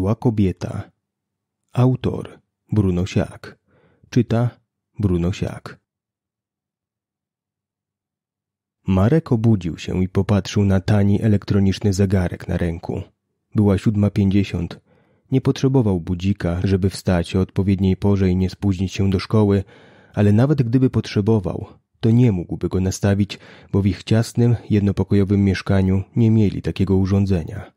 Zła kobieta. Autor Bruno Siak. Czyta Bruno Siak. Marek obudził się i popatrzył na tani elektroniczny zegarek na ręku. Była siódma pięćdziesiąt. Nie potrzebował budzika, żeby wstać o odpowiedniej porze i nie spóźnić się do szkoły, ale nawet gdyby potrzebował, to nie mógłby go nastawić, bo w ich ciasnym, jednopokojowym mieszkaniu nie mieli takiego urządzenia.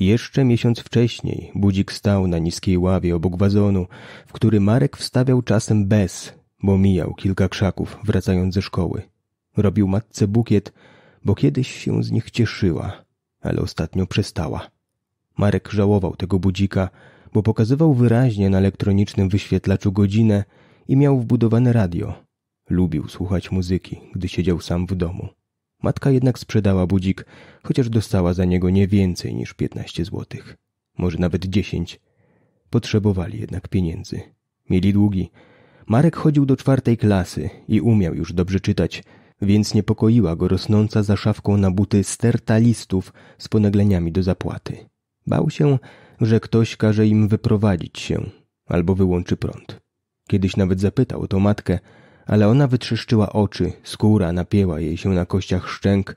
Jeszcze miesiąc wcześniej budzik stał na niskiej ławie obok wazonu, w który Marek wstawiał czasem bez, bo mijał kilka krzaków wracając ze szkoły. Robił matce bukiet, bo kiedyś się z nich cieszyła, ale ostatnio przestała. Marek żałował tego budzika, bo pokazywał wyraźnie na elektronicznym wyświetlaczu godzinę i miał wbudowane radio. Lubił słuchać muzyki, gdy siedział sam w domu. Matka jednak sprzedała budzik, chociaż dostała za niego nie więcej niż 15 złotych. Może nawet 10. Potrzebowali jednak pieniędzy. Mieli długi. Marek chodził do czwartej klasy i umiał już dobrze czytać, więc niepokoiła go rosnąca za szafką na buty sterta listów z ponagleniami do zapłaty. Bał się, że ktoś każe im wyprowadzić się albo wyłączy prąd. Kiedyś nawet zapytał o to matkę, ale ona wytrzeszczyła oczy, skóra napięła jej się na kościach szczęk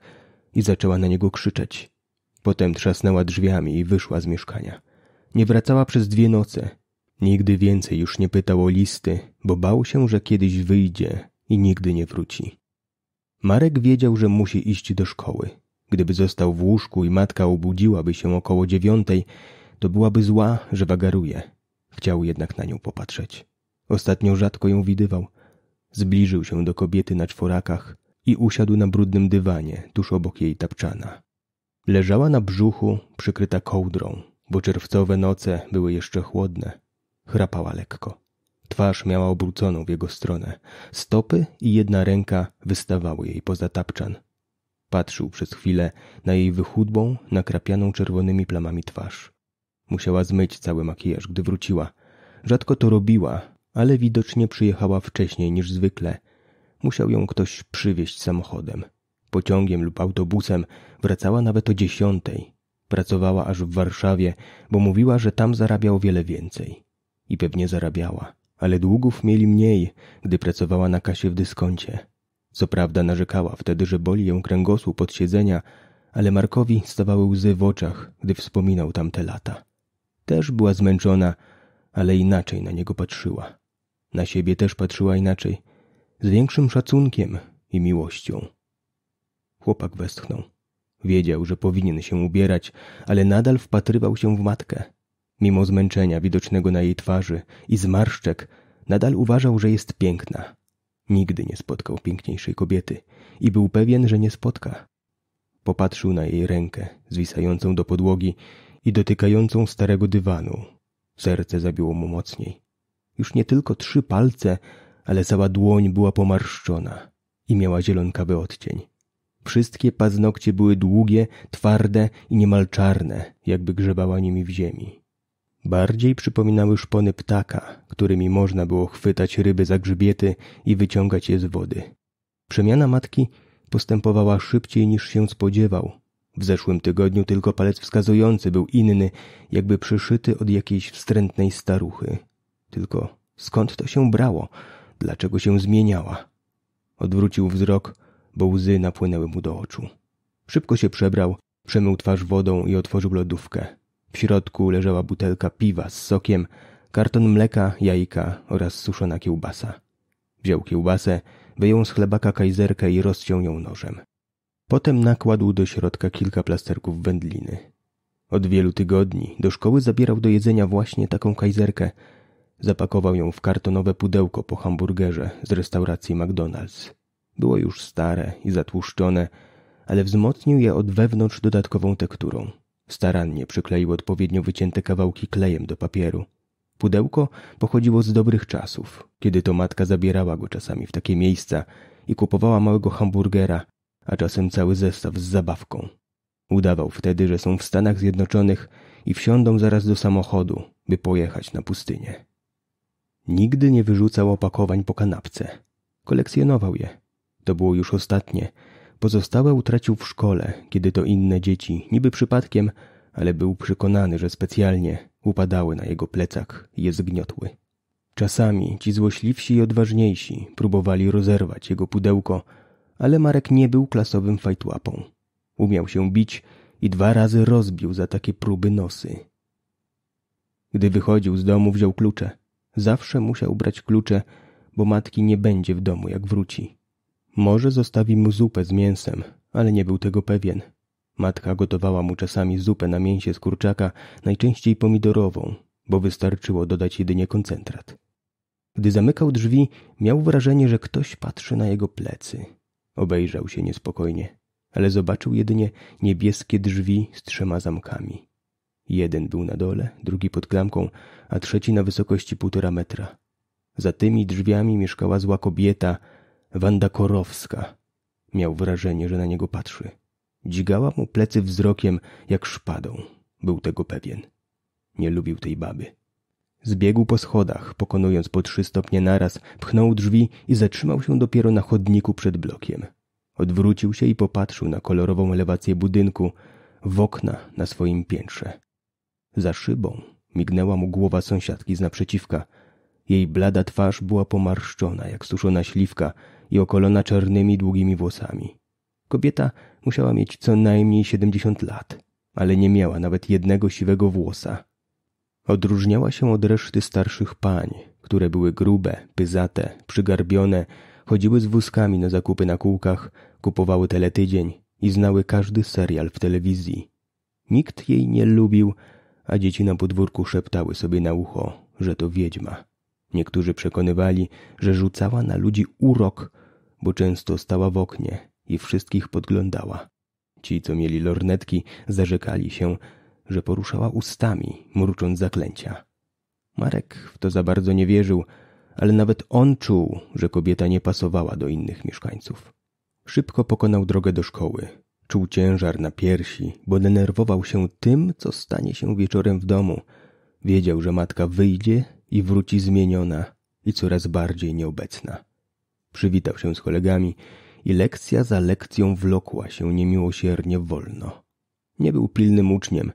i zaczęła na niego krzyczeć. Potem trzasnęła drzwiami i wyszła z mieszkania. Nie wracała przez dwie noce. Nigdy więcej już nie pytał o listy, bo bał się, że kiedyś wyjdzie i nigdy nie wróci. Marek wiedział, że musi iść do szkoły. Gdyby został w łóżku i matka obudziłaby się około dziewiątej, to byłaby zła, że wagaruje. Chciał jednak na nią popatrzeć. Ostatnio rzadko ją widywał. Zbliżył się do kobiety na czworakach i usiadł na brudnym dywanie tuż obok jej tapczana. Leżała na brzuchu, przykryta kołdrą, bo czerwcowe noce były jeszcze chłodne. Chrapała lekko. Twarz miała obróconą w jego stronę. Stopy i jedna ręka wystawały jej poza tapczan. Patrzył przez chwilę na jej wychudłą, nakrapianą czerwonymi plamami twarz. Musiała zmyć cały makijaż, gdy wróciła. Rzadko to robiła, ale widocznie przyjechała wcześniej niż zwykle. Musiał ją ktoś przywieźć samochodem. Pociągiem lub autobusem wracała nawet o dziesiątej. Pracowała aż w Warszawie, bo mówiła, że tam zarabia o wiele więcej. I pewnie zarabiała, ale długów mieli mniej, gdy pracowała na kasie w dyskoncie. Co prawda narzekała wtedy, że boli ją kręgosłup pod siedzenia, ale Markowi stawały łzy w oczach, gdy wspominał tamte lata. Też była zmęczona, ale inaczej na niego patrzyła. Na siebie też patrzyła inaczej, z większym szacunkiem i miłością. Chłopak westchnął. Wiedział, że powinien się ubierać, ale nadal wpatrywał się w matkę. Mimo zmęczenia widocznego na jej twarzy i zmarszczek, nadal uważał, że jest piękna. Nigdy nie spotkał piękniejszej kobiety i był pewien, że nie spotka. Popatrzył na jej rękę, zwisającą do podłogi i dotykającą starego dywanu. Serce zabiło mu mocniej. Już nie tylko trzy palce, ale cała dłoń była pomarszczona i miała zielonkawy odcień. Wszystkie paznokcie były długie, twarde i niemal czarne, jakby grzebała nimi w ziemi. Bardziej przypominały szpony ptaka, którymi można było chwytać ryby za grzbiety i wyciągać je z wody. Przemiana matki postępowała szybciej niż się spodziewał. W zeszłym tygodniu tylko palec wskazujący był inny, jakby przyszyty od jakiejś wstrętnej staruchy. Tylko skąd to się brało? Dlaczego się zmieniała? Odwrócił wzrok, bo łzy napłynęły mu do oczu. Szybko się przebrał, przemył twarz wodą i otworzył lodówkę. W środku leżała butelka piwa z sokiem, karton mleka, jajka oraz suszona kiełbasa. Wziął kiełbasę, wyjął z chlebaka kajzerkę i rozciął ją nożem. Potem nakładł do środka kilka plasterków wędliny. Od wielu tygodni do szkoły zabierał do jedzenia właśnie taką kajzerkę, Zapakował ją w kartonowe pudełko po hamburgerze z restauracji McDonald's. Było już stare i zatłuszczone, ale wzmocnił je od wewnątrz dodatkową tekturą. Starannie przykleił odpowiednio wycięte kawałki klejem do papieru. Pudełko pochodziło z dobrych czasów, kiedy to matka zabierała go czasami w takie miejsca i kupowała małego hamburgera, a czasem cały zestaw z zabawką. Udawał wtedy, że są w Stanach Zjednoczonych i wsiądą zaraz do samochodu, by pojechać na pustynię. Nigdy nie wyrzucał opakowań po kanapce. Kolekcjonował je. To było już ostatnie. Pozostałe utracił w szkole, kiedy to inne dzieci, niby przypadkiem, ale był przekonany, że specjalnie upadały na jego plecach i je zgniotły. Czasami ci złośliwsi i odważniejsi próbowali rozerwać jego pudełko, ale Marek nie był klasowym fajtłapą. Umiał się bić i dwa razy rozbił za takie próby nosy. Gdy wychodził z domu, wziął klucze. Zawsze musiał brać klucze, bo matki nie będzie w domu, jak wróci. Może zostawi mu zupę z mięsem, ale nie był tego pewien. Matka gotowała mu czasami zupę na mięsie z kurczaka, najczęściej pomidorową, bo wystarczyło dodać jedynie koncentrat. Gdy zamykał drzwi, miał wrażenie, że ktoś patrzy na jego plecy. Obejrzał się niespokojnie, ale zobaczył jedynie niebieskie drzwi z trzema zamkami. Jeden był na dole, drugi pod klamką, a trzeci na wysokości półtora metra. Za tymi drzwiami mieszkała zła kobieta, Wanda Korowska. Miał wrażenie, że na niego patrzy. Dzigała mu plecy wzrokiem jak szpadą. Był tego pewien. Nie lubił tej baby. Zbiegł po schodach, pokonując po trzy stopnie naraz, pchnął drzwi i zatrzymał się dopiero na chodniku przed blokiem. Odwrócił się i popatrzył na kolorową elewację budynku, w okna na swoim piętrze. Za szybą mignęła mu głowa sąsiadki z naprzeciwka. Jej blada twarz była pomarszczona jak suszona śliwka i okolona czarnymi, długimi włosami. Kobieta musiała mieć co najmniej siedemdziesiąt lat, ale nie miała nawet jednego siwego włosa. Odróżniała się od reszty starszych pań, które były grube, pyzate, przygarbione, chodziły z wózkami na zakupy na kółkach, kupowały teletydzień i znały każdy serial w telewizji. Nikt jej nie lubił, a dzieci na podwórku szeptały sobie na ucho, że to wiedźma. Niektórzy przekonywali, że rzucała na ludzi urok, bo często stała w oknie i wszystkich podglądała. Ci, co mieli lornetki, zarzekali się, że poruszała ustami, mrucząc zaklęcia. Marek w to za bardzo nie wierzył, ale nawet on czuł, że kobieta nie pasowała do innych mieszkańców. Szybko pokonał drogę do szkoły, Czuł ciężar na piersi, bo denerwował się tym, co stanie się wieczorem w domu. Wiedział, że matka wyjdzie i wróci zmieniona i coraz bardziej nieobecna. Przywitał się z kolegami i lekcja za lekcją wlokła się niemiłosiernie wolno. Nie był pilnym uczniem,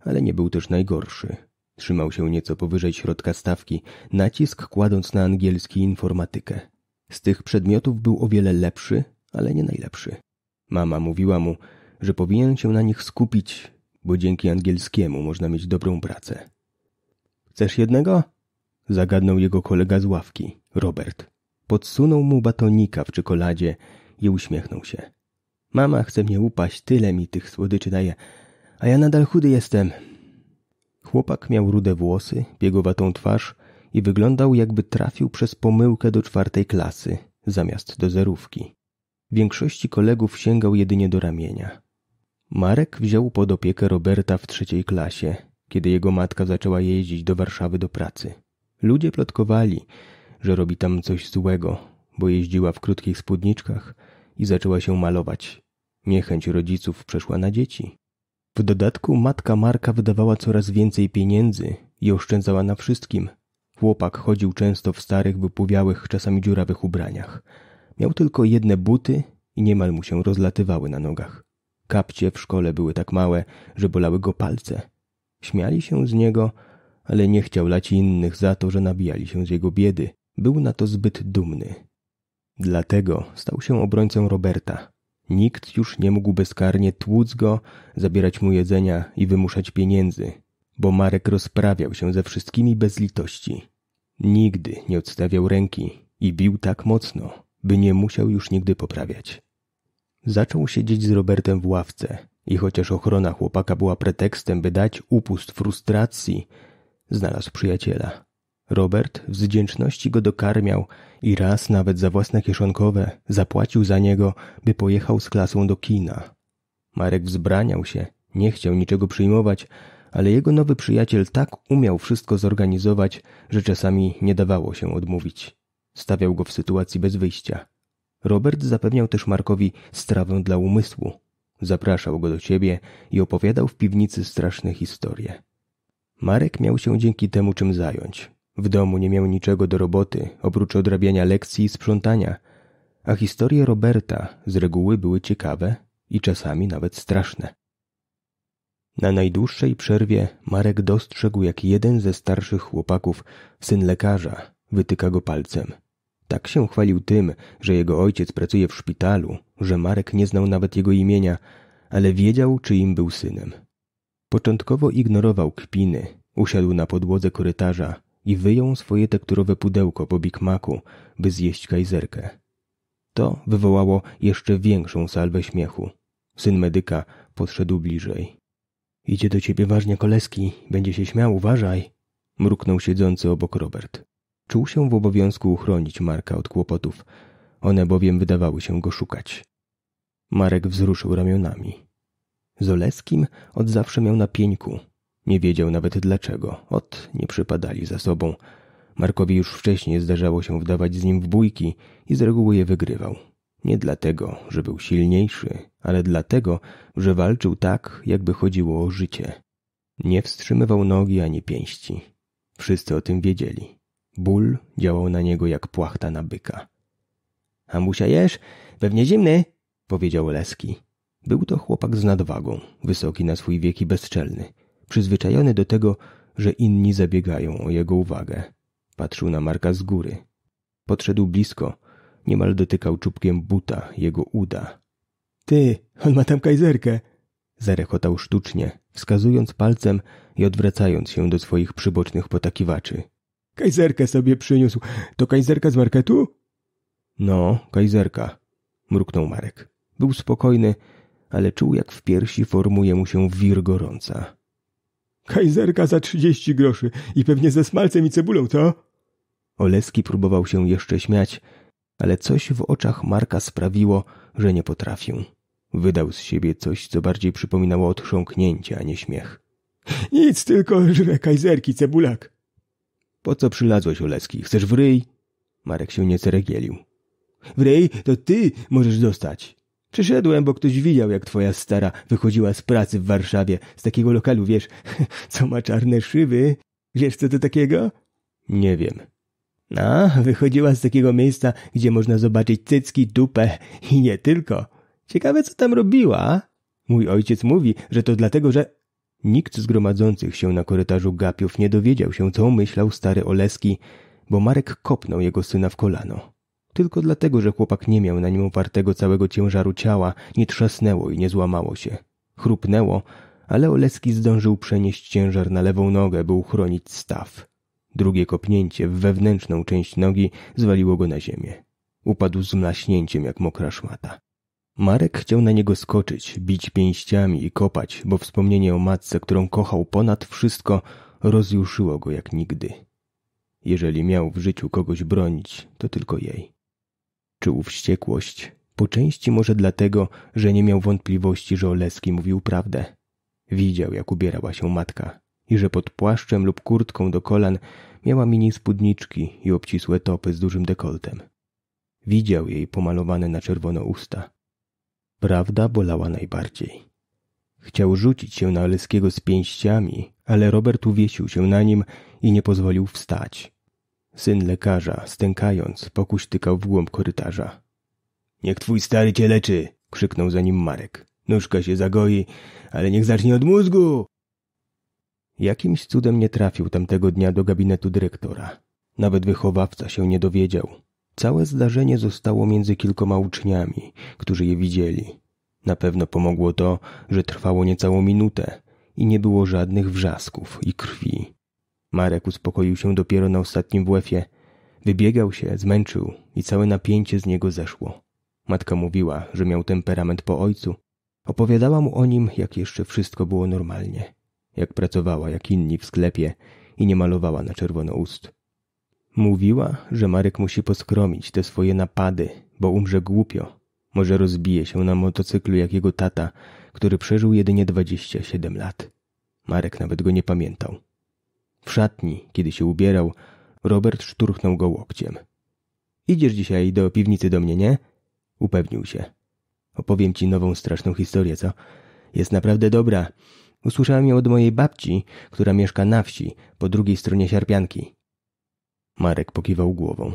ale nie był też najgorszy. Trzymał się nieco powyżej środka stawki, nacisk kładąc na angielski i informatykę. Z tych przedmiotów był o wiele lepszy, ale nie najlepszy. Mama mówiła mu, że powinien się na nich skupić, bo dzięki angielskiemu można mieć dobrą pracę. Chcesz jednego? Zagadnął jego kolega z ławki, Robert. Podsunął mu batonika w czekoladzie i uśmiechnął się. Mama chce mnie upaść, tyle mi tych słodyczy daje, a ja nadal chudy jestem. Chłopak miał rude włosy, biegowatą twarz i wyglądał jakby trafił przez pomyłkę do czwartej klasy zamiast do zerówki. Większości kolegów sięgał jedynie do ramienia. Marek wziął pod opiekę Roberta w trzeciej klasie, kiedy jego matka zaczęła jeździć do Warszawy do pracy. Ludzie plotkowali, że robi tam coś złego, bo jeździła w krótkich spódniczkach i zaczęła się malować. Niechęć rodziców przeszła na dzieci. W dodatku matka Marka wydawała coraz więcej pieniędzy i oszczędzała na wszystkim. Chłopak chodził często w starych, wypuwiałych, czasami dziurawych ubraniach – Miał tylko jedne buty i niemal mu się rozlatywały na nogach. Kapcie w szkole były tak małe, że bolały go palce. Śmiali się z niego, ale nie chciał lać innych za to, że nabijali się z jego biedy. Był na to zbyt dumny. Dlatego stał się obrońcą Roberta. Nikt już nie mógł bezkarnie tłuc go, zabierać mu jedzenia i wymuszać pieniędzy, bo Marek rozprawiał się ze wszystkimi bez litości. Nigdy nie odstawiał ręki i bił tak mocno, by nie musiał już nigdy poprawiać. Zaczął siedzieć z Robertem w ławce i chociaż ochrona chłopaka była pretekstem, by dać upust frustracji, znalazł przyjaciela. Robert w wdzięczności go dokarmiał i raz nawet za własne kieszonkowe zapłacił za niego, by pojechał z klasą do kina. Marek wzbraniał się, nie chciał niczego przyjmować, ale jego nowy przyjaciel tak umiał wszystko zorganizować, że czasami nie dawało się odmówić. Stawiał go w sytuacji bez wyjścia. Robert zapewniał też Markowi strawę dla umysłu. Zapraszał go do siebie i opowiadał w piwnicy straszne historie. Marek miał się dzięki temu czym zająć. W domu nie miał niczego do roboty, oprócz odrabiania lekcji i sprzątania, a historie Roberta z reguły były ciekawe i czasami nawet straszne. Na najdłuższej przerwie Marek dostrzegł, jak jeden ze starszych chłopaków, syn lekarza, wytyka go palcem – tak się chwalił tym, że jego ojciec pracuje w szpitalu, że Marek nie znał nawet jego imienia, ale wiedział, czyim był synem. Początkowo ignorował kpiny, usiadł na podłodze korytarza i wyjął swoje tekturowe pudełko po Big Macu, by zjeść kajzerkę. To wywołało jeszcze większą salwę śmiechu. Syn medyka podszedł bliżej. Idzie do ciebie ważnie koleski, będzie się śmiał, uważaj, mruknął siedzący obok Robert. Czuł się w obowiązku uchronić Marka od kłopotów. One bowiem wydawały się go szukać. Marek wzruszył ramionami. Z Oleskim od zawsze miał na pieńku. Nie wiedział nawet dlaczego. Ot, nie przypadali za sobą. Markowi już wcześniej zdarzało się wdawać z nim w bójki i z reguły je wygrywał. Nie dlatego, że był silniejszy, ale dlatego, że walczył tak, jakby chodziło o życie. Nie wstrzymywał nogi ani pięści. Wszyscy o tym wiedzieli. Ból działał na niego jak płachta na byka. — Hamusia jesz? Pewnie zimny — powiedział Leski. Był to chłopak z nadwagą, wysoki na swój wiek i bezczelny, przyzwyczajony do tego, że inni zabiegają o jego uwagę. Patrzył na Marka z góry. Podszedł blisko, niemal dotykał czubkiem buta jego uda. — Ty, on ma tam kajzerkę! — zarechotał sztucznie, wskazując palcem i odwracając się do swoich przybocznych potakiwaczy. Kajzerkę sobie przyniósł. To kajzerka z marketu? No, kajzerka, mruknął Marek. Był spokojny, ale czuł, jak w piersi formuje mu się wir gorąca. Kajzerka za trzydzieści groszy i pewnie ze smalcem i cebulą, to? Oleski próbował się jeszcze śmiać, ale coś w oczach Marka sprawiło, że nie potrafił. Wydał z siebie coś, co bardziej przypominało otrząknięcie, a nie śmiech. Nic, tylko żre kajzerki, cebulak. Po co przylazłeś, Olecki? Chcesz w ryj? Marek się nie ceregielił. W ryj to ty możesz dostać. Przyszedłem, bo ktoś widział, jak twoja stara wychodziła z pracy w Warszawie, z takiego lokalu, wiesz, co ma czarne szyby. Wiesz, co to takiego? Nie wiem. A? wychodziła z takiego miejsca, gdzie można zobaczyć cycki, dupę i nie tylko. Ciekawe, co tam robiła. Mój ojciec mówi, że to dlatego, że Nikt z gromadzących się na korytarzu gapiów nie dowiedział się, co myślał stary Oleski, bo Marek kopnął jego syna w kolano. Tylko dlatego, że chłopak nie miał na nim opartego całego ciężaru ciała, nie trzasnęło i nie złamało się. Chrupnęło, ale Oleski zdążył przenieść ciężar na lewą nogę, by uchronić staw. Drugie kopnięcie w wewnętrzną część nogi zwaliło go na ziemię. Upadł z mlaśnięciem jak mokra szmata. Marek chciał na niego skoczyć, bić pięściami i kopać, bo wspomnienie o matce, którą kochał ponad wszystko, rozjuszyło go jak nigdy. Jeżeli miał w życiu kogoś bronić, to tylko jej. Czuł wściekłość, po części może dlatego, że nie miał wątpliwości, że Oleski mówił prawdę. Widział, jak ubierała się matka i że pod płaszczem lub kurtką do kolan miała mini spódniczki i obcisłe topy z dużym dekoltem. Widział jej pomalowane na czerwono usta. Prawda bolała najbardziej. Chciał rzucić się na Leskiego z pięściami, ale Robert uwiesił się na nim i nie pozwolił wstać. Syn lekarza, stękając, pokuś tykał w głąb korytarza. Niech twój stary cię leczy! krzyknął za nim Marek. Nóżka się zagoi, ale niech zacznie od mózgu! Jakimś cudem nie trafił tamtego dnia do gabinetu dyrektora. Nawet wychowawca się nie dowiedział, Całe zdarzenie zostało między kilkoma uczniami, którzy je widzieli. Na pewno pomogło to, że trwało niecałą minutę i nie było żadnych wrzasków i krwi. Marek uspokoił się dopiero na ostatnim wf Wybiegał się, zmęczył i całe napięcie z niego zeszło. Matka mówiła, że miał temperament po ojcu. Opowiadała mu o nim, jak jeszcze wszystko było normalnie. Jak pracowała, jak inni w sklepie i nie malowała na czerwono ust. Mówiła, że Marek musi poskromić te swoje napady, bo umrze głupio. Może rozbije się na motocyklu jak jego tata, który przeżył jedynie 27 lat. Marek nawet go nie pamiętał. W szatni, kiedy się ubierał, Robert szturchnął go łokciem. Idziesz dzisiaj do piwnicy do mnie, nie? Upewnił się. Opowiem ci nową straszną historię, co? Jest naprawdę dobra. Usłyszałem ją od mojej babci, która mieszka na wsi, po drugiej stronie siarpianki. Marek pokiwał głową.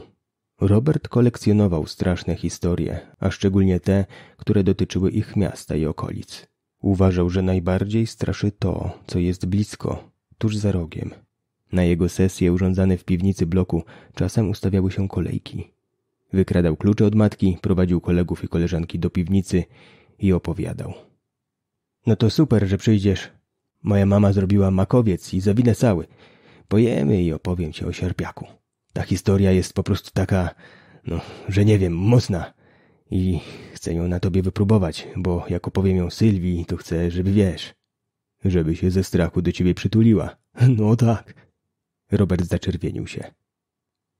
Robert kolekcjonował straszne historie, a szczególnie te, które dotyczyły ich miasta i okolic. Uważał, że najbardziej straszy to, co jest blisko, tuż za rogiem. Na jego sesje urządzane w piwnicy bloku czasem ustawiały się kolejki. Wykradał klucze od matki, prowadził kolegów i koleżanki do piwnicy i opowiadał. No to super, że przyjdziesz. Moja mama zrobiła makowiec i zawinę cały. Pojemy i opowiem ci o sierpiaku. Ta historia jest po prostu taka, no, że nie wiem, mocna. I chcę ją na tobie wypróbować, bo jak opowiem ją Sylwii, to chcę, żeby wiesz. Żeby się ze strachu do ciebie przytuliła. No tak. Robert zaczerwienił się.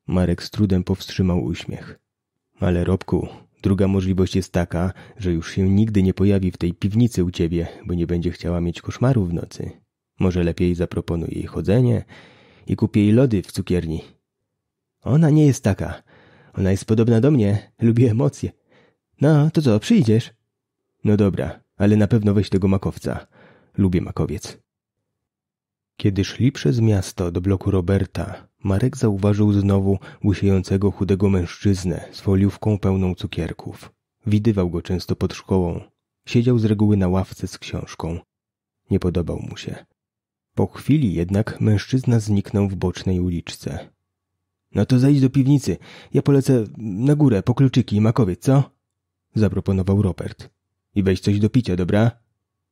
Marek z trudem powstrzymał uśmiech. Ale Robku, druga możliwość jest taka, że już się nigdy nie pojawi w tej piwnicy u ciebie, bo nie będzie chciała mieć koszmaru w nocy. Może lepiej zaproponuj jej chodzenie i kupię jej lody w cukierni. Ona nie jest taka. Ona jest podobna do mnie, lubi emocje. No, to co, przyjdziesz? No dobra, ale na pewno weź tego makowca. Lubię makowiec. Kiedy szli przez miasto do bloku Roberta, Marek zauważył znowu łysiejącego chudego mężczyznę z foliówką pełną cukierków. Widywał go często pod szkołą. Siedział z reguły na ławce z książką. Nie podobał mu się. Po chwili jednak mężczyzna zniknął w bocznej uliczce. No to zejdź do piwnicy. Ja polecę na górę po kluczyki i makowiec, co? Zaproponował Robert. I weź coś do picia, dobra?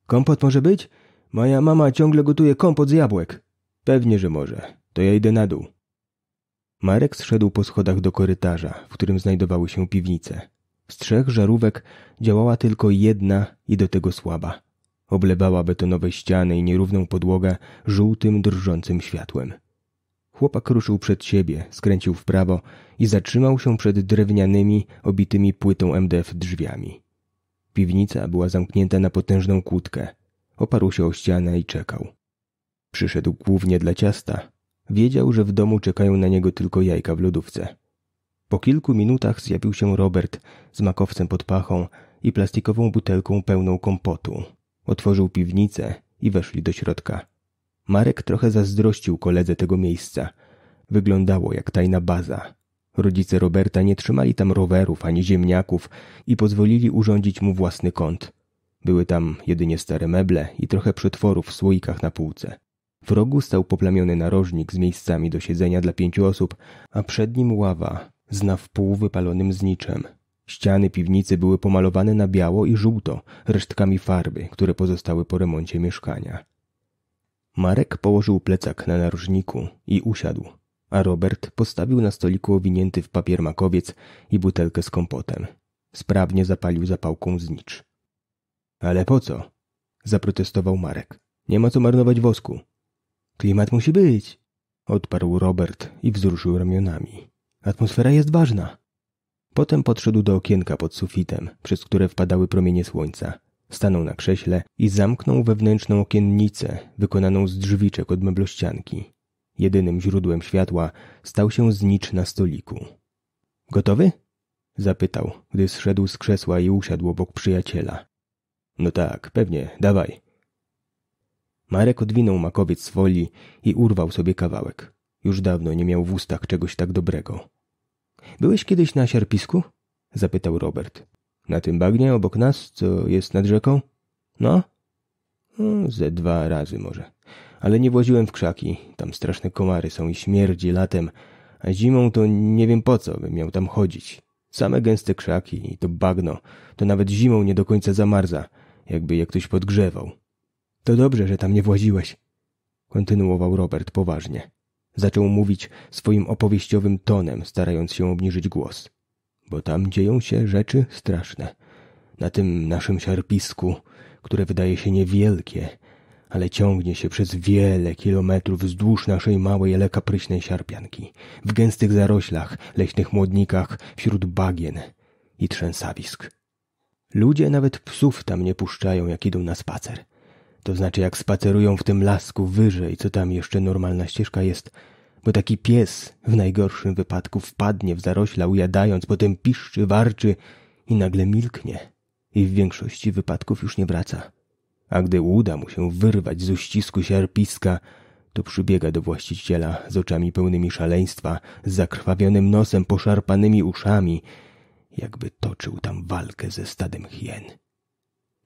Kompot może być? Moja mama ciągle gotuje kompot z jabłek. Pewnie, że może. To ja idę na dół. Marek zszedł po schodach do korytarza, w którym znajdowały się piwnice. Z trzech żarówek działała tylko jedna i do tego słaba. Oblewała betonowe ściany i nierówną podłogę żółtym, drżącym światłem. Chłopak ruszył przed siebie, skręcił w prawo i zatrzymał się przed drewnianymi, obitymi płytą MDF drzwiami. Piwnica była zamknięta na potężną kłódkę. Oparł się o ścianę i czekał. Przyszedł głównie dla ciasta. Wiedział, że w domu czekają na niego tylko jajka w lodówce. Po kilku minutach zjawił się Robert z makowcem pod pachą i plastikową butelką pełną kompotu. Otworzył piwnicę i weszli do środka. Marek trochę zazdrościł koledze tego miejsca. Wyglądało jak tajna baza. Rodzice Roberta nie trzymali tam rowerów ani ziemniaków i pozwolili urządzić mu własny kąt. Były tam jedynie stare meble i trochę przetworów w słoikach na półce. W rogu stał poplamiony narożnik z miejscami do siedzenia dla pięciu osób, a przed nim ława z na wpół wypalonym zniczem. Ściany piwnicy były pomalowane na biało i żółto, resztkami farby, które pozostały po remoncie mieszkania. Marek położył plecak na narożniku i usiadł, a Robert postawił na stoliku owinięty w papier makowiec i butelkę z kompotem. Sprawnie zapalił zapałką znicz. Ale po co? zaprotestował Marek. Nie ma co marnować wosku. Klimat musi być, odparł Robert i wzruszył ramionami. Atmosfera jest ważna. Potem podszedł do okienka pod sufitem, przez które wpadały promienie słońca Stanął na krześle i zamknął wewnętrzną okiennicę wykonaną z drzwiczek od meblościanki. Jedynym źródłem światła stał się znicz na stoliku. Gotowy? zapytał, gdy zszedł z krzesła i usiadł obok przyjaciela. No tak, pewnie, dawaj. Marek odwinął makowiec z woli i urwał sobie kawałek. Już dawno nie miał w ustach czegoś tak dobrego. Byłeś kiedyś na sierpisku? zapytał Robert. Na tym bagnie obok nas, co jest nad rzeką? No? no ze dwa razy może. Ale nie właziłem w krzaki. Tam straszne komary są i śmierdzi latem. A zimą to nie wiem po co bym miał tam chodzić. Same gęste krzaki i to bagno. To nawet zimą nie do końca zamarza. Jakby je ktoś podgrzewał. To dobrze, że tam nie właziłeś. Kontynuował Robert poważnie. Zaczął mówić swoim opowieściowym tonem, starając się obniżyć głos bo tam dzieją się rzeczy straszne. Na tym naszym siarpisku, które wydaje się niewielkie, ale ciągnie się przez wiele kilometrów wzdłuż naszej małej, ale kapryśnej siarpianki, w gęstych zaroślach, leśnych młodnikach, wśród bagien i trzęsawisk. Ludzie nawet psów tam nie puszczają, jak idą na spacer. To znaczy, jak spacerują w tym lasku wyżej, co tam jeszcze normalna ścieżka jest – bo taki pies w najgorszym wypadku wpadnie w zarośla ujadając, potem piszczy, warczy i nagle milknie i w większości wypadków już nie wraca. A gdy uda mu się wyrwać z uścisku sierpiska, to przybiega do właściciela z oczami pełnymi szaleństwa, z zakrwawionym nosem, poszarpanymi uszami, jakby toczył tam walkę ze stadem hien.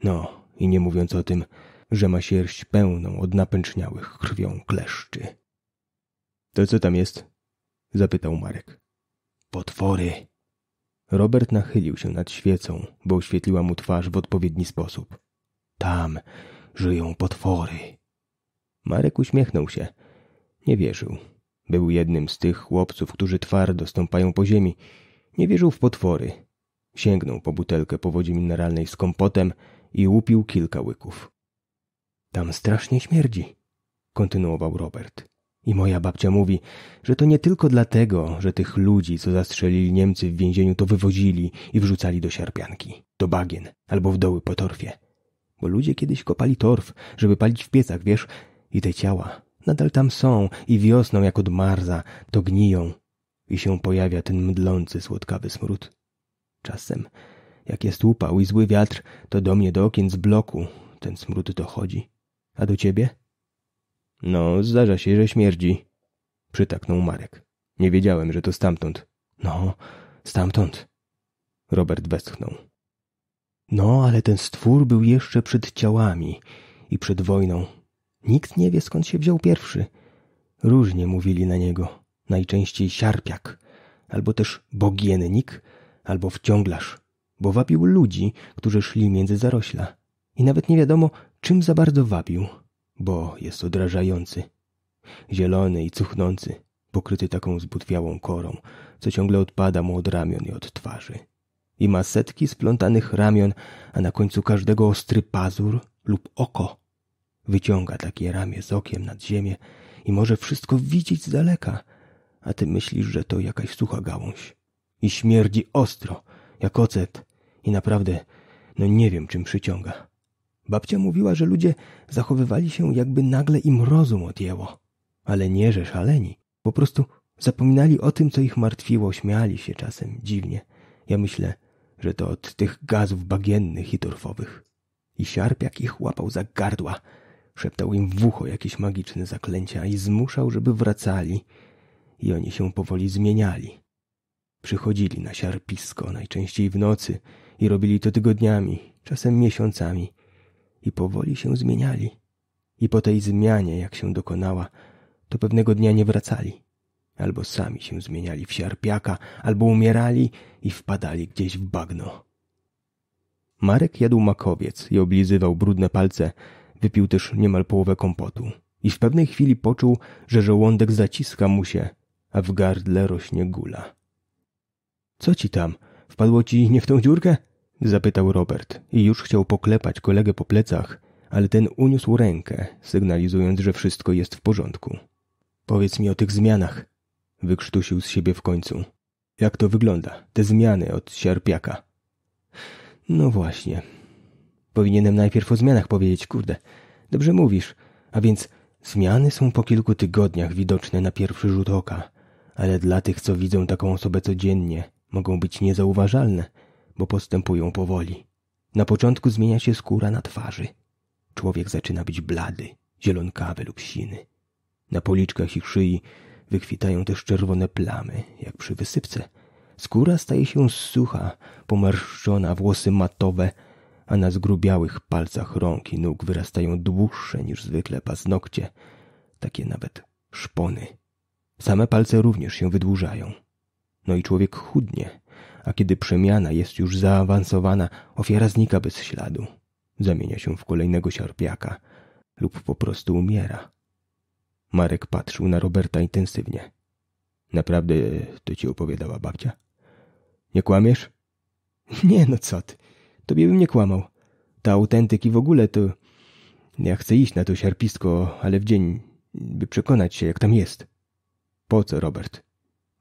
No, i nie mówiąc o tym, że ma sierść pełną od napęczniałych krwią kleszczy. To co tam jest? Zapytał Marek. Potwory. Robert nachylił się nad świecą, bo oświetliła mu twarz w odpowiedni sposób. Tam żyją potwory. Marek uśmiechnął się. Nie wierzył. Był jednym z tych chłopców, którzy twardo stąpają po ziemi. Nie wierzył w potwory. Sięgnął po butelkę powodzi mineralnej z kompotem i upił kilka łyków. Tam strasznie śmierdzi, kontynuował Robert. I moja babcia mówi, że to nie tylko dlatego, że tych ludzi, co zastrzelili Niemcy w więzieniu, to wywozili i wrzucali do siarpianki, do bagien albo w doły po torfie. Bo ludzie kiedyś kopali torf, żeby palić w piecach, wiesz, i te ciała nadal tam są i wiosną jak od marza to gniją i się pojawia ten mdlący, słodkawy smród. Czasem, jak jest upał i zły wiatr, to do mnie do okien z bloku ten smród dochodzi. A do ciebie? No, zdarza się, że śmierdzi. Przytaknął Marek. Nie wiedziałem, że to stamtąd. No, stamtąd. Robert westchnął. No, ale ten stwór był jeszcze przed ciałami i przed wojną. Nikt nie wie, skąd się wziął pierwszy. Różnie mówili na niego. Najczęściej siarpiak, albo też bogiennik, albo wciąglarz, bo wabił ludzi, którzy szli między zarośla. I nawet nie wiadomo, czym za bardzo wabił bo jest odrażający. Zielony i cuchnący, pokryty taką zbutwiałą korą, co ciągle odpada mu od ramion i od twarzy. I ma setki splątanych ramion, a na końcu każdego ostry pazur lub oko. Wyciąga takie ramię z okiem nad ziemię i może wszystko widzieć z daleka, a ty myślisz, że to jakaś sucha gałąź. I śmierdzi ostro, jak ocet i naprawdę, no nie wiem czym przyciąga. Babcia mówiła, że ludzie zachowywali się, jakby nagle im rozum odjęło. Ale nie, że szaleni. Po prostu zapominali o tym, co ich martwiło, śmiali się czasem dziwnie. Ja myślę, że to od tych gazów bagiennych i torfowych. I siarpiak ich łapał za gardła, szeptał im w ucho jakieś magiczne zaklęcia i zmuszał, żeby wracali. I oni się powoli zmieniali. Przychodzili na siarpisko, najczęściej w nocy, i robili to tygodniami, czasem miesiącami i powoli się zmieniali. I po tej zmianie, jak się dokonała, to pewnego dnia nie wracali. Albo sami się zmieniali w siarpiaka, albo umierali i wpadali gdzieś w bagno. Marek jadł makowiec i oblizywał brudne palce, wypił też niemal połowę kompotu i w pewnej chwili poczuł, że żołądek zaciska mu się, a w gardle rośnie gula. Co ci tam? Wpadło ci nie w tą dziurkę? Zapytał Robert i już chciał poklepać kolegę po plecach, ale ten uniósł rękę, sygnalizując, że wszystko jest w porządku. Powiedz mi o tych zmianach, wykrztusił z siebie w końcu. Jak to wygląda, te zmiany od sierpiaka? No właśnie. Powinienem najpierw o zmianach powiedzieć, kurde. Dobrze mówisz. A więc zmiany są po kilku tygodniach widoczne na pierwszy rzut oka, ale dla tych, co widzą taką osobę codziennie, mogą być niezauważalne – bo postępują powoli. Na początku zmienia się skóra na twarzy. Człowiek zaczyna być blady, zielonkawy lub siny. Na policzkach i szyi wykwitają też czerwone plamy, jak przy wysypce. Skóra staje się sucha, pomarszczona, włosy matowe, a na zgrubiałych palcach rąk i nóg wyrastają dłuższe niż zwykle paznokcie, takie nawet szpony. Same palce również się wydłużają. No i człowiek chudnie, a kiedy przemiana jest już zaawansowana, ofiara znika bez śladu. Zamienia się w kolejnego siarpiaka lub po prostu umiera. Marek patrzył na Roberta intensywnie. Naprawdę to ci opowiadała babcia? Nie kłamiesz? Nie, no co ty. Tobie bym nie kłamał. Ta autentyki w ogóle to... Ja chcę iść na to siarpisko, ale w dzień, by przekonać się, jak tam jest. Po co, Robert?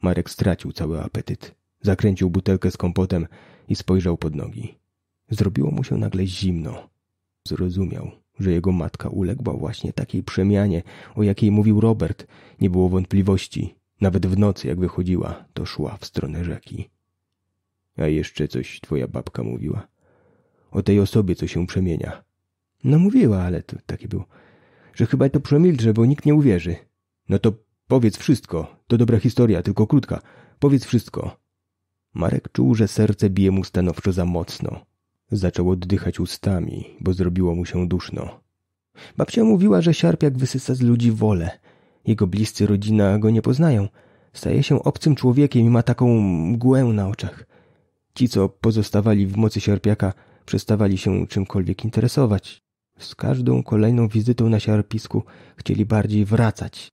Marek stracił cały apetyt. Zakręcił butelkę z kompotem i spojrzał pod nogi. Zrobiło mu się nagle zimno. Zrozumiał, że jego matka uległa właśnie takiej przemianie, o jakiej mówił Robert. Nie było wątpliwości. Nawet w nocy, jak wychodziła, to szła w stronę rzeki. A jeszcze coś twoja babka mówiła. O tej osobie, co się przemienia. No mówiła, ale to takie było, że chyba to przemilczę, bo nikt nie uwierzy. No to powiedz wszystko. To dobra historia, tylko krótka. Powiedz wszystko. Marek czuł, że serce bije mu stanowczo za mocno. Zaczął oddychać ustami, bo zrobiło mu się duszno. Babcia mówiła, że Siarpiak wysysa z ludzi wolę. Jego bliscy rodzina go nie poznają. Staje się obcym człowiekiem i ma taką mgłę na oczach. Ci, co pozostawali w mocy Siarpiaka, przestawali się czymkolwiek interesować. Z każdą kolejną wizytą na Siarpisku chcieli bardziej wracać.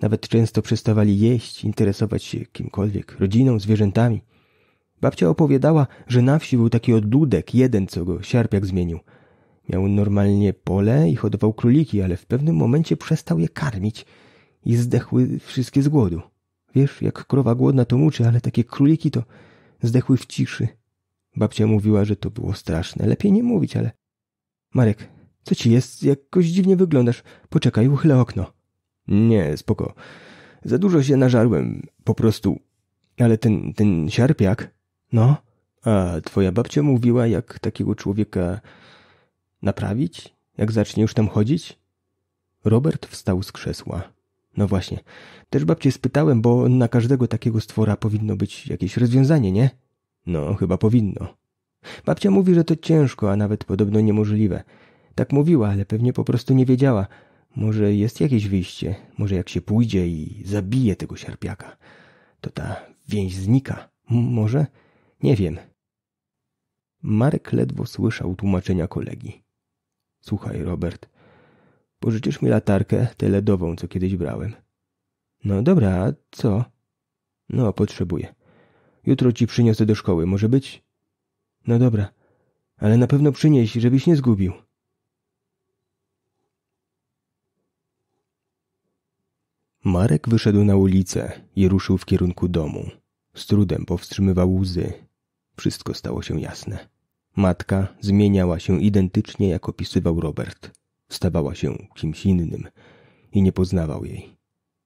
Nawet często przestawali jeść, interesować się kimkolwiek, rodziną, zwierzętami – Babcia opowiadała, że na wsi był taki odludek, jeden, co go siarpiak zmienił. Miał normalnie pole i hodował króliki, ale w pewnym momencie przestał je karmić i zdechły wszystkie z głodu. Wiesz, jak krowa głodna to muczy, ale takie króliki to zdechły w ciszy. Babcia mówiła, że to było straszne. Lepiej nie mówić, ale... Marek, co ci jest? Jakoś dziwnie wyglądasz. Poczekaj, uchylę okno. Nie, spoko. Za dużo się nażarłem, po prostu. Ale ten, ten siarpiak no, a twoja babcia mówiła, jak takiego człowieka naprawić, jak zacznie już tam chodzić? Robert wstał z krzesła. No właśnie, też babcię spytałem, bo na każdego takiego stwora powinno być jakieś rozwiązanie, nie? No, chyba powinno. Babcia mówi, że to ciężko, a nawet podobno niemożliwe. Tak mówiła, ale pewnie po prostu nie wiedziała. Może jest jakieś wyjście, może jak się pójdzie i zabije tego sierpiaka, to ta więź znika. M może? Nie wiem. Marek ledwo słyszał tłumaczenia kolegi. Słuchaj, Robert, pożyczysz mi latarkę, tę ledową, co kiedyś brałem. No dobra, a co? No, potrzebuję. Jutro ci przyniosę do szkoły, może być? No dobra, ale na pewno przynieś, żebyś nie zgubił. Marek wyszedł na ulicę i ruszył w kierunku domu. Z trudem powstrzymywał łzy, wszystko stało się jasne. Matka zmieniała się identycznie, jak opisywał Robert. Stawała się kimś innym i nie poznawał jej.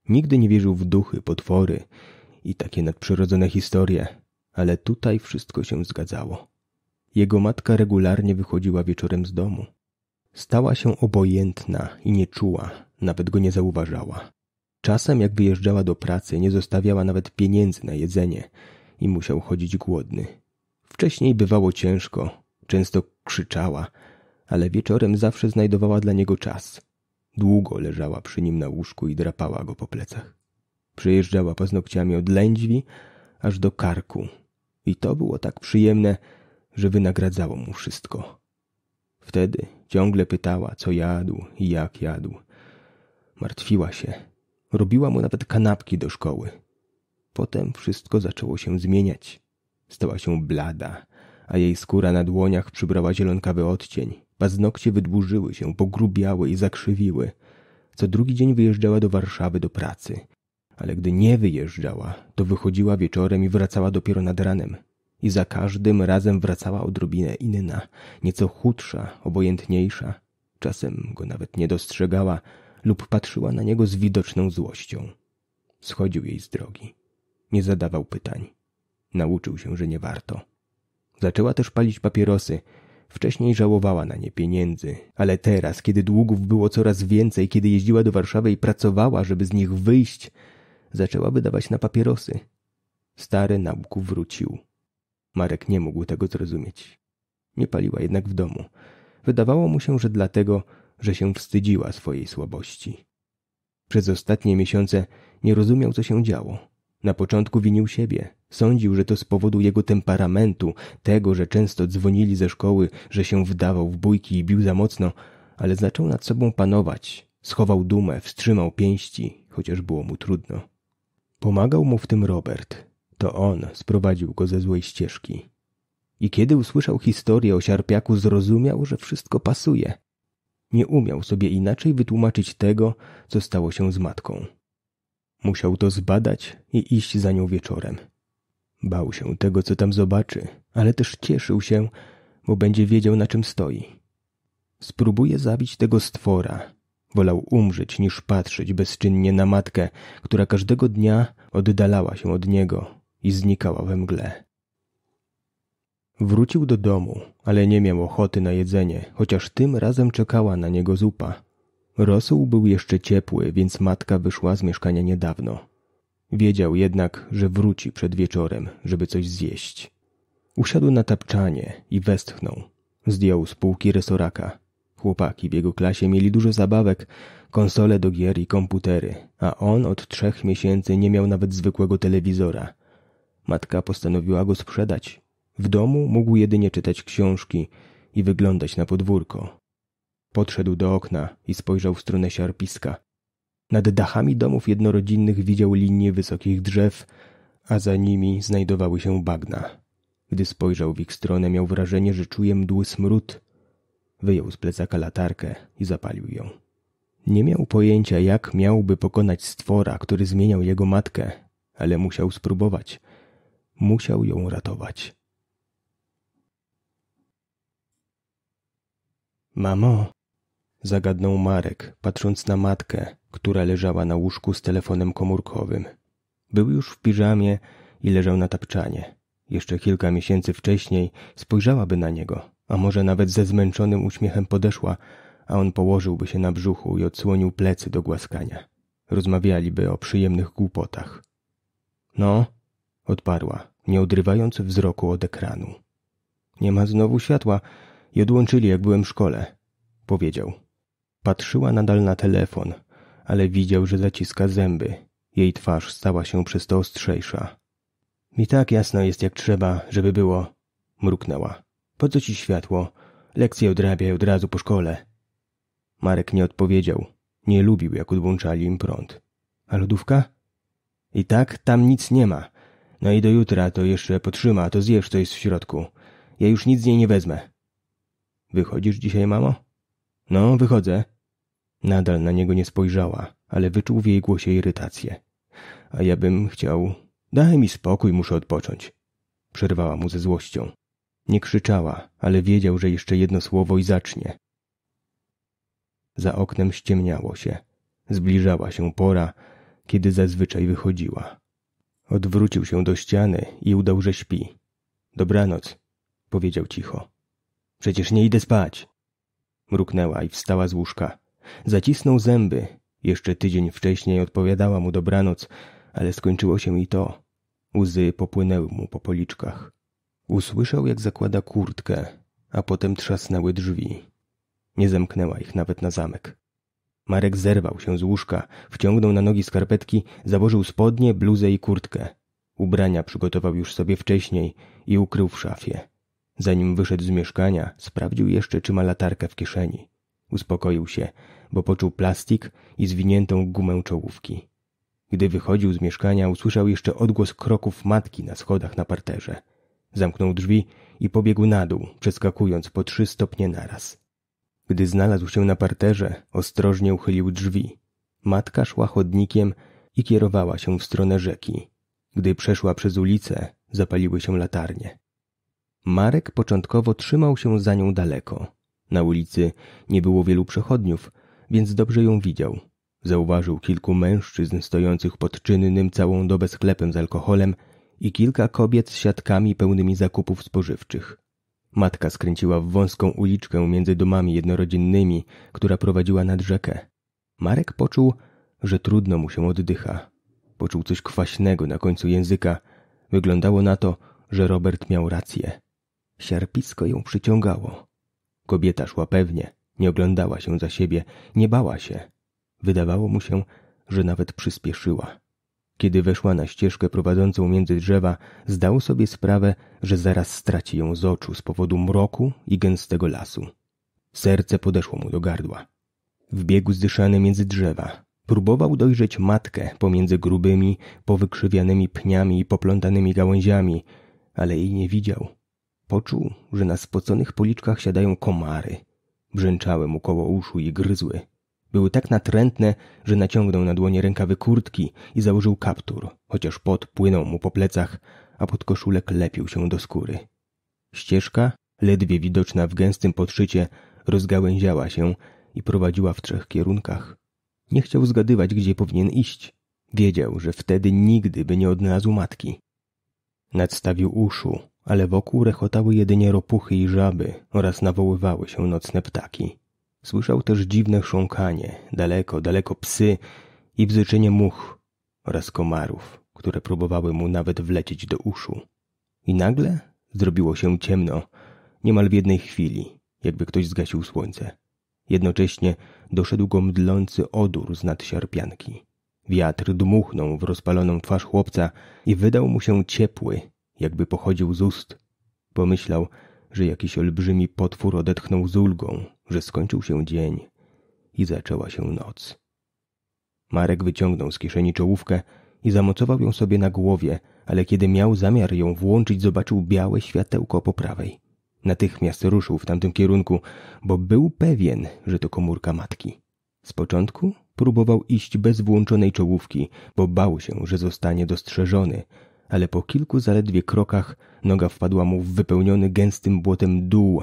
Nigdy nie wierzył w duchy, potwory i takie nadprzyrodzone historie, ale tutaj wszystko się zgadzało. Jego matka regularnie wychodziła wieczorem z domu. Stała się obojętna i nie czuła, nawet go nie zauważała. Czasem, jak wyjeżdżała do pracy, nie zostawiała nawet pieniędzy na jedzenie i musiał chodzić głodny. Wcześniej bywało ciężko, często krzyczała, ale wieczorem zawsze znajdowała dla niego czas. Długo leżała przy nim na łóżku i drapała go po plecach. Przejeżdżała paznokciami od lędźwi aż do karku. I to było tak przyjemne, że wynagradzało mu wszystko. Wtedy ciągle pytała, co jadł i jak jadł. Martwiła się. Robiła mu nawet kanapki do szkoły. Potem wszystko zaczęło się zmieniać. Stała się blada, a jej skóra na dłoniach przybrała zielonkawy odcień. Paznokcie wydłużyły się, pogrubiały i zakrzywiły. Co drugi dzień wyjeżdżała do Warszawy do pracy. Ale gdy nie wyjeżdżała, to wychodziła wieczorem i wracała dopiero nad ranem. I za każdym razem wracała odrobinę inna, nieco chudsza, obojętniejsza. Czasem go nawet nie dostrzegała lub patrzyła na niego z widoczną złością. Schodził jej z drogi. Nie zadawał pytań. Nauczył się, że nie warto. Zaczęła też palić papierosy. Wcześniej żałowała na nie pieniędzy, ale teraz, kiedy długów było coraz więcej, kiedy jeździła do Warszawy i pracowała, żeby z nich wyjść, zaczęła wydawać na papierosy. Stary nauk wrócił. Marek nie mógł tego zrozumieć. Nie paliła jednak w domu. Wydawało mu się, że dlatego, że się wstydziła swojej słabości. Przez ostatnie miesiące nie rozumiał, co się działo. Na początku winił siebie. Sądził, że to z powodu jego temperamentu, tego, że często dzwonili ze szkoły, że się wdawał w bójki i bił za mocno, ale zaczął nad sobą panować. Schował dumę, wstrzymał pięści, chociaż było mu trudno. Pomagał mu w tym Robert. To on sprowadził go ze złej ścieżki. I kiedy usłyszał historię o siarpiaku, zrozumiał, że wszystko pasuje. Nie umiał sobie inaczej wytłumaczyć tego, co stało się z matką. Musiał to zbadać i iść za nią wieczorem. Bał się tego, co tam zobaczy, ale też cieszył się, bo będzie wiedział, na czym stoi. Spróbuje zabić tego stwora. Wolał umrzeć niż patrzeć bezczynnie na matkę, która każdego dnia oddalała się od niego i znikała we mgle. Wrócił do domu, ale nie miał ochoty na jedzenie, chociaż tym razem czekała na niego zupa, Rosół był jeszcze ciepły, więc matka wyszła z mieszkania niedawno. Wiedział jednak, że wróci przed wieczorem, żeby coś zjeść. Usiadł na tapczanie i westchnął. Zdjął z półki resoraka. Chłopaki w jego klasie mieli dużo zabawek, konsole do gier i komputery, a on od trzech miesięcy nie miał nawet zwykłego telewizora. Matka postanowiła go sprzedać. W domu mógł jedynie czytać książki i wyglądać na podwórko. Podszedł do okna i spojrzał w stronę siarpiska. Nad dachami domów jednorodzinnych widział linie wysokich drzew, a za nimi znajdowały się bagna. Gdy spojrzał w ich stronę, miał wrażenie, że czuje mdły smród. Wyjął z plecaka latarkę i zapalił ją. Nie miał pojęcia, jak miałby pokonać stwora, który zmieniał jego matkę, ale musiał spróbować. Musiał ją ratować. Mamo, zagadnął Marek, patrząc na matkę, która leżała na łóżku z telefonem komórkowym. Był już w piżamie i leżał na tapczanie. Jeszcze kilka miesięcy wcześniej spojrzałaby na niego, a może nawet ze zmęczonym uśmiechem podeszła, a on położyłby się na brzuchu i odsłonił plecy do głaskania. Rozmawialiby o przyjemnych głupotach. No, odparła, nie odrywając wzroku od ekranu. Nie ma znowu światła i odłączyli, jak byłem w szkole, powiedział. Patrzyła nadal na telefon, ale widział, że zaciska zęby. Jej twarz stała się przez to ostrzejsza. Mi tak jasno jest jak trzeba, żeby było. Mruknęła. Po co ci światło? Lekcje odrabiaj od razu po szkole. Marek nie odpowiedział. Nie lubił, jak odłączali im prąd. A lodówka? I tak tam nic nie ma. No i do jutra to jeszcze potrzyma, to zjesz, co jest w środku. Ja już nic z niej nie wezmę. Wychodzisz dzisiaj, mamo? No, wychodzę. Nadal na niego nie spojrzała, ale wyczuł w jej głosie irytację. A ja bym chciał... Daj mi spokój, muszę odpocząć. Przerwała mu ze złością. Nie krzyczała, ale wiedział, że jeszcze jedno słowo i zacznie. Za oknem ściemniało się. Zbliżała się pora, kiedy zazwyczaj wychodziła. Odwrócił się do ściany i udał, że śpi. Dobranoc, powiedział cicho. Przecież nie idę spać. Mruknęła i wstała z łóżka. Zacisnął zęby. Jeszcze tydzień wcześniej odpowiadała mu dobranoc, ale skończyło się i to. Łzy popłynęły mu po policzkach. Usłyszał, jak zakłada kurtkę, a potem trzasnęły drzwi. Nie zamknęła ich nawet na zamek. Marek zerwał się z łóżka, wciągnął na nogi skarpetki, założył spodnie, bluzę i kurtkę. Ubrania przygotował już sobie wcześniej i ukrył w szafie. Zanim wyszedł z mieszkania, sprawdził jeszcze, czy ma latarkę w kieszeni. Uspokoił się, bo poczuł plastik i zwiniętą gumę czołówki. Gdy wychodził z mieszkania, usłyszał jeszcze odgłos kroków matki na schodach na parterze. Zamknął drzwi i pobiegł na dół, przeskakując po trzy stopnie naraz. Gdy znalazł się na parterze, ostrożnie uchylił drzwi. Matka szła chodnikiem i kierowała się w stronę rzeki. Gdy przeszła przez ulicę, zapaliły się latarnie. Marek początkowo trzymał się za nią daleko, na ulicy nie było wielu przechodniów, więc dobrze ją widział. Zauważył kilku mężczyzn stojących pod czynnym całą dobę sklepem z alkoholem i kilka kobiet z siatkami pełnymi zakupów spożywczych. Matka skręciła w wąską uliczkę między domami jednorodzinnymi, która prowadziła nad rzekę. Marek poczuł, że trudno mu się oddycha. Poczuł coś kwaśnego na końcu języka. Wyglądało na to, że Robert miał rację. Siarpisko ją przyciągało. Kobieta szła pewnie, nie oglądała się za siebie, nie bała się. Wydawało mu się, że nawet przyspieszyła. Kiedy weszła na ścieżkę prowadzącą między drzewa, zdał sobie sprawę, że zaraz straci ją z oczu z powodu mroku i gęstego lasu. Serce podeszło mu do gardła. Wbiegł zdyszany między drzewa. Próbował dojrzeć matkę pomiędzy grubymi, powykrzywianymi pniami i poplątanymi gałęziami, ale jej nie widział. Poczuł, że na spoconych policzkach siadają komary. Brzęczały mu koło uszu i gryzły. Były tak natrętne, że naciągnął na dłonie rękawy kurtki i założył kaptur, chociaż pot płynął mu po plecach, a pod koszulek lepił się do skóry. Ścieżka, ledwie widoczna w gęstym podszycie, rozgałęziała się i prowadziła w trzech kierunkach. Nie chciał zgadywać, gdzie powinien iść. Wiedział, że wtedy nigdy by nie odnalazł matki. Nadstawił uszu, ale wokół rechotały jedynie ropuchy i żaby oraz nawoływały się nocne ptaki. Słyszał też dziwne chrząkanie, daleko, daleko psy i wzyczenie much oraz komarów, które próbowały mu nawet wlecieć do uszu. I nagle zrobiło się ciemno, niemal w jednej chwili, jakby ktoś zgasił słońce. Jednocześnie doszedł go mdlący odór z nadsiarpianki. Wiatr dmuchnął w rozpaloną twarz chłopca i wydał mu się ciepły, jakby pochodził z ust. Pomyślał, że jakiś olbrzymi potwór odetchnął z ulgą, że skończył się dzień i zaczęła się noc. Marek wyciągnął z kieszeni czołówkę i zamocował ją sobie na głowie, ale kiedy miał zamiar ją włączyć, zobaczył białe światełko po prawej. Natychmiast ruszył w tamtym kierunku, bo był pewien, że to komórka matki. Z początku próbował iść bez włączonej czołówki, bo bał się, że zostanie dostrzeżony, ale po kilku zaledwie krokach noga wpadła mu w wypełniony gęstym błotem dół,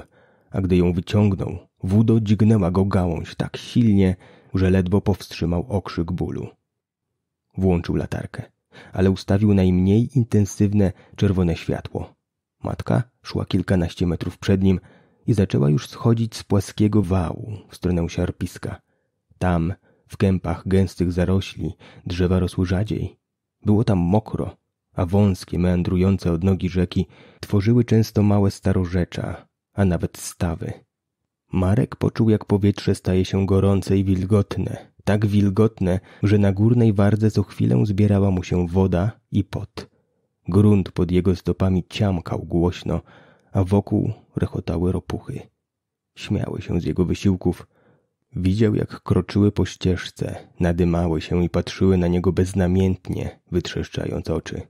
a gdy ją wyciągnął, Wudo dźgnęła go gałąź tak silnie, że ledwo powstrzymał okrzyk bólu. Włączył latarkę, ale ustawił najmniej intensywne czerwone światło. Matka szła kilkanaście metrów przed nim i zaczęła już schodzić z płaskiego wału w stronę siarpiska. Tam, w kępach gęstych zarośli, drzewa rosły rzadziej. Było tam mokro, a wąskie, meandrujące odnogi rzeki tworzyły często małe starorzecza, a nawet stawy. Marek poczuł, jak powietrze staje się gorące i wilgotne, tak wilgotne, że na górnej wardze co chwilę zbierała mu się woda i pot. Grunt pod jego stopami ciamkał głośno, a wokół rechotały ropuchy. Śmiały się z jego wysiłków. Widział, jak kroczyły po ścieżce, nadymały się i patrzyły na niego beznamiętnie, wytrzeszczając oczy.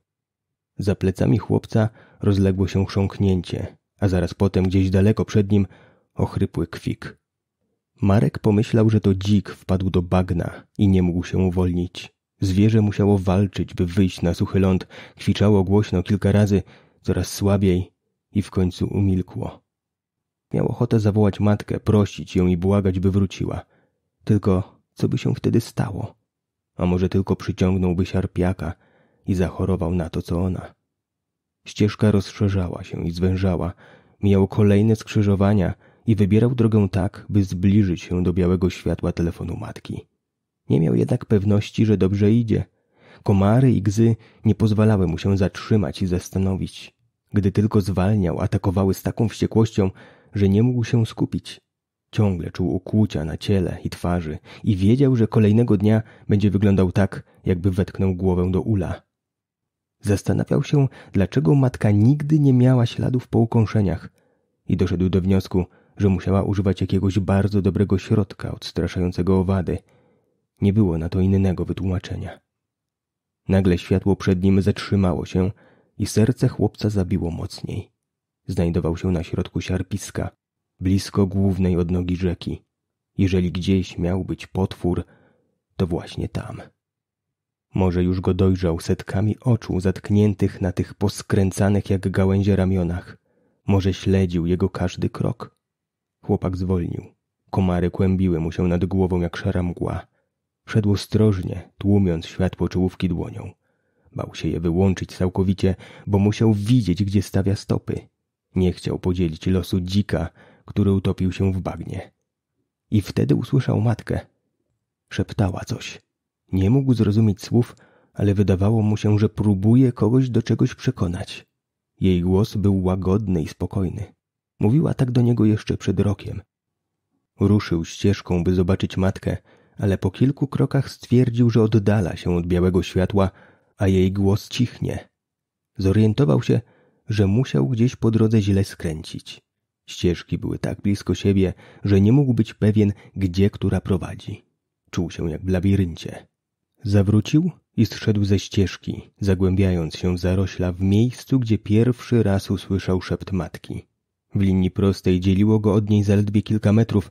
Za plecami chłopca rozległo się chrząknięcie, a zaraz potem gdzieś daleko przed nim ochrypły kwik. Marek pomyślał, że to dzik wpadł do bagna i nie mógł się uwolnić. Zwierzę musiało walczyć, by wyjść na suchy ląd. Kwiczało głośno kilka razy, coraz słabiej i w końcu umilkło. Miał ochotę zawołać matkę, prosić ją i błagać, by wróciła. Tylko co by się wtedy stało? A może tylko przyciągnąłby siarpiaka – i zachorował na to, co ona. Ścieżka rozszerzała się i zwężała, mijał kolejne skrzyżowania i wybierał drogę tak, by zbliżyć się do białego światła telefonu matki. Nie miał jednak pewności, że dobrze idzie. Komary i gzy nie pozwalały mu się zatrzymać i zastanowić. Gdy tylko zwalniał, atakowały z taką wściekłością, że nie mógł się skupić. Ciągle czuł ukłucia na ciele i twarzy i wiedział, że kolejnego dnia będzie wyglądał tak, jakby wetknął głowę do ula. Zastanawiał się, dlaczego matka nigdy nie miała śladów po ukąszeniach i doszedł do wniosku, że musiała używać jakiegoś bardzo dobrego środka odstraszającego owady. Nie było na to innego wytłumaczenia. Nagle światło przed nim zatrzymało się i serce chłopca zabiło mocniej. Znajdował się na środku siarpiska, blisko głównej odnogi rzeki. Jeżeli gdzieś miał być potwór, to właśnie tam. Może już go dojrzał setkami oczu zatkniętych na tych poskręcanych jak gałęzie ramionach. Może śledził jego każdy krok. Chłopak zwolnił. Komary kłębiły mu się nad głową jak szara mgła. Szedł ostrożnie, tłumiąc światło czołówki dłonią. Bał się je wyłączyć całkowicie, bo musiał widzieć, gdzie stawia stopy. Nie chciał podzielić losu dzika, który utopił się w bagnie. I wtedy usłyszał matkę. Szeptała coś. Nie mógł zrozumieć słów, ale wydawało mu się, że próbuje kogoś do czegoś przekonać. Jej głos był łagodny i spokojny. Mówiła tak do niego jeszcze przed rokiem. Ruszył ścieżką, by zobaczyć matkę, ale po kilku krokach stwierdził, że oddala się od białego światła, a jej głos cichnie. Zorientował się, że musiał gdzieś po drodze źle skręcić. Ścieżki były tak blisko siebie, że nie mógł być pewien, gdzie która prowadzi. Czuł się jak w labiryncie. Zawrócił i zszedł ze ścieżki, zagłębiając się w zarośla w miejscu, gdzie pierwszy raz usłyszał szept matki. W linii prostej dzieliło go od niej zaledwie kilka metrów,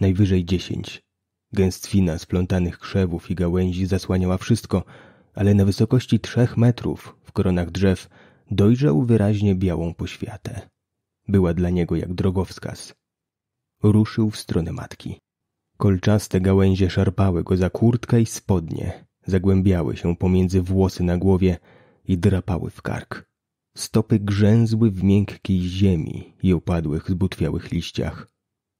najwyżej dziesięć. Gęstwina splątanych krzewów i gałęzi zasłaniała wszystko, ale na wysokości trzech metrów, w koronach drzew, dojrzał wyraźnie białą poświatę. Była dla niego jak drogowskaz. Ruszył w stronę matki. Kolczaste gałęzie szarpały go za kurtkę i spodnie, zagłębiały się pomiędzy włosy na głowie i drapały w kark. Stopy grzęzły w miękkiej ziemi i opadłych zbutwiałych liściach.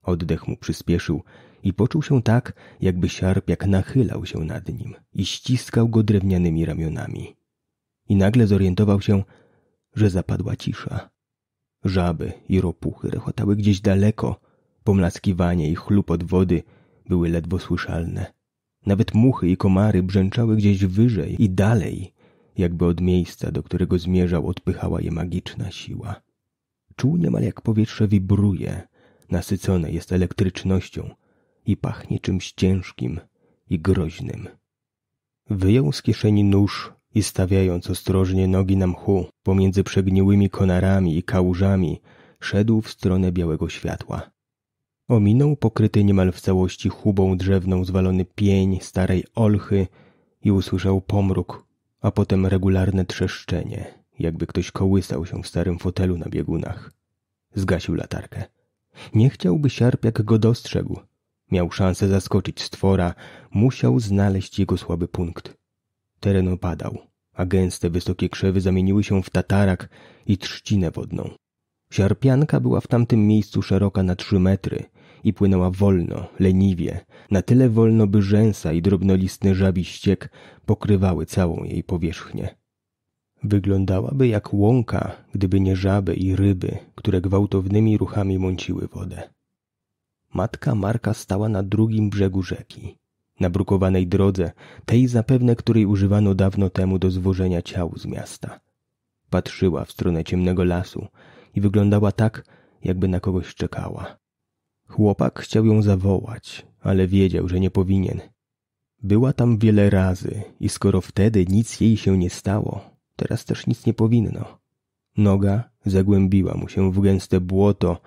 Oddech mu przyspieszył i poczuł się tak, jakby jak nachylał się nad nim i ściskał go drewnianymi ramionami. I nagle zorientował się, że zapadła cisza. Żaby i ropuchy rechotały gdzieś daleko, pomlaskiwanie i od wody – były ledwo słyszalne. Nawet muchy i komary brzęczały gdzieś wyżej i dalej, jakby od miejsca, do którego zmierzał, odpychała je magiczna siła. Czuł niemal jak powietrze wibruje, nasycone jest elektrycznością i pachnie czymś ciężkim i groźnym. Wyjął z kieszeni nóż i stawiając ostrożnie nogi na mchu, pomiędzy przegniłymi konarami i kałużami, szedł w stronę białego światła. Ominął pokryty niemal w całości chubą drzewną zwalony pień starej olchy i usłyszał pomruk, a potem regularne trzeszczenie, jakby ktoś kołysał się w starym fotelu na biegunach. Zgasił latarkę. Nie chciałby siarpiak go dostrzegł. Miał szansę zaskoczyć stwora, musiał znaleźć jego słaby punkt. Teren opadał, a gęste, wysokie krzewy zamieniły się w tatarak i trzcinę wodną. Siarpianka była w tamtym miejscu szeroka na trzy metry, i płynęła wolno, leniwie, na tyle wolno, by rzęsa i drobnolistny żabi ściek pokrywały całą jej powierzchnię. Wyglądałaby jak łąka, gdyby nie żaby i ryby, które gwałtownymi ruchami mąciły wodę. Matka Marka stała na drugim brzegu rzeki, na brukowanej drodze, tej zapewne, której używano dawno temu do zwożenia ciał z miasta. Patrzyła w stronę ciemnego lasu i wyglądała tak, jakby na kogoś czekała. Chłopak chciał ją zawołać, ale wiedział, że nie powinien. Była tam wiele razy i skoro wtedy nic jej się nie stało, teraz też nic nie powinno. Noga zagłębiła mu się w gęste błoto,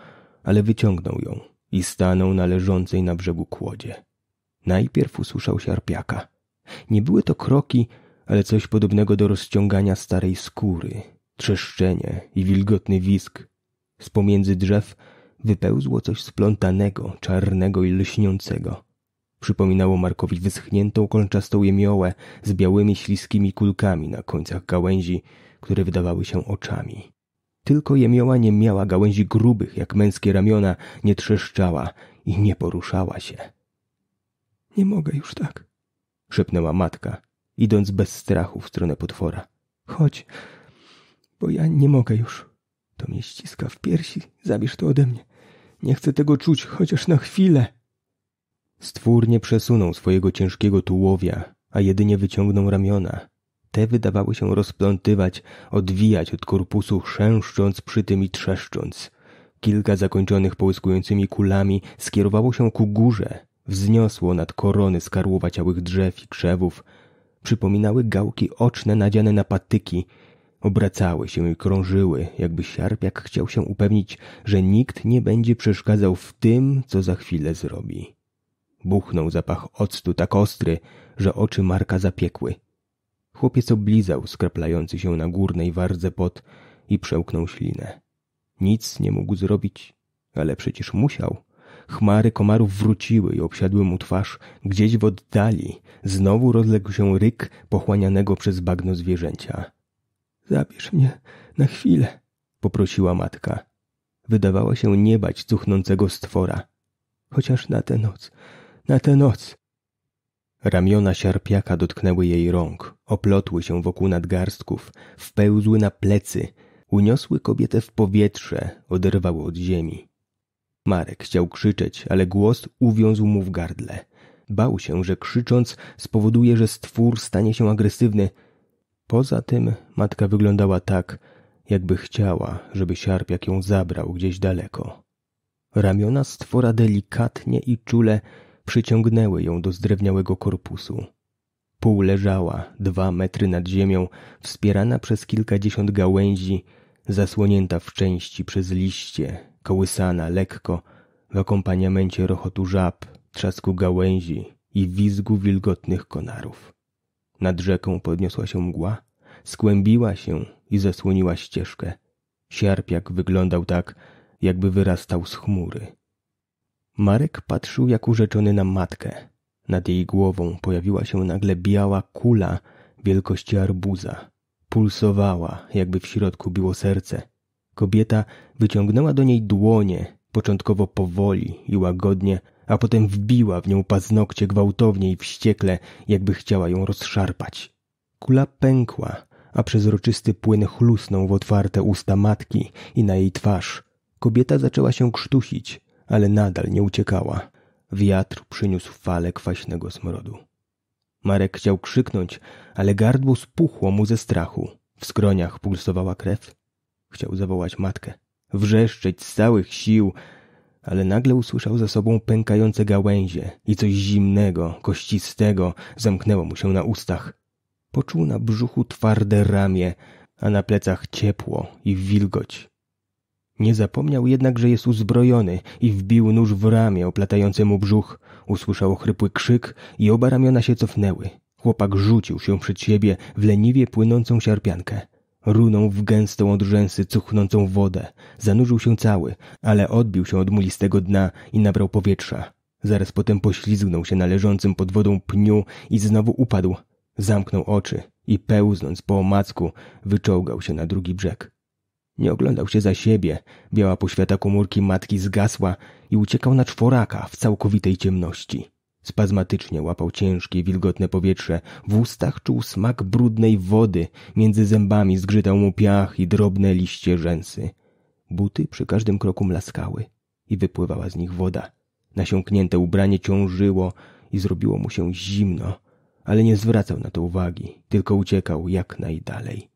ale wyciągnął ją i stanął na leżącej na brzegu kłodzie. Najpierw usłyszał siarpiaka. Nie były to kroki, ale coś podobnego do rozciągania starej skóry, trzeszczenie i wilgotny wisk. Z pomiędzy drzew Wypełzło coś splątanego, czarnego i lśniącego. Przypominało Markowi wyschniętą, kolczastą jemiołę z białymi, śliskimi kulkami na końcach gałęzi, które wydawały się oczami. Tylko jemioła nie miała gałęzi grubych, jak męskie ramiona, nie trzeszczała i nie poruszała się. Nie mogę już tak, szepnęła matka, idąc bez strachu w stronę potwora. Chodź, bo ja nie mogę już. To mnie ściska w piersi. Zabierz to ode mnie. Nie chcę tego czuć, chociaż na chwilę. Stwór nie przesunął swojego ciężkiego tułowia, a jedynie wyciągnął ramiona. Te wydawały się rozplątywać, odwijać od korpusu, chrzęszcząc przy tym i trzeszcząc. Kilka zakończonych połyskującymi kulami skierowało się ku górze, wzniosło nad korony skarłowaciałych drzew i krzewów. Przypominały gałki oczne nadziane na patyki, Obracały się i krążyły, jakby sierpiak chciał się upewnić, że nikt nie będzie przeszkadzał w tym, co za chwilę zrobi. Buchnął zapach octu tak ostry, że oczy Marka zapiekły. Chłopiec oblizał skraplający się na górnej wardze pot i przełknął ślinę. Nic nie mógł zrobić, ale przecież musiał. Chmary komarów wróciły i obsiadły mu twarz. Gdzieś w oddali znowu rozległ się ryk pochłanianego przez bagno zwierzęcia. Zabierz mnie na chwilę, poprosiła matka. Wydawała się nie bać cuchnącego stwora. Chociaż na tę noc, na tę noc. Ramiona siarpiaka dotknęły jej rąk, oplotły się wokół nadgarstków, wpełzły na plecy, uniosły kobietę w powietrze, oderwały od ziemi. Marek chciał krzyczeć, ale głos uwiązł mu w gardle. Bał się, że krzycząc spowoduje, że stwór stanie się agresywny, Poza tym matka wyglądała tak, jakby chciała, żeby siarpiak ją zabrał gdzieś daleko. Ramiona stwora delikatnie i czule przyciągnęły ją do zdrewniałego korpusu. Pół leżała, dwa metry nad ziemią, wspierana przez kilkadziesiąt gałęzi, zasłonięta w części przez liście, kołysana lekko w akompaniamencie rochotu żab, trzasku gałęzi i wizgu wilgotnych konarów. Nad rzeką podniosła się mgła, skłębiła się i zasłoniła ścieżkę. Sierpiak wyglądał tak, jakby wyrastał z chmury. Marek patrzył jak urzeczony na matkę. Nad jej głową pojawiła się nagle biała kula wielkości arbuza. Pulsowała, jakby w środku biło serce. Kobieta wyciągnęła do niej dłonie, początkowo powoli i łagodnie, a potem wbiła w nią paznokcie gwałtownie i wściekle, jakby chciała ją rozszarpać. Kula pękła, a przezroczysty płyn chlusnął w otwarte usta matki i na jej twarz. Kobieta zaczęła się krztusić, ale nadal nie uciekała. Wiatr przyniósł fale kwaśnego smrodu. Marek chciał krzyknąć, ale gardło spuchło mu ze strachu. W skroniach pulsowała krew. Chciał zawołać matkę, wrzeszczeć z całych sił, ale nagle usłyszał za sobą pękające gałęzie i coś zimnego, kościstego zamknęło mu się na ustach. Poczuł na brzuchu twarde ramię, a na plecach ciepło i wilgoć. Nie zapomniał jednak, że jest uzbrojony i wbił nóż w ramię oplatające mu brzuch. Usłyszał chrypły krzyk i oba ramiona się cofnęły. Chłopak rzucił się przed siebie w leniwie płynącą siarpiankę. Runął w gęstą od rzęsy cuchnącą wodę. Zanurzył się cały, ale odbił się od mulistego dna i nabrał powietrza. Zaraz potem poślizgnął się na leżącym pod wodą pniu i znowu upadł. Zamknął oczy i pełznąc po omacku wyczołgał się na drugi brzeg. Nie oglądał się za siebie, biała poświata komórki matki zgasła i uciekał na czworaka w całkowitej ciemności. Spazmatycznie łapał ciężkie, wilgotne powietrze, w ustach czuł smak brudnej wody, między zębami zgrzytał mu piach i drobne liście rzęsy. Buty przy każdym kroku mlaskały i wypływała z nich woda. Nasiąknięte ubranie ciążyło i zrobiło mu się zimno, ale nie zwracał na to uwagi, tylko uciekał jak najdalej.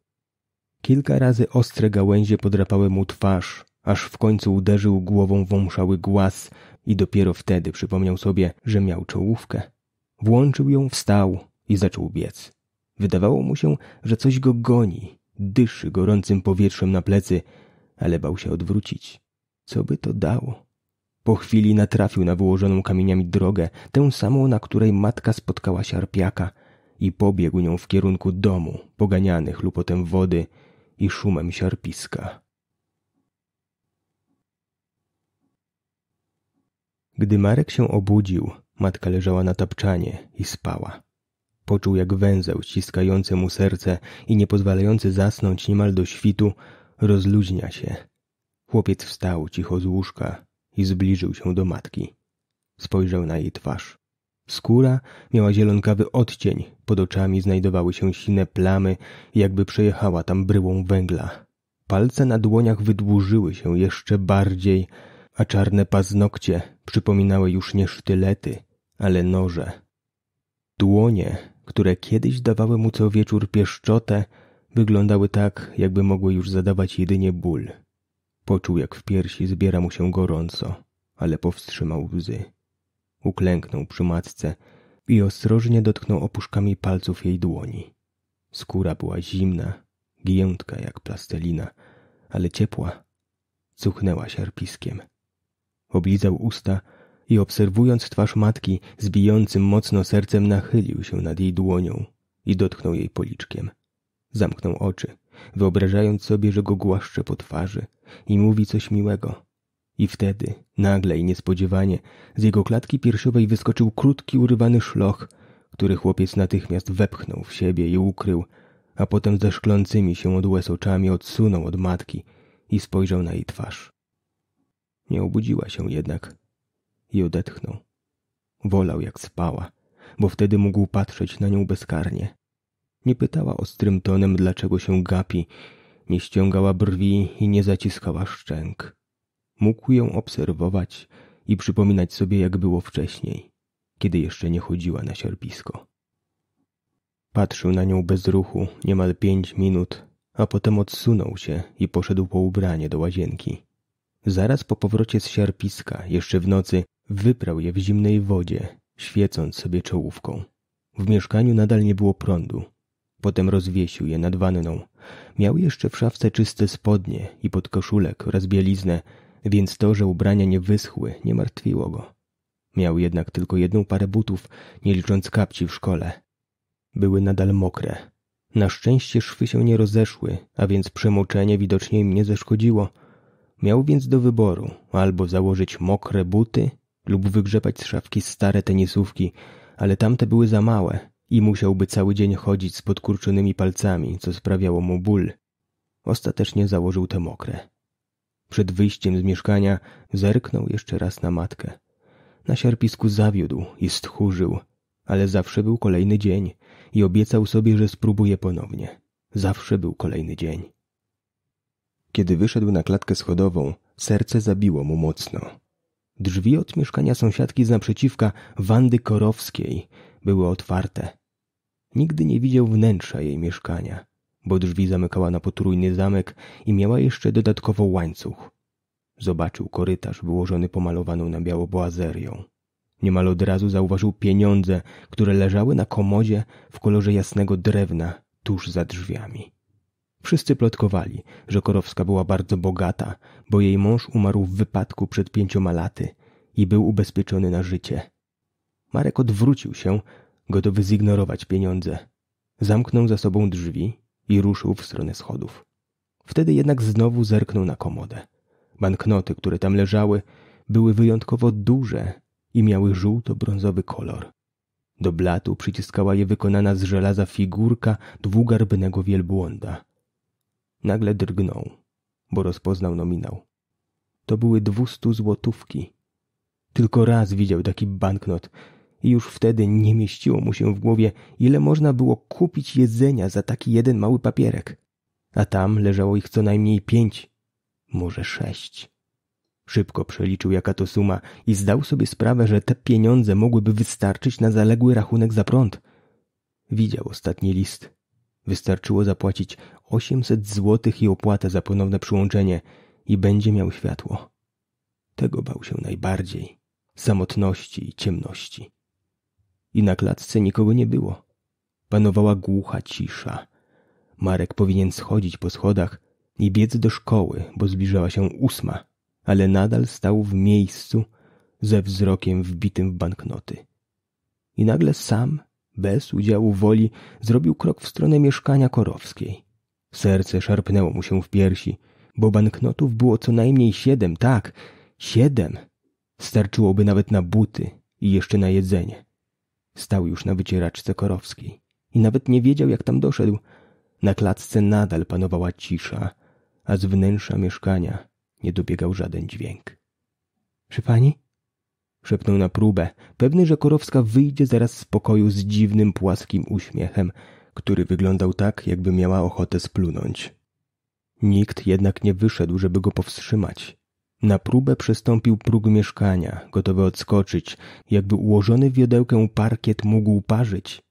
Kilka razy ostre gałęzie podrapały mu twarz, aż w końcu uderzył głową w omszały głaz, i dopiero wtedy przypomniał sobie, że miał czołówkę. Włączył ją, wstał i zaczął biec. Wydawało mu się, że coś go goni, dyszy gorącym powietrzem na plecy, ale bał się odwrócić. Co by to dało? Po chwili natrafił na wyłożoną kamieniami drogę, tę samą, na której matka spotkała siarpiaka i pobiegł nią w kierunku domu, poganianych lub potem wody i szumem siarpiska. Gdy Marek się obudził, matka leżała na tapczanie i spała. Poczuł jak węzeł ściskający mu serce i nie pozwalający zasnąć niemal do świtu rozluźnia się. Chłopiec wstał cicho z łóżka i zbliżył się do matki. Spojrzał na jej twarz. Skóra miała zielonkawy odcień, pod oczami znajdowały się sine plamy, jakby przejechała tam bryłą węgla. Palce na dłoniach wydłużyły się jeszcze bardziej – a czarne paznokcie przypominały już nie sztylety, ale noże. Dłonie, które kiedyś dawały mu co wieczór pieszczotę, wyglądały tak, jakby mogły już zadawać jedynie ból. Poczuł, jak w piersi zbiera mu się gorąco, ale powstrzymał łzy. Uklęknął przy matce i ostrożnie dotknął opuszkami palców jej dłoni. Skóra była zimna, giętka jak plastelina, ale ciepła. Cuchnęła sierpiskiem. Oblizał usta i obserwując twarz matki z bijącym mocno sercem nachylił się nad jej dłonią i dotknął jej policzkiem. Zamknął oczy, wyobrażając sobie, że go głaszcze po twarzy i mówi coś miłego. I wtedy, nagle i niespodziewanie, z jego klatki piersiowej wyskoczył krótki, urywany szloch, który chłopiec natychmiast wepchnął w siebie i ukrył, a potem ze szklącymi się od łez oczami odsunął od matki i spojrzał na jej twarz. Nie obudziła się jednak i odetchnął. Wolał jak spała, bo wtedy mógł patrzeć na nią bezkarnie. Nie pytała ostrym tonem, dlaczego się gapi, nie ściągała brwi i nie zaciskała szczęk. Mógł ją obserwować i przypominać sobie, jak było wcześniej, kiedy jeszcze nie chodziła na sierpisko. Patrzył na nią bez ruchu niemal pięć minut, a potem odsunął się i poszedł po ubranie do łazienki. Zaraz po powrocie z siarpiska, jeszcze w nocy, wyprał je w zimnej wodzie, świecąc sobie czołówką. W mieszkaniu nadal nie było prądu. Potem rozwiesił je nad wanną. Miał jeszcze w szafce czyste spodnie i podkoszulek oraz bieliznę, więc to, że ubrania nie wyschły, nie martwiło go. Miał jednak tylko jedną parę butów, nie licząc kapci w szkole. Były nadal mokre. Na szczęście szwy się nie rozeszły, a więc przemoczenie widocznie im nie zaszkodziło – Miał więc do wyboru albo założyć mokre buty lub wygrzebać z szafki stare tenisówki, ale tamte były za małe i musiałby cały dzień chodzić z podkurczonymi palcami, co sprawiało mu ból. Ostatecznie założył te mokre. Przed wyjściem z mieszkania zerknął jeszcze raz na matkę. Na sierpisku zawiódł i stchórzył, ale zawsze był kolejny dzień i obiecał sobie, że spróbuje ponownie. Zawsze był kolejny dzień. Kiedy wyszedł na klatkę schodową, serce zabiło mu mocno. Drzwi od mieszkania sąsiadki z naprzeciwka Wandy Korowskiej były otwarte. Nigdy nie widział wnętrza jej mieszkania, bo drzwi zamykała na potrójny zamek i miała jeszcze dodatkowo łańcuch. Zobaczył korytarz wyłożony pomalowaną na biało boazerią. Niemal od razu zauważył pieniądze, które leżały na komodzie w kolorze jasnego drewna tuż za drzwiami. Wszyscy plotkowali, że Korowska była bardzo bogata, bo jej mąż umarł w wypadku przed pięcioma laty i był ubezpieczony na życie. Marek odwrócił się, gotowy zignorować pieniądze. Zamknął za sobą drzwi i ruszył w stronę schodów. Wtedy jednak znowu zerknął na komodę. Banknoty, które tam leżały, były wyjątkowo duże i miały żółto-brązowy kolor. Do blatu przyciskała je wykonana z żelaza figurka dwugarbnego wielbłąda. Nagle drgnął, bo rozpoznał nominał. To były dwustu złotówki. Tylko raz widział taki banknot i już wtedy nie mieściło mu się w głowie, ile można było kupić jedzenia za taki jeden mały papierek. A tam leżało ich co najmniej pięć, może sześć. Szybko przeliczył jaka to suma i zdał sobie sprawę, że te pieniądze mogłyby wystarczyć na zaległy rachunek za prąd. Widział ostatni list. Wystarczyło zapłacić 800 złotych i opłatę za ponowne przyłączenie i będzie miał światło. Tego bał się najbardziej. Samotności i ciemności. I na klatce nikogo nie było. Panowała głucha cisza. Marek powinien schodzić po schodach i biec do szkoły, bo zbliżała się ósma, ale nadal stał w miejscu ze wzrokiem wbitym w banknoty. I nagle sam bez udziału woli, zrobił krok w stronę mieszkania Korowskiej. Serce szarpnęło mu się w piersi, bo banknotów było co najmniej siedem, tak, siedem. Starczyłoby nawet na buty i jeszcze na jedzenie. Stał już na wycieraczce Korowskiej i nawet nie wiedział, jak tam doszedł. Na klatce nadal panowała cisza, a z wnętrza mieszkania nie dobiegał żaden dźwięk. "Czy pani? Szepnął na próbę, pewny, że Korowska wyjdzie zaraz z pokoju z dziwnym, płaskim uśmiechem, który wyglądał tak, jakby miała ochotę splunąć. Nikt jednak nie wyszedł, żeby go powstrzymać. Na próbę przestąpił próg mieszkania, gotowy odskoczyć, jakby ułożony w jodełkę parkiet mógł parzyć.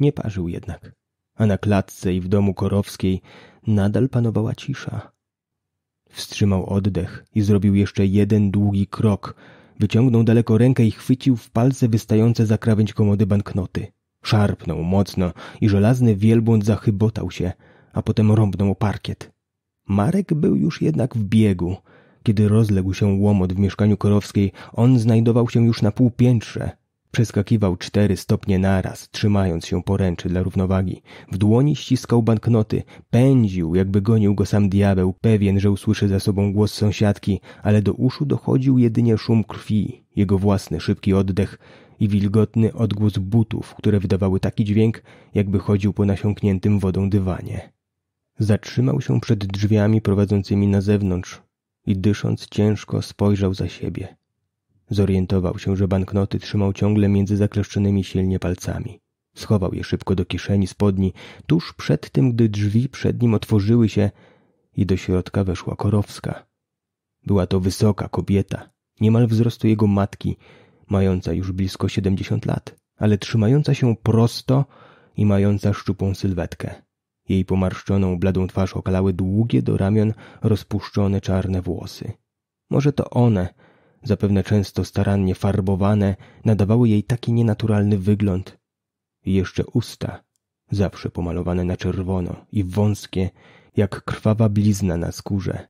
Nie parzył jednak, a na klatce i w domu Korowskiej nadal panowała cisza. Wstrzymał oddech i zrobił jeszcze jeden długi krok – Wyciągnął daleko rękę i chwycił w palce wystające za krawędź komody banknoty. Szarpnął mocno i żelazny wielbłąd zachybotał się, a potem rąbnął parkiet. Marek był już jednak w biegu. Kiedy rozległ się łomot w mieszkaniu Korowskiej, on znajdował się już na półpiętrze, Przeskakiwał cztery stopnie naraz, trzymając się poręczy dla równowagi. W dłoni ściskał banknoty, pędził, jakby gonił go sam diabeł, pewien, że usłyszy za sobą głos sąsiadki, ale do uszu dochodził jedynie szum krwi, jego własny szybki oddech i wilgotny odgłos butów, które wydawały taki dźwięk, jakby chodził po nasiąkniętym wodą dywanie. Zatrzymał się przed drzwiami prowadzącymi na zewnątrz i dysząc ciężko spojrzał za siebie. Zorientował się, że banknoty trzymał ciągle między zakleszczonymi silnie palcami. Schował je szybko do kieszeni spodni, tuż przed tym, gdy drzwi przed nim otworzyły się i do środka weszła Korowska. Była to wysoka kobieta, niemal wzrostu jego matki, mająca już blisko siedemdziesiąt lat, ale trzymająca się prosto i mająca szczupłą sylwetkę. Jej pomarszczoną, bladą twarz okalały długie do ramion rozpuszczone czarne włosy. Może to one zapewne często starannie farbowane, nadawały jej taki nienaturalny wygląd. I jeszcze usta, zawsze pomalowane na czerwono i wąskie, jak krwawa blizna na skórze.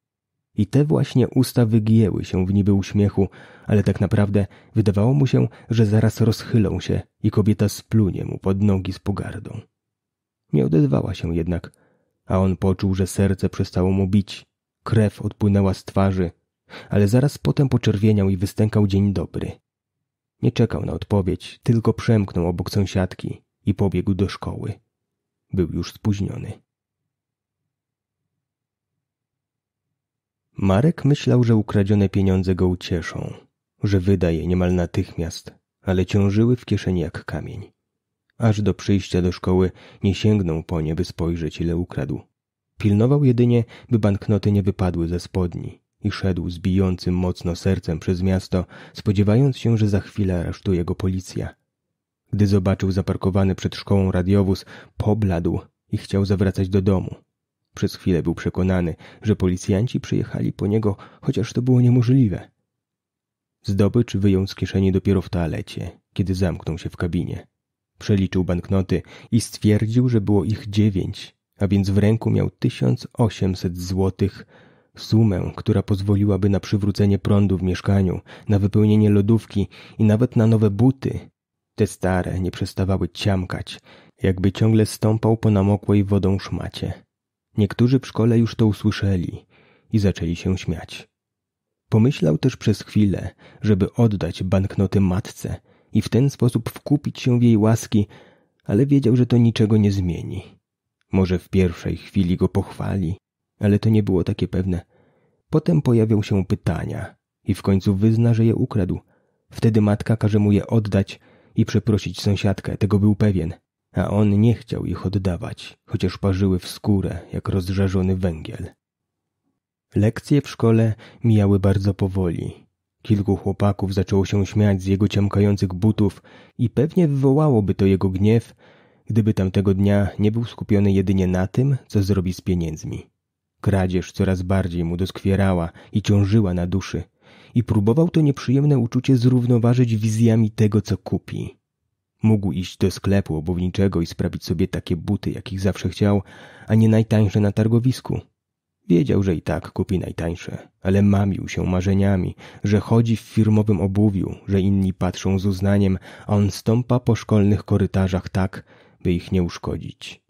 I te właśnie usta wygięły się w niby uśmiechu, ale tak naprawdę wydawało mu się, że zaraz rozchylą się i kobieta splunie mu pod nogi z pogardą. Nie odezwała się jednak, a on poczuł, że serce przestało mu bić, krew odpłynęła z twarzy, ale zaraz potem poczerwieniał i wystękał dzień dobry. Nie czekał na odpowiedź, tylko przemknął obok sąsiadki i pobiegł do szkoły. Był już spóźniony. Marek myślał, że ukradzione pieniądze go ucieszą, że wyda je niemal natychmiast, ale ciążyły w kieszeni jak kamień. Aż do przyjścia do szkoły nie sięgnął po nie, by spojrzeć, ile ukradł. Pilnował jedynie, by banknoty nie wypadły ze spodni, i szedł z bijącym mocno sercem przez miasto, spodziewając się, że za chwilę aresztuje go policja. Gdy zobaczył zaparkowany przed szkołą radiowóz, pobladł i chciał zawracać do domu. Przez chwilę był przekonany, że policjanci przyjechali po niego, chociaż to było niemożliwe. Zdobycz wyjął z kieszeni dopiero w toalecie, kiedy zamknął się w kabinie. Przeliczył banknoty i stwierdził, że było ich dziewięć, a więc w ręku miał tysiąc osiemset złotych Sumę, która pozwoliłaby na przywrócenie prądu w mieszkaniu, na wypełnienie lodówki i nawet na nowe buty. Te stare nie przestawały ciamkać, jakby ciągle stąpał po namokłej wodą szmacie. Niektórzy w szkole już to usłyszeli i zaczęli się śmiać. Pomyślał też przez chwilę, żeby oddać banknoty matce i w ten sposób wkupić się w jej łaski, ale wiedział, że to niczego nie zmieni. Może w pierwszej chwili go pochwali, ale to nie było takie pewne, Potem pojawią się pytania i w końcu wyzna, że je ukradł. Wtedy matka każe mu je oddać i przeprosić sąsiadkę, tego był pewien. A on nie chciał ich oddawać, chociaż parzyły w skórę jak rozżarzony węgiel. Lekcje w szkole mijały bardzo powoli. Kilku chłopaków zaczęło się śmiać z jego ciamkających butów i pewnie wywołałoby to jego gniew, gdyby tamtego dnia nie był skupiony jedynie na tym, co zrobi z pieniędzmi. Kradzież coraz bardziej mu doskwierała i ciążyła na duszy i próbował to nieprzyjemne uczucie zrównoważyć wizjami tego, co kupi. Mógł iść do sklepu obuwniczego i sprawić sobie takie buty, jakich zawsze chciał, a nie najtańsze na targowisku. Wiedział, że i tak kupi najtańsze, ale mamił się marzeniami, że chodzi w firmowym obuwiu, że inni patrzą z uznaniem, a on stąpa po szkolnych korytarzach tak, by ich nie uszkodzić.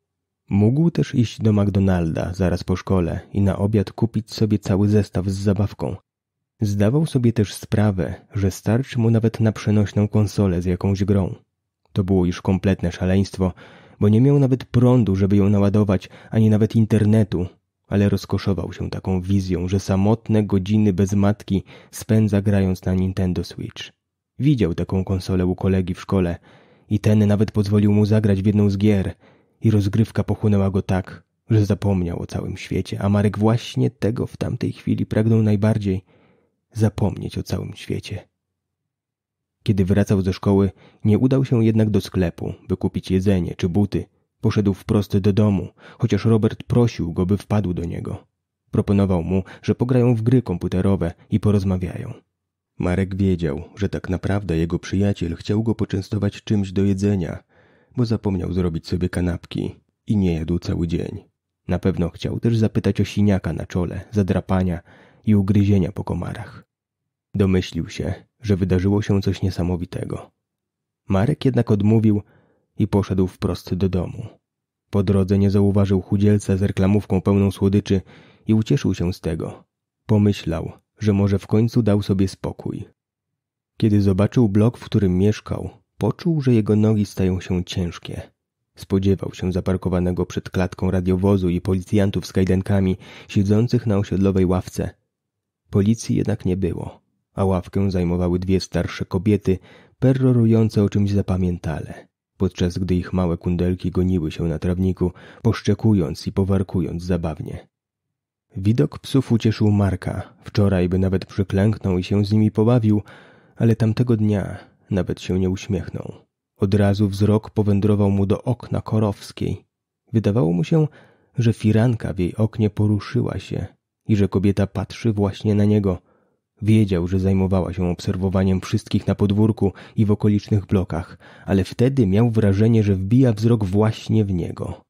Mógł też iść do McDonalda zaraz po szkole i na obiad kupić sobie cały zestaw z zabawką. Zdawał sobie też sprawę, że starczy mu nawet na przenośną konsolę z jakąś grą. To było już kompletne szaleństwo, bo nie miał nawet prądu, żeby ją naładować, ani nawet internetu, ale rozkoszował się taką wizją, że samotne godziny bez matki spędza grając na Nintendo Switch. Widział taką konsolę u kolegi w szkole i ten nawet pozwolił mu zagrać w jedną z gier – i rozgrywka pochłonęła go tak, że zapomniał o całym świecie, a Marek właśnie tego w tamtej chwili pragnął najbardziej zapomnieć o całym świecie. Kiedy wracał ze szkoły, nie udał się jednak do sklepu, by kupić jedzenie czy buty. Poszedł wprost do domu, chociaż Robert prosił go, by wpadł do niego. Proponował mu, że pograją w gry komputerowe i porozmawiają. Marek wiedział, że tak naprawdę jego przyjaciel chciał go poczęstować czymś do jedzenia, bo zapomniał zrobić sobie kanapki i nie jadł cały dzień. Na pewno chciał też zapytać o siniaka na czole, zadrapania i ugryzienia po komarach. Domyślił się, że wydarzyło się coś niesamowitego. Marek jednak odmówił i poszedł wprost do domu. Po drodze nie zauważył chudzielca z reklamówką pełną słodyczy i ucieszył się z tego. Pomyślał, że może w końcu dał sobie spokój. Kiedy zobaczył blok, w którym mieszkał, Poczuł, że jego nogi stają się ciężkie. Spodziewał się zaparkowanego przed klatką radiowozu i policjantów z kajdankami siedzących na osiedlowej ławce. Policji jednak nie było, a ławkę zajmowały dwie starsze kobiety perorujące o czymś zapamiętale, podczas gdy ich małe kundelki goniły się na trawniku, poszczekując i powarkując zabawnie. Widok psów ucieszył Marka. Wczoraj by nawet przyklęknął i się z nimi pobawił, ale tamtego dnia nawet się nie uśmiechnął. Od razu wzrok powędrował mu do okna korowskiej. Wydawało mu się, że firanka w jej oknie poruszyła się i że kobieta patrzy właśnie na niego. Wiedział, że zajmowała się obserwowaniem wszystkich na podwórku i w okolicznych blokach, ale wtedy miał wrażenie, że wbija wzrok właśnie w niego.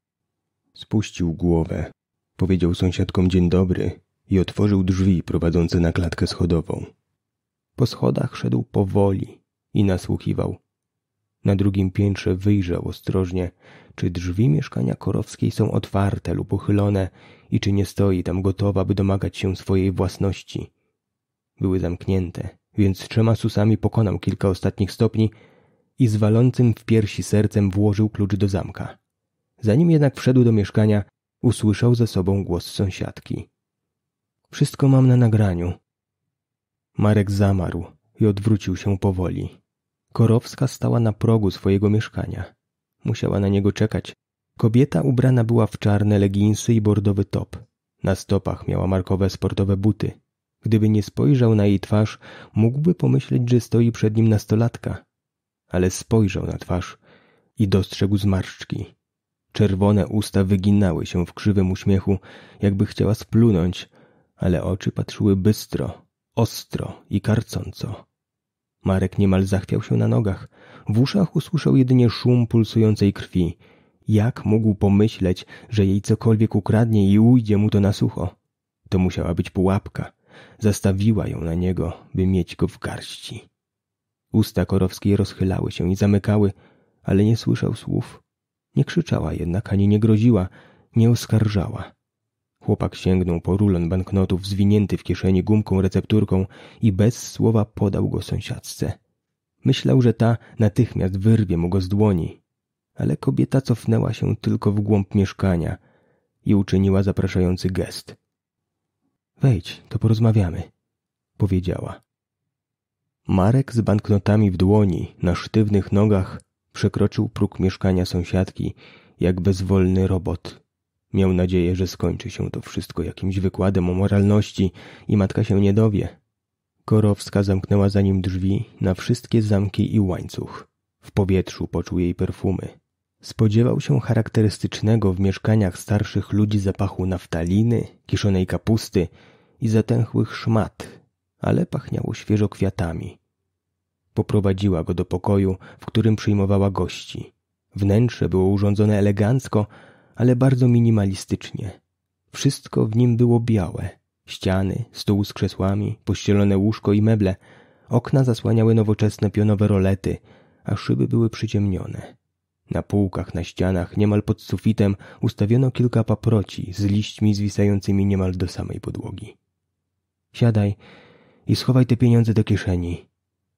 Spuścił głowę, powiedział sąsiadkom dzień dobry i otworzył drzwi prowadzące na klatkę schodową. Po schodach szedł powoli, i nasłuchiwał. Na drugim piętrze wyjrzał ostrożnie, czy drzwi mieszkania Korowskiej są otwarte lub uchylone i czy nie stoi tam gotowa, by domagać się swojej własności. Były zamknięte, więc trzema susami pokonał kilka ostatnich stopni i z walącym w piersi sercem włożył klucz do zamka. Zanim jednak wszedł do mieszkania, usłyszał za sobą głos sąsiadki. Wszystko mam na nagraniu. Marek zamarł i odwrócił się powoli. Korowska stała na progu swojego mieszkania. Musiała na niego czekać. Kobieta ubrana była w czarne leginsy i bordowy top. Na stopach miała markowe sportowe buty. Gdyby nie spojrzał na jej twarz, mógłby pomyśleć, że stoi przed nim nastolatka. Ale spojrzał na twarz i dostrzegł zmarszczki. Czerwone usta wyginały się w krzywym uśmiechu, jakby chciała splunąć, ale oczy patrzyły bystro, ostro i karcąco. Marek niemal zachwiał się na nogach. W uszach usłyszał jedynie szum pulsującej krwi. Jak mógł pomyśleć, że jej cokolwiek ukradnie i ujdzie mu to na sucho? To musiała być pułapka. Zastawiła ją na niego, by mieć go w garści. Usta Korowskiej rozchylały się i zamykały, ale nie słyszał słów. Nie krzyczała jednak, ani nie groziła, nie oskarżała. Chłopak sięgnął po rulon banknotów zwinięty w kieszeni gumką recepturką i bez słowa podał go sąsiadce. Myślał, że ta natychmiast wyrwie mu go z dłoni, ale kobieta cofnęła się tylko w głąb mieszkania i uczyniła zapraszający gest. Wejdź, to porozmawiamy, powiedziała. Marek z banknotami w dłoni, na sztywnych nogach, przekroczył próg mieszkania sąsiadki jak bezwolny robot Miał nadzieję, że skończy się to wszystko jakimś wykładem o moralności i matka się nie dowie. Korowska zamknęła za nim drzwi na wszystkie zamki i łańcuch. W powietrzu poczuł jej perfumy. Spodziewał się charakterystycznego w mieszkaniach starszych ludzi zapachu naftaliny, kiszonej kapusty i zatęchłych szmat, ale pachniało świeżo kwiatami. Poprowadziła go do pokoju, w którym przyjmowała gości. Wnętrze było urządzone elegancko, ale bardzo minimalistycznie. Wszystko w nim było białe. Ściany, stół z krzesłami, pościelone łóżko i meble. Okna zasłaniały nowoczesne pionowe rolety, a szyby były przyciemnione. Na półkach, na ścianach, niemal pod sufitem ustawiono kilka paproci z liśćmi zwisającymi niemal do samej podłogi. Siadaj i schowaj te pieniądze do kieszeni,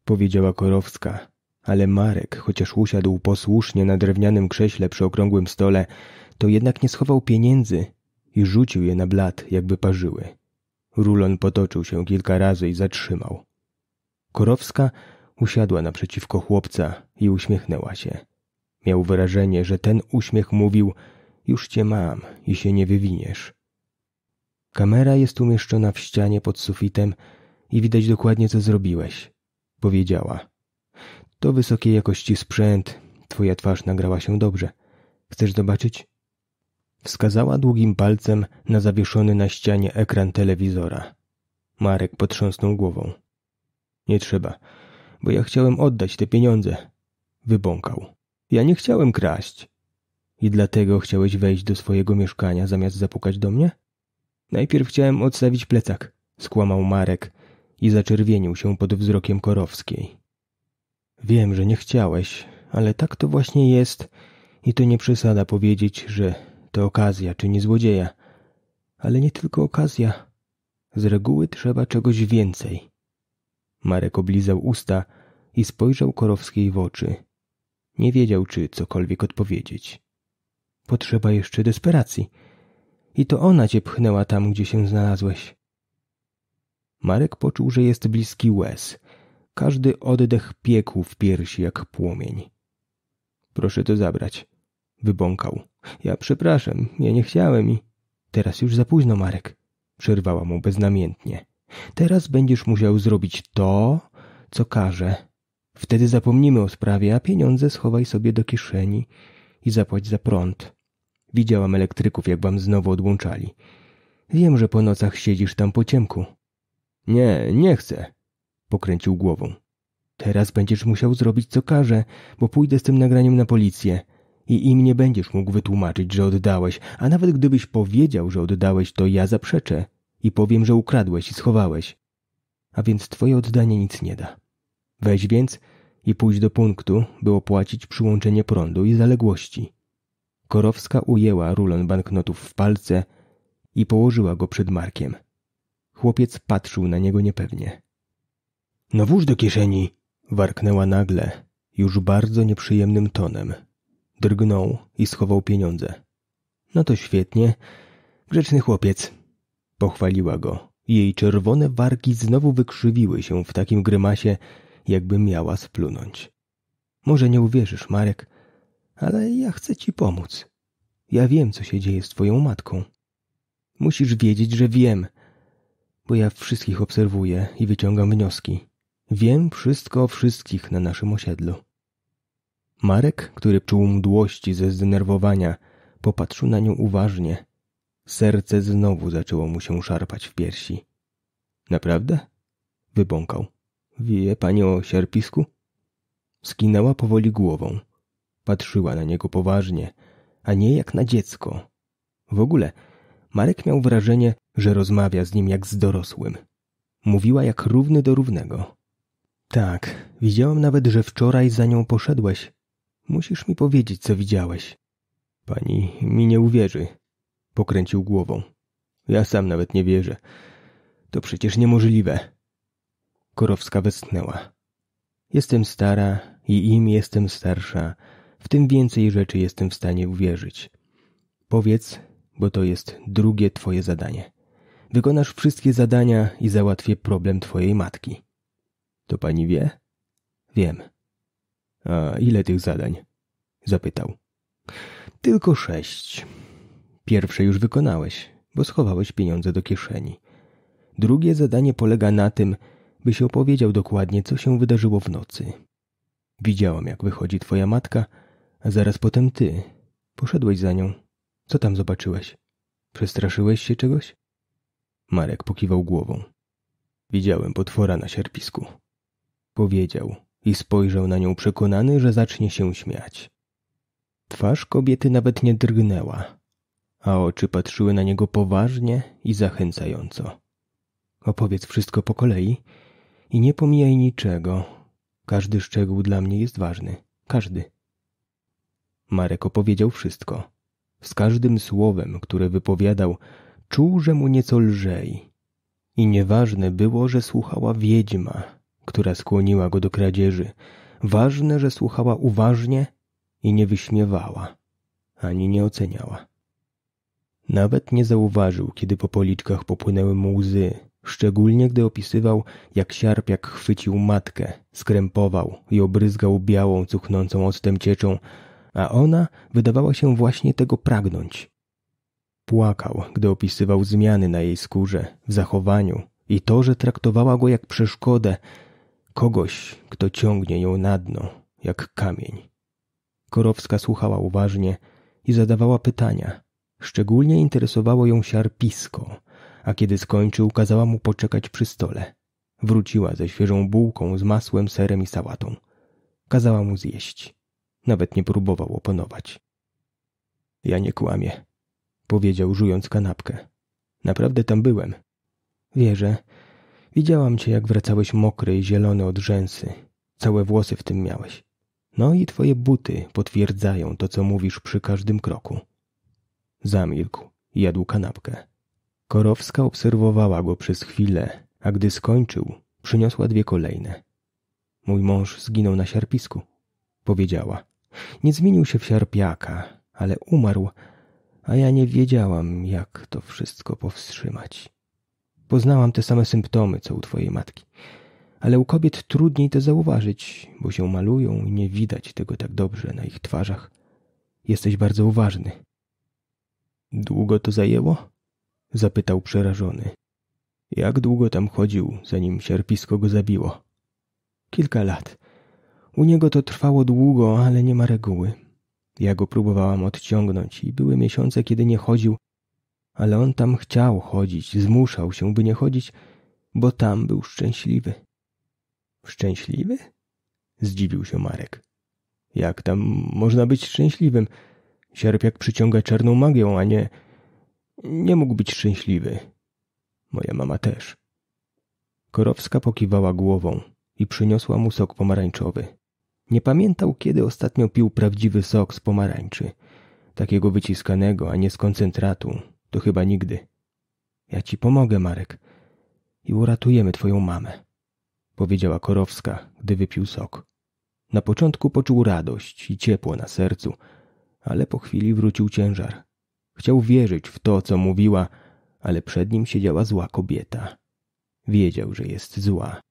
powiedziała Korowska, ale Marek, chociaż usiadł posłusznie na drewnianym krześle przy okrągłym stole, to jednak nie schował pieniędzy i rzucił je na blat, jakby parzyły. Rulon potoczył się kilka razy i zatrzymał. Korowska usiadła naprzeciwko chłopca i uśmiechnęła się. Miał wrażenie, że ten uśmiech mówił już cię mam i się nie wywiniesz. Kamera jest umieszczona w ścianie pod sufitem i widać dokładnie, co zrobiłeś. Powiedziała. To wysokiej jakości sprzęt. Twoja twarz nagrała się dobrze. Chcesz zobaczyć? Wskazała długim palcem na zawieszony na ścianie ekran telewizora. Marek potrząsnął głową. Nie trzeba, bo ja chciałem oddać te pieniądze. Wybąkał. Ja nie chciałem kraść. I dlatego chciałeś wejść do swojego mieszkania zamiast zapukać do mnie? Najpierw chciałem odstawić plecak, skłamał Marek i zaczerwienił się pod wzrokiem Korowskiej. Wiem, że nie chciałeś, ale tak to właśnie jest i to nie przesada powiedzieć, że to okazja czy nie złodzieja. Ale nie tylko okazja. Z reguły trzeba czegoś więcej. Marek oblizał usta i spojrzał Korowskiej w oczy. Nie wiedział, czy cokolwiek odpowiedzieć. Potrzeba jeszcze desperacji. I to ona cię pchnęła tam, gdzie się znalazłeś. Marek poczuł, że jest bliski łez. Każdy oddech piekł w piersi jak płomień. Proszę to zabrać. Wybąkał. Ja przepraszam, ja nie chciałem i... Teraz już za późno, Marek. Przerwała mu beznamiętnie. Teraz będziesz musiał zrobić to, co każe. Wtedy zapomnimy o sprawie, a pieniądze schowaj sobie do kieszeni i zapłać za prąd. Widziałam elektryków, jak wam znowu odłączali. Wiem, że po nocach siedzisz tam po ciemku. Nie, nie chcę. Pokręcił głową. Teraz będziesz musiał zrobić co każe, bo pójdę z tym nagraniem na policję i im nie będziesz mógł wytłumaczyć, że oddałeś, a nawet gdybyś powiedział, że oddałeś, to ja zaprzeczę i powiem, że ukradłeś i schowałeś. A więc twoje oddanie nic nie da. Weź więc i pójdź do punktu, by opłacić przyłączenie prądu i zaległości. Korowska ujęła rulon banknotów w palce i położyła go przed Markiem. Chłopiec patrzył na niego niepewnie. No włóż do kieszeni! warknęła nagle, już bardzo nieprzyjemnym tonem, drgnął i schował pieniądze. No to świetnie. Grzeczny chłopiec. Pochwaliła go. Jej czerwone wargi znowu wykrzywiły się w takim grymasie, jakby miała splunąć. Może nie uwierzysz, Marek, ale ja chcę ci pomóc. Ja wiem, co się dzieje z twoją matką. Musisz wiedzieć, że wiem, bo ja wszystkich obserwuję i wyciągam wnioski. Wiem wszystko o wszystkich na naszym osiedlu. Marek, który czuł mdłości ze zdenerwowania, popatrzył na nią uważnie. Serce znowu zaczęło mu się szarpać w piersi. Naprawdę? Wybąkał. Wie pani o sierpisku? Skinęła powoli głową. Patrzyła na niego poważnie, a nie jak na dziecko. W ogóle Marek miał wrażenie, że rozmawia z nim jak z dorosłym. Mówiła jak równy do równego. Tak, widziałam nawet, że wczoraj za nią poszedłeś, Musisz mi powiedzieć, co widziałeś. Pani mi nie uwierzy. Pokręcił głową. Ja sam nawet nie wierzę. To przecież niemożliwe. Korowska westchnęła. Jestem stara i im jestem starsza, w tym więcej rzeczy jestem w stanie uwierzyć. Powiedz, bo to jest drugie twoje zadanie. Wykonasz wszystkie zadania i załatwię problem twojej matki. To pani wie? Wiem. A ile tych zadań? Zapytał. Tylko sześć. Pierwsze już wykonałeś, bo schowałeś pieniądze do kieszeni. Drugie zadanie polega na tym, byś opowiedział dokładnie, co się wydarzyło w nocy. Widziałam, jak wychodzi twoja matka, a zaraz potem ty. Poszedłeś za nią. Co tam zobaczyłeś? Przestraszyłeś się czegoś? Marek pokiwał głową. Widziałem potwora na sierpisku. Powiedział, i spojrzał na nią przekonany, że zacznie się śmiać. Twarz kobiety nawet nie drgnęła, a oczy patrzyły na niego poważnie i zachęcająco. Opowiedz wszystko po kolei i nie pomijaj niczego. Każdy szczegół dla mnie jest ważny. Każdy. Marek opowiedział wszystko. Z każdym słowem, które wypowiadał, czuł, że mu nieco lżej. I nieważne było, że słuchała wiedźma, która skłoniła go do kradzieży. Ważne, że słuchała uważnie i nie wyśmiewała, ani nie oceniała. Nawet nie zauważył, kiedy po policzkach popłynęły mu łzy, szczególnie gdy opisywał, jak siarpiak chwycił matkę, skrępował i obryzgał białą, cuchnącą octem cieczą, a ona wydawała się właśnie tego pragnąć. Płakał, gdy opisywał zmiany na jej skórze, w zachowaniu i to, że traktowała go jak przeszkodę, kogoś, kto ciągnie ją na dno, jak kamień. Korowska słuchała uważnie i zadawała pytania. Szczególnie interesowało ją siarpisko, a kiedy skończył, kazała mu poczekać przy stole. Wróciła ze świeżą bułką z masłem, serem i sałatą. Kazała mu zjeść. Nawet nie próbował oponować. Ja nie kłamię, powiedział, żując kanapkę. Naprawdę tam byłem. Wierzę, Widziałam cię, jak wracałeś mokry i zielony od rzęsy. Całe włosy w tym miałeś. No i twoje buty potwierdzają to, co mówisz przy każdym kroku. Zamilkł, jadł kanapkę. Korowska obserwowała go przez chwilę, a gdy skończył, przyniosła dwie kolejne. Mój mąż zginął na siarpisku, powiedziała. Nie zmienił się w siarpiaka, ale umarł, a ja nie wiedziałam, jak to wszystko powstrzymać. Poznałam te same symptomy, co u twojej matki. Ale u kobiet trudniej to zauważyć, bo się malują i nie widać tego tak dobrze na ich twarzach. Jesteś bardzo uważny. Długo to zajęło? Zapytał przerażony. Jak długo tam chodził, zanim sierpisko go zabiło? Kilka lat. U niego to trwało długo, ale nie ma reguły. Ja go próbowałam odciągnąć i były miesiące, kiedy nie chodził, ale on tam chciał chodzić, zmuszał się, by nie chodzić, bo tam był szczęśliwy. Szczęśliwy? Zdziwił się Marek. Jak tam można być szczęśliwym? Sierp jak przyciąga czarną magią, a nie... Nie mógł być szczęśliwy. Moja mama też. Korowska pokiwała głową i przyniosła mu sok pomarańczowy. Nie pamiętał, kiedy ostatnio pił prawdziwy sok z pomarańczy. Takiego wyciskanego, a nie z koncentratu, to chyba nigdy. Ja ci pomogę, Marek. I uratujemy twoją mamę. Powiedziała Korowska, gdy wypił sok. Na początku poczuł radość i ciepło na sercu, ale po chwili wrócił ciężar. Chciał wierzyć w to, co mówiła, ale przed nim siedziała zła kobieta. Wiedział, że jest zła.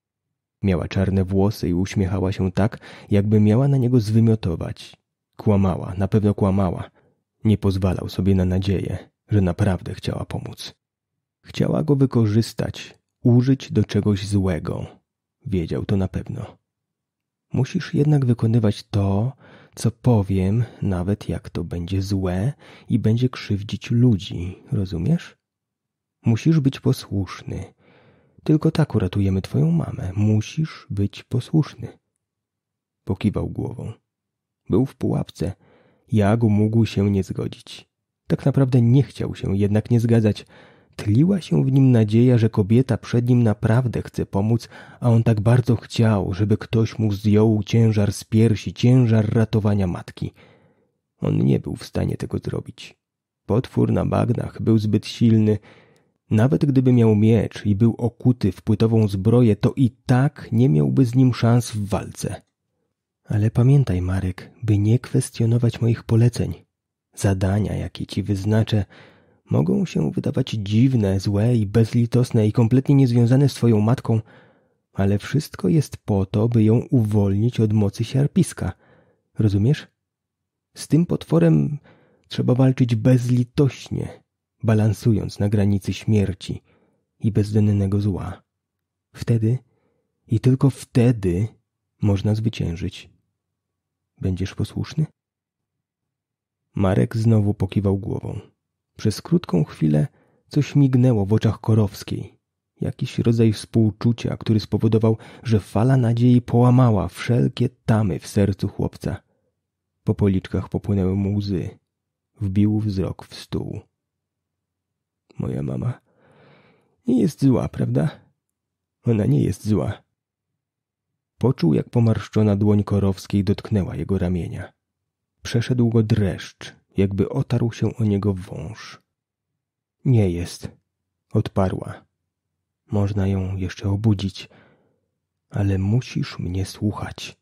Miała czarne włosy i uśmiechała się tak, jakby miała na niego zwymiotować. Kłamała, na pewno kłamała. Nie pozwalał sobie na nadzieję że naprawdę chciała pomóc. Chciała go wykorzystać, użyć do czegoś złego. Wiedział to na pewno. Musisz jednak wykonywać to, co powiem, nawet jak to będzie złe i będzie krzywdzić ludzi, rozumiesz? Musisz być posłuszny. Tylko tak uratujemy twoją mamę. Musisz być posłuszny. Pokiwał głową. Był w pułapce. Jag mógł się nie zgodzić. Tak naprawdę nie chciał się jednak nie zgadzać. Tliła się w nim nadzieja, że kobieta przed nim naprawdę chce pomóc, a on tak bardzo chciał, żeby ktoś mu zdjął ciężar z piersi, ciężar ratowania matki. On nie był w stanie tego zrobić. Potwór na bagnach był zbyt silny. Nawet gdyby miał miecz i był okuty w płytową zbroję, to i tak nie miałby z nim szans w walce. Ale pamiętaj, Marek, by nie kwestionować moich poleceń, Zadania, jakie ci wyznaczę, mogą się wydawać dziwne, złe i bezlitosne i kompletnie niezwiązane z twoją matką, ale wszystko jest po to, by ją uwolnić od mocy siarpiska. Rozumiesz? Z tym potworem trzeba walczyć bezlitośnie, balansując na granicy śmierci i bezdennego zła. Wtedy i tylko wtedy można zwyciężyć. Będziesz posłuszny? Marek znowu pokiwał głową. Przez krótką chwilę coś mignęło w oczach Korowskiej. Jakiś rodzaj współczucia, który spowodował, że fala nadziei połamała wszelkie tamy w sercu chłopca. Po policzkach popłynęły mu łzy. Wbił wzrok w stół. Moja mama nie jest zła, prawda? Ona nie jest zła. Poczuł, jak pomarszczona dłoń Korowskiej dotknęła jego ramienia. Przeszedł go dreszcz, jakby otarł się o niego wąż. Nie jest, odparła. Można ją jeszcze obudzić, ale musisz mnie słuchać.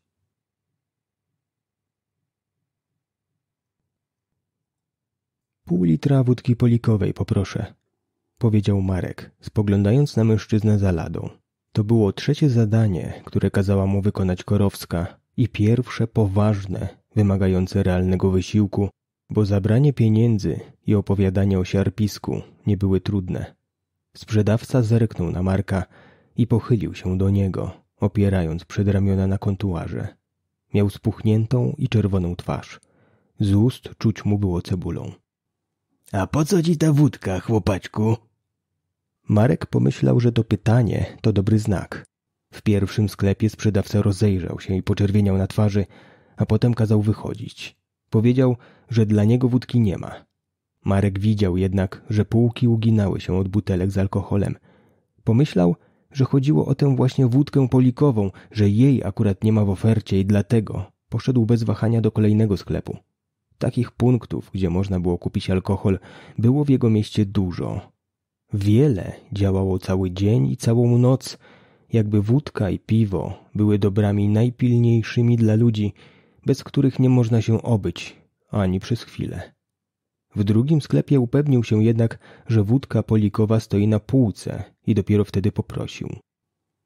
Pół litra wódki polikowej poproszę, powiedział Marek, spoglądając na mężczyznę za ladą. To było trzecie zadanie, które kazała mu wykonać Korowska i pierwsze poważne, wymagające realnego wysiłku, bo zabranie pieniędzy i opowiadanie o siarpisku nie były trudne. Sprzedawca zerknął na Marka i pochylił się do niego, opierając przedramiona na kontuarze. Miał spuchniętą i czerwoną twarz. Z ust czuć mu było cebulą. A po co ci ta wódka, chłopaczku? Marek pomyślał, że to pytanie to dobry znak. W pierwszym sklepie sprzedawca rozejrzał się i poczerwieniał na twarzy, a potem kazał wychodzić. Powiedział, że dla niego wódki nie ma. Marek widział jednak, że półki uginały się od butelek z alkoholem. Pomyślał, że chodziło o tę właśnie wódkę polikową, że jej akurat nie ma w ofercie i dlatego poszedł bez wahania do kolejnego sklepu. Takich punktów, gdzie można było kupić alkohol, było w jego mieście dużo. Wiele działało cały dzień i całą noc, jakby wódka i piwo były dobrami najpilniejszymi dla ludzi, bez których nie można się obyć, ani przez chwilę. W drugim sklepie upewnił się jednak, że wódka polikowa stoi na półce i dopiero wtedy poprosił.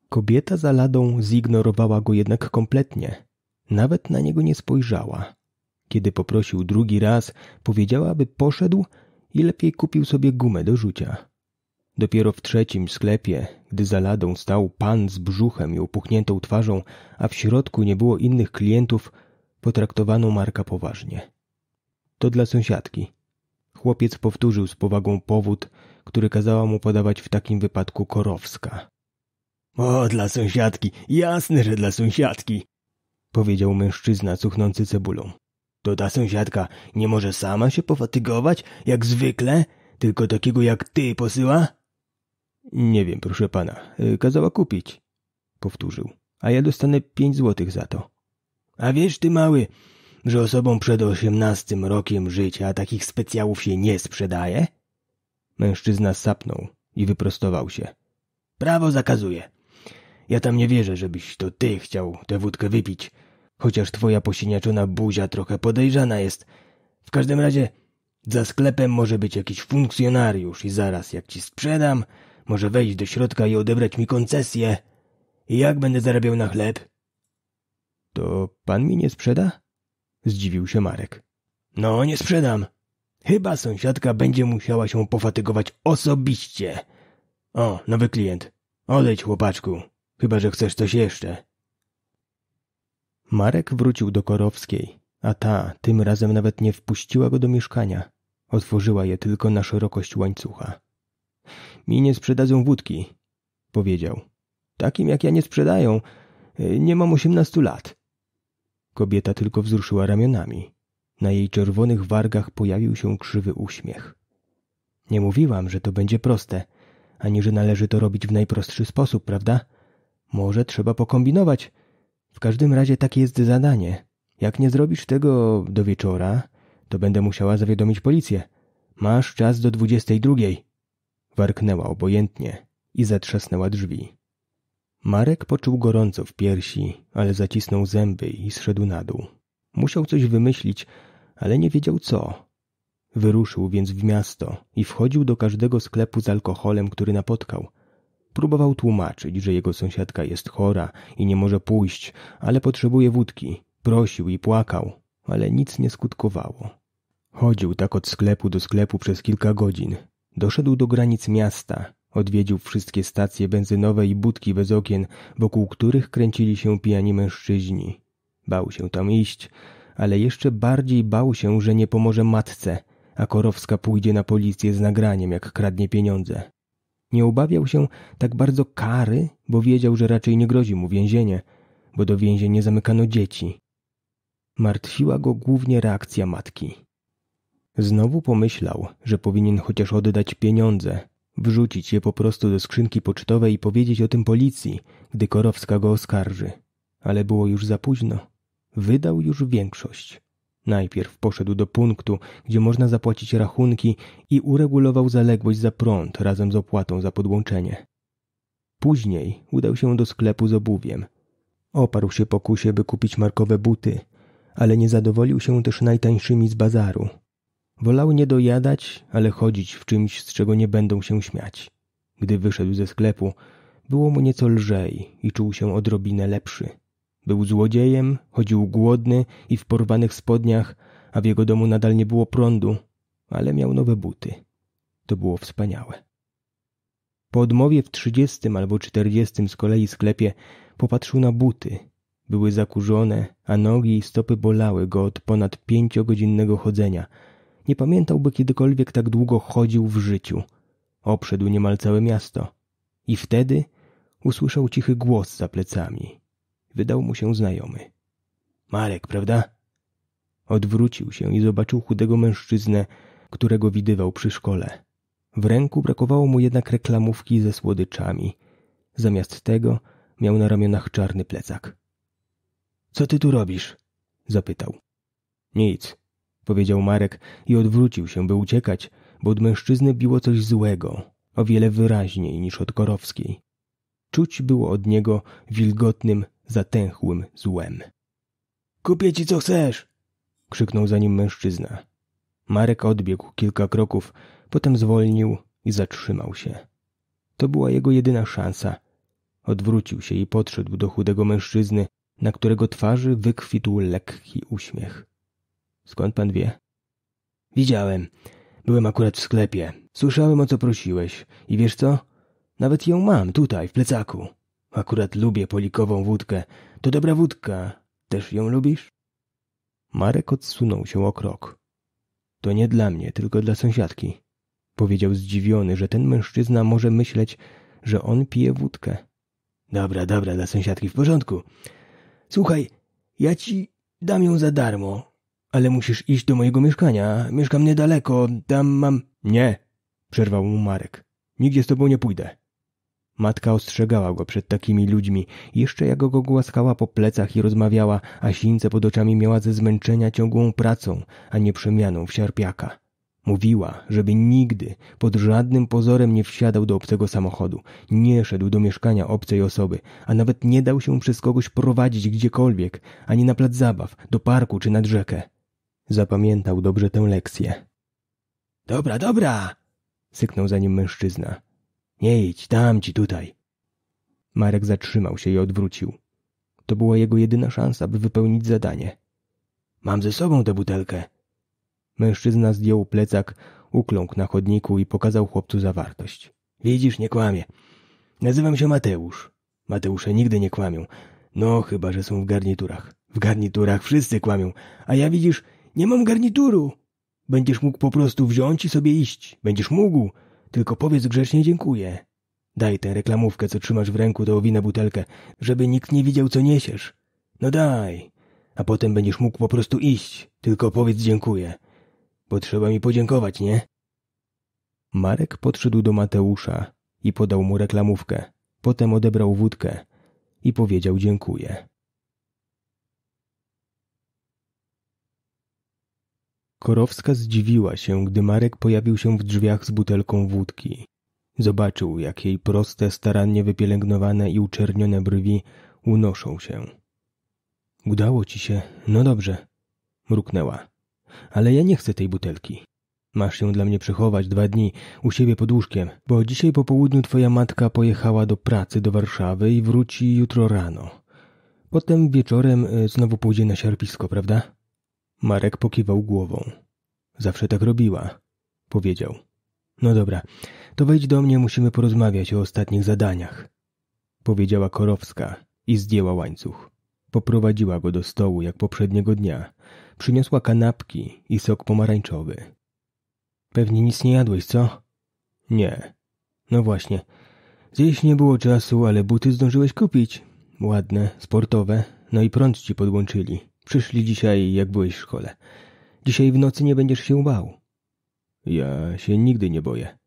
Kobieta za ladą zignorowała go jednak kompletnie. Nawet na niego nie spojrzała. Kiedy poprosił drugi raz, powiedziała, by poszedł i lepiej kupił sobie gumę do rzucia. Dopiero w trzecim sklepie, gdy za ladą stał pan z brzuchem i upuchniętą twarzą, a w środku nie było innych klientów, Potraktowano Marka poważnie. To dla sąsiadki. Chłopiec powtórzył z powagą powód, który kazała mu podawać w takim wypadku Korowska. O, dla sąsiadki, jasne, że dla sąsiadki, powiedział mężczyzna cuchnący cebulą. To ta sąsiadka nie może sama się pofatygować, jak zwykle, tylko takiego jak ty posyła? Nie wiem, proszę pana, kazała kupić, powtórzył, a ja dostanę pięć złotych za to. A wiesz ty mały, że osobom przed osiemnastym rokiem życia takich specjałów się nie sprzedaje? Mężczyzna sapnął i wyprostował się. Prawo zakazuje. Ja tam nie wierzę, żebyś to ty chciał tę wódkę wypić, chociaż twoja posiniaczona buzia trochę podejrzana jest. W każdym razie za sklepem może być jakiś funkcjonariusz i zaraz jak ci sprzedam, może wejść do środka i odebrać mi koncesję. I jak będę zarabiał na chleb? To pan mi nie sprzeda? Zdziwił się Marek. No, nie sprzedam. Chyba sąsiadka będzie musiała się pofatygować osobiście. O, nowy klient. Odejdź, chłopaczku. Chyba, że chcesz coś jeszcze. Marek wrócił do Korowskiej, a ta tym razem nawet nie wpuściła go do mieszkania. Otworzyła je tylko na szerokość łańcucha. Mi nie sprzedadzą wódki, powiedział. Takim jak ja nie sprzedają. Y, nie mam osiemnastu lat. Kobieta tylko wzruszyła ramionami. Na jej czerwonych wargach pojawił się krzywy uśmiech. Nie mówiłam, że to będzie proste, ani że należy to robić w najprostszy sposób, prawda? Może trzeba pokombinować. W każdym razie takie jest zadanie. Jak nie zrobisz tego do wieczora, to będę musiała zawiadomić policję. Masz czas do dwudziestej drugiej. Warknęła obojętnie i zatrzasnęła drzwi. Marek poczuł gorąco w piersi, ale zacisnął zęby i zszedł na dół. Musiał coś wymyślić, ale nie wiedział co. Wyruszył więc w miasto i wchodził do każdego sklepu z alkoholem, który napotkał. Próbował tłumaczyć, że jego sąsiadka jest chora i nie może pójść, ale potrzebuje wódki. Prosił i płakał, ale nic nie skutkowało. Chodził tak od sklepu do sklepu przez kilka godzin. Doszedł do granic miasta Odwiedził wszystkie stacje benzynowe i budki bez okien, wokół których kręcili się pijani mężczyźni. Bał się tam iść, ale jeszcze bardziej bał się, że nie pomoże matce, a Korowska pójdzie na policję z nagraniem, jak kradnie pieniądze. Nie obawiał się tak bardzo kary, bo wiedział, że raczej nie grozi mu więzienie, bo do więzienia zamykano dzieci. Martwiła go głównie reakcja matki. Znowu pomyślał, że powinien chociaż oddać pieniądze, Wrzucić je po prostu do skrzynki pocztowej i powiedzieć o tym policji, gdy Korowska go oskarży. Ale było już za późno. Wydał już większość. Najpierw poszedł do punktu, gdzie można zapłacić rachunki i uregulował zaległość za prąd razem z opłatą za podłączenie. Później udał się do sklepu z obuwiem. Oparł się pokusie, by kupić markowe buty, ale nie zadowolił się też najtańszymi z bazaru, Wolał nie dojadać, ale chodzić w czymś, z czego nie będą się śmiać. Gdy wyszedł ze sklepu, było mu nieco lżej i czuł się odrobinę lepszy. Był złodziejem, chodził głodny i w porwanych spodniach, a w jego domu nadal nie było prądu, ale miał nowe buty. To było wspaniałe. Po odmowie w trzydziestym albo czterdziestym z kolei sklepie popatrzył na buty. Były zakurzone, a nogi i stopy bolały go od ponad pięciogodzinnego chodzenia – nie pamiętałby kiedykolwiek tak długo chodził w życiu. Obszedł niemal całe miasto. I wtedy usłyszał cichy głos za plecami. Wydał mu się znajomy. Marek, prawda? Odwrócił się i zobaczył chudego mężczyznę, którego widywał przy szkole. W ręku brakowało mu jednak reklamówki ze słodyczami. Zamiast tego miał na ramionach czarny plecak. Co ty tu robisz? zapytał. Nic, powiedział Marek i odwrócił się, by uciekać, bo od mężczyzny biło coś złego, o wiele wyraźniej niż od Korowskiej. Czuć było od niego wilgotnym, zatęchłym złem. Kupię ci co chcesz! krzyknął za nim mężczyzna. Marek odbiegł kilka kroków, potem zwolnił i zatrzymał się. To była jego jedyna szansa. Odwrócił się i podszedł do chudego mężczyzny, na którego twarzy wykwitł lekki uśmiech. Skąd pan wie? Widziałem. Byłem akurat w sklepie. Słyszałem, o co prosiłeś. I wiesz co? Nawet ją mam tutaj, w plecaku. Akurat lubię polikową wódkę. To dobra wódka. Też ją lubisz? Marek odsunął się o krok. To nie dla mnie, tylko dla sąsiadki. Powiedział zdziwiony, że ten mężczyzna może myśleć, że on pije wódkę. Dobra, dobra, dla sąsiadki w porządku. Słuchaj, ja ci dam ją za darmo, ale musisz iść do mojego mieszkania. Mieszkam niedaleko, tam mam... Nie, przerwał mu Marek. Nigdzie z tobą nie pójdę. Matka ostrzegała go przed takimi ludźmi. Jeszcze jak go głaskała po plecach i rozmawiała, a sińce pod oczami miała ze zmęczenia ciągłą pracą, a nie przemianą w sierpiaka. Mówiła, żeby nigdy, pod żadnym pozorem nie wsiadał do obcego samochodu, nie szedł do mieszkania obcej osoby, a nawet nie dał się przez kogoś prowadzić gdziekolwiek, ani na plac zabaw, do parku czy nad rzekę. Zapamiętał dobrze tę lekcję. Dobra, dobra! Syknął za nim mężczyzna. Nie idź, tam ci tutaj. Marek zatrzymał się i odwrócił. To była jego jedyna szansa, by wypełnić zadanie. Mam ze sobą tę butelkę. Mężczyzna zdjął plecak, ukląkł na chodniku i pokazał chłopcu zawartość. Widzisz, nie kłamie. Nazywam się Mateusz. Mateusze nigdy nie kłamią. No, chyba, że są w garniturach. W garniturach wszyscy kłamią. A ja, widzisz, nie mam garnituru. Będziesz mógł po prostu wziąć i sobie iść. Będziesz mógł. Tylko powiedz grzecznie dziękuję. Daj tę reklamówkę, co trzymasz w ręku, to owinę butelkę, żeby nikt nie widział, co niesiesz. No daj. A potem będziesz mógł po prostu iść. Tylko powiedz dziękuję. Bo trzeba mi podziękować, nie? Marek podszedł do Mateusza i podał mu reklamówkę. Potem odebrał wódkę i powiedział dziękuję. Korowska zdziwiła się, gdy Marek pojawił się w drzwiach z butelką wódki. Zobaczył, jak jej proste, starannie wypielęgnowane i uczernione brwi unoszą się. Udało ci się, no dobrze, mruknęła. Ale ja nie chcę tej butelki. Masz ją dla mnie przechować dwa dni u siebie pod łóżkiem, bo dzisiaj po południu twoja matka pojechała do pracy do Warszawy i wróci jutro rano. Potem wieczorem y, znowu pójdzie na siarpisko, prawda? Marek pokiwał głową. Zawsze tak robiła, powiedział. No dobra, to wejdź do mnie, musimy porozmawiać o ostatnich zadaniach. Powiedziała Korowska i zdjęła łańcuch. Poprowadziła go do stołu jak poprzedniego dnia. Przyniosła kanapki i sok pomarańczowy. Pewnie nic nie jadłeś, co? Nie. No właśnie. Zjeść nie było czasu, ale buty zdążyłeś kupić. Ładne, sportowe, no i prąd ci podłączyli. Przyszli dzisiaj, jak byłeś w szkole. Dzisiaj w nocy nie będziesz się bał. Ja się nigdy nie boję,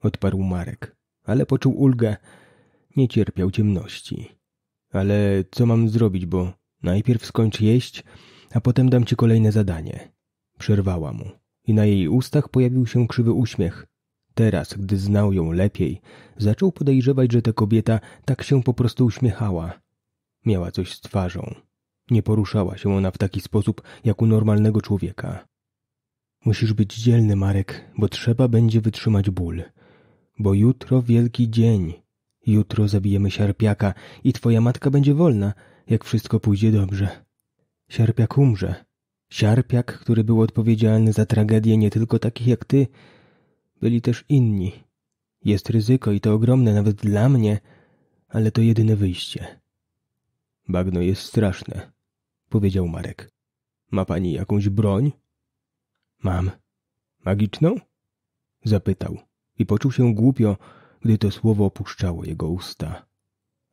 odparł Marek, ale poczuł ulgę. Nie cierpiał ciemności. Ale co mam zrobić, bo najpierw skończ jeść, a potem dam ci kolejne zadanie. Przerwała mu i na jej ustach pojawił się krzywy uśmiech. Teraz, gdy znał ją lepiej, zaczął podejrzewać, że ta kobieta tak się po prostu uśmiechała. Miała coś z twarzą, nie poruszała się ona w taki sposób jak u normalnego człowieka. Musisz być dzielny, Marek, bo trzeba będzie wytrzymać ból. Bo jutro wielki dzień. Jutro zabijemy sierpiaka i twoja matka będzie wolna, jak wszystko pójdzie dobrze. Sierpiak umrze. Sierpiak, który był odpowiedzialny za tragedię nie tylko takich jak ty, byli też inni. Jest ryzyko i to ogromne nawet dla mnie, ale to jedyne wyjście. Bagno jest straszne powiedział Marek. Ma pani jakąś broń? Mam. Magiczną? Zapytał i poczuł się głupio, gdy to słowo opuszczało jego usta.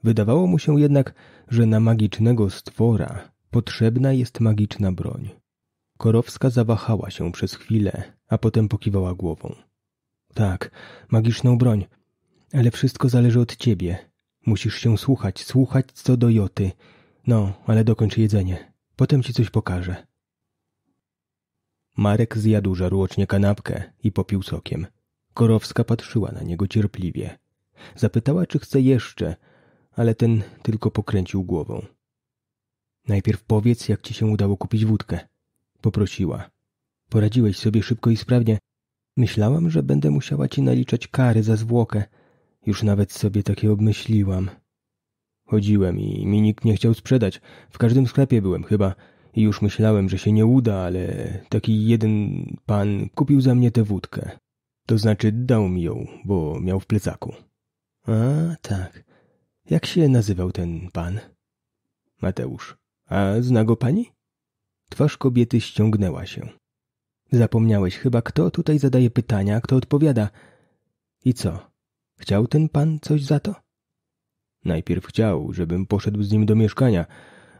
Wydawało mu się jednak, że na magicznego stwora potrzebna jest magiczna broń. Korowska zawahała się przez chwilę, a potem pokiwała głową. Tak, magiczną broń, ale wszystko zależy od ciebie. Musisz się słuchać, słuchać co do joty no, ale dokończ jedzenie. Potem ci coś pokażę. Marek zjadł żarłocznie kanapkę i popił sokiem. Korowska patrzyła na niego cierpliwie. Zapytała, czy chce jeszcze, ale ten tylko pokręcił głową. Najpierw powiedz, jak ci się udało kupić wódkę. Poprosiła. Poradziłeś sobie szybko i sprawnie. Myślałam, że będę musiała ci naliczać kary za zwłokę. Już nawet sobie takie obmyśliłam. Chodziłem i mi nikt nie chciał sprzedać. W każdym sklepie byłem chyba. I już myślałem, że się nie uda, ale taki jeden pan kupił za mnie tę wódkę. To znaczy dał mi ją, bo miał w plecaku. A, tak. Jak się nazywał ten pan? Mateusz. A zna go pani? Twarz kobiety ściągnęła się. Zapomniałeś chyba, kto tutaj zadaje pytania, kto odpowiada. I co? Chciał ten pan coś za to? Najpierw chciał, żebym poszedł z nim do mieszkania,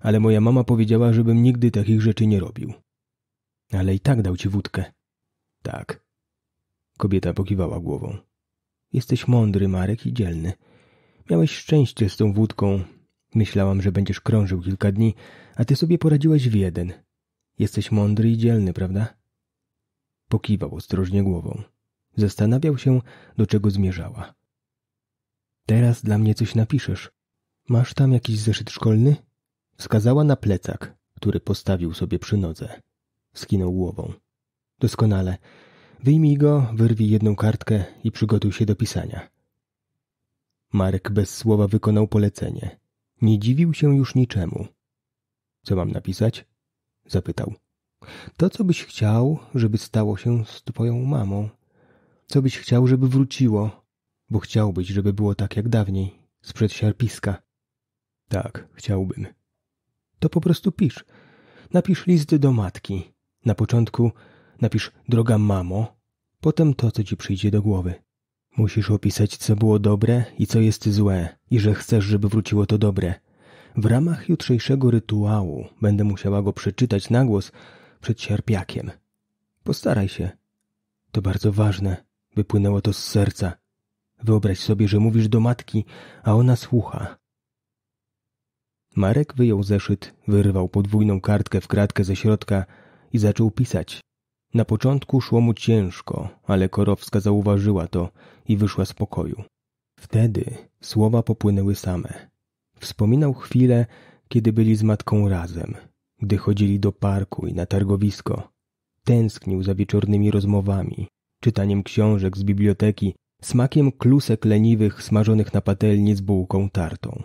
ale moja mama powiedziała, żebym nigdy takich rzeczy nie robił. Ale i tak dał ci wódkę. Tak. Kobieta pokiwała głową. Jesteś mądry, Marek, i dzielny. Miałeś szczęście z tą wódką. Myślałam, że będziesz krążył kilka dni, a ty sobie poradziłeś w jeden. Jesteś mądry i dzielny, prawda? Pokiwał ostrożnie głową. Zastanawiał się, do czego zmierzała. Teraz dla mnie coś napiszesz. Masz tam jakiś zeszyt szkolny? Wskazała na plecak, który postawił sobie przy nodze. Skinął głową. Doskonale. Wyjmij go, wyrwij jedną kartkę i przygotuj się do pisania. Marek bez słowa wykonał polecenie. Nie dziwił się już niczemu. Co mam napisać? zapytał. To, co byś chciał, żeby stało się z twoją mamą. Co byś chciał, żeby wróciło, bo chciałbyś, żeby było tak jak dawniej, sprzed siarpiska. Tak, chciałbym. To po prostu pisz. Napisz list do matki. Na początku napisz droga mamo, potem to, co ci przyjdzie do głowy. Musisz opisać, co było dobre i co jest złe, i że chcesz, żeby wróciło to dobre. W ramach jutrzejszego rytuału będę musiała go przeczytać na głos przed sierpiakiem. Postaraj się. To bardzo ważne. Wypłynęło to z serca. Wyobraź sobie, że mówisz do matki, a ona słucha. Marek wyjął zeszyt, wyrwał podwójną kartkę w kratkę ze środka i zaczął pisać. Na początku szło mu ciężko, ale Korowska zauważyła to i wyszła z pokoju. Wtedy słowa popłynęły same. Wspominał chwilę, kiedy byli z matką razem, gdy chodzili do parku i na targowisko. Tęsknił za wieczornymi rozmowami, czytaniem książek z biblioteki smakiem klusek leniwych smażonych na patelni z bułką tartą.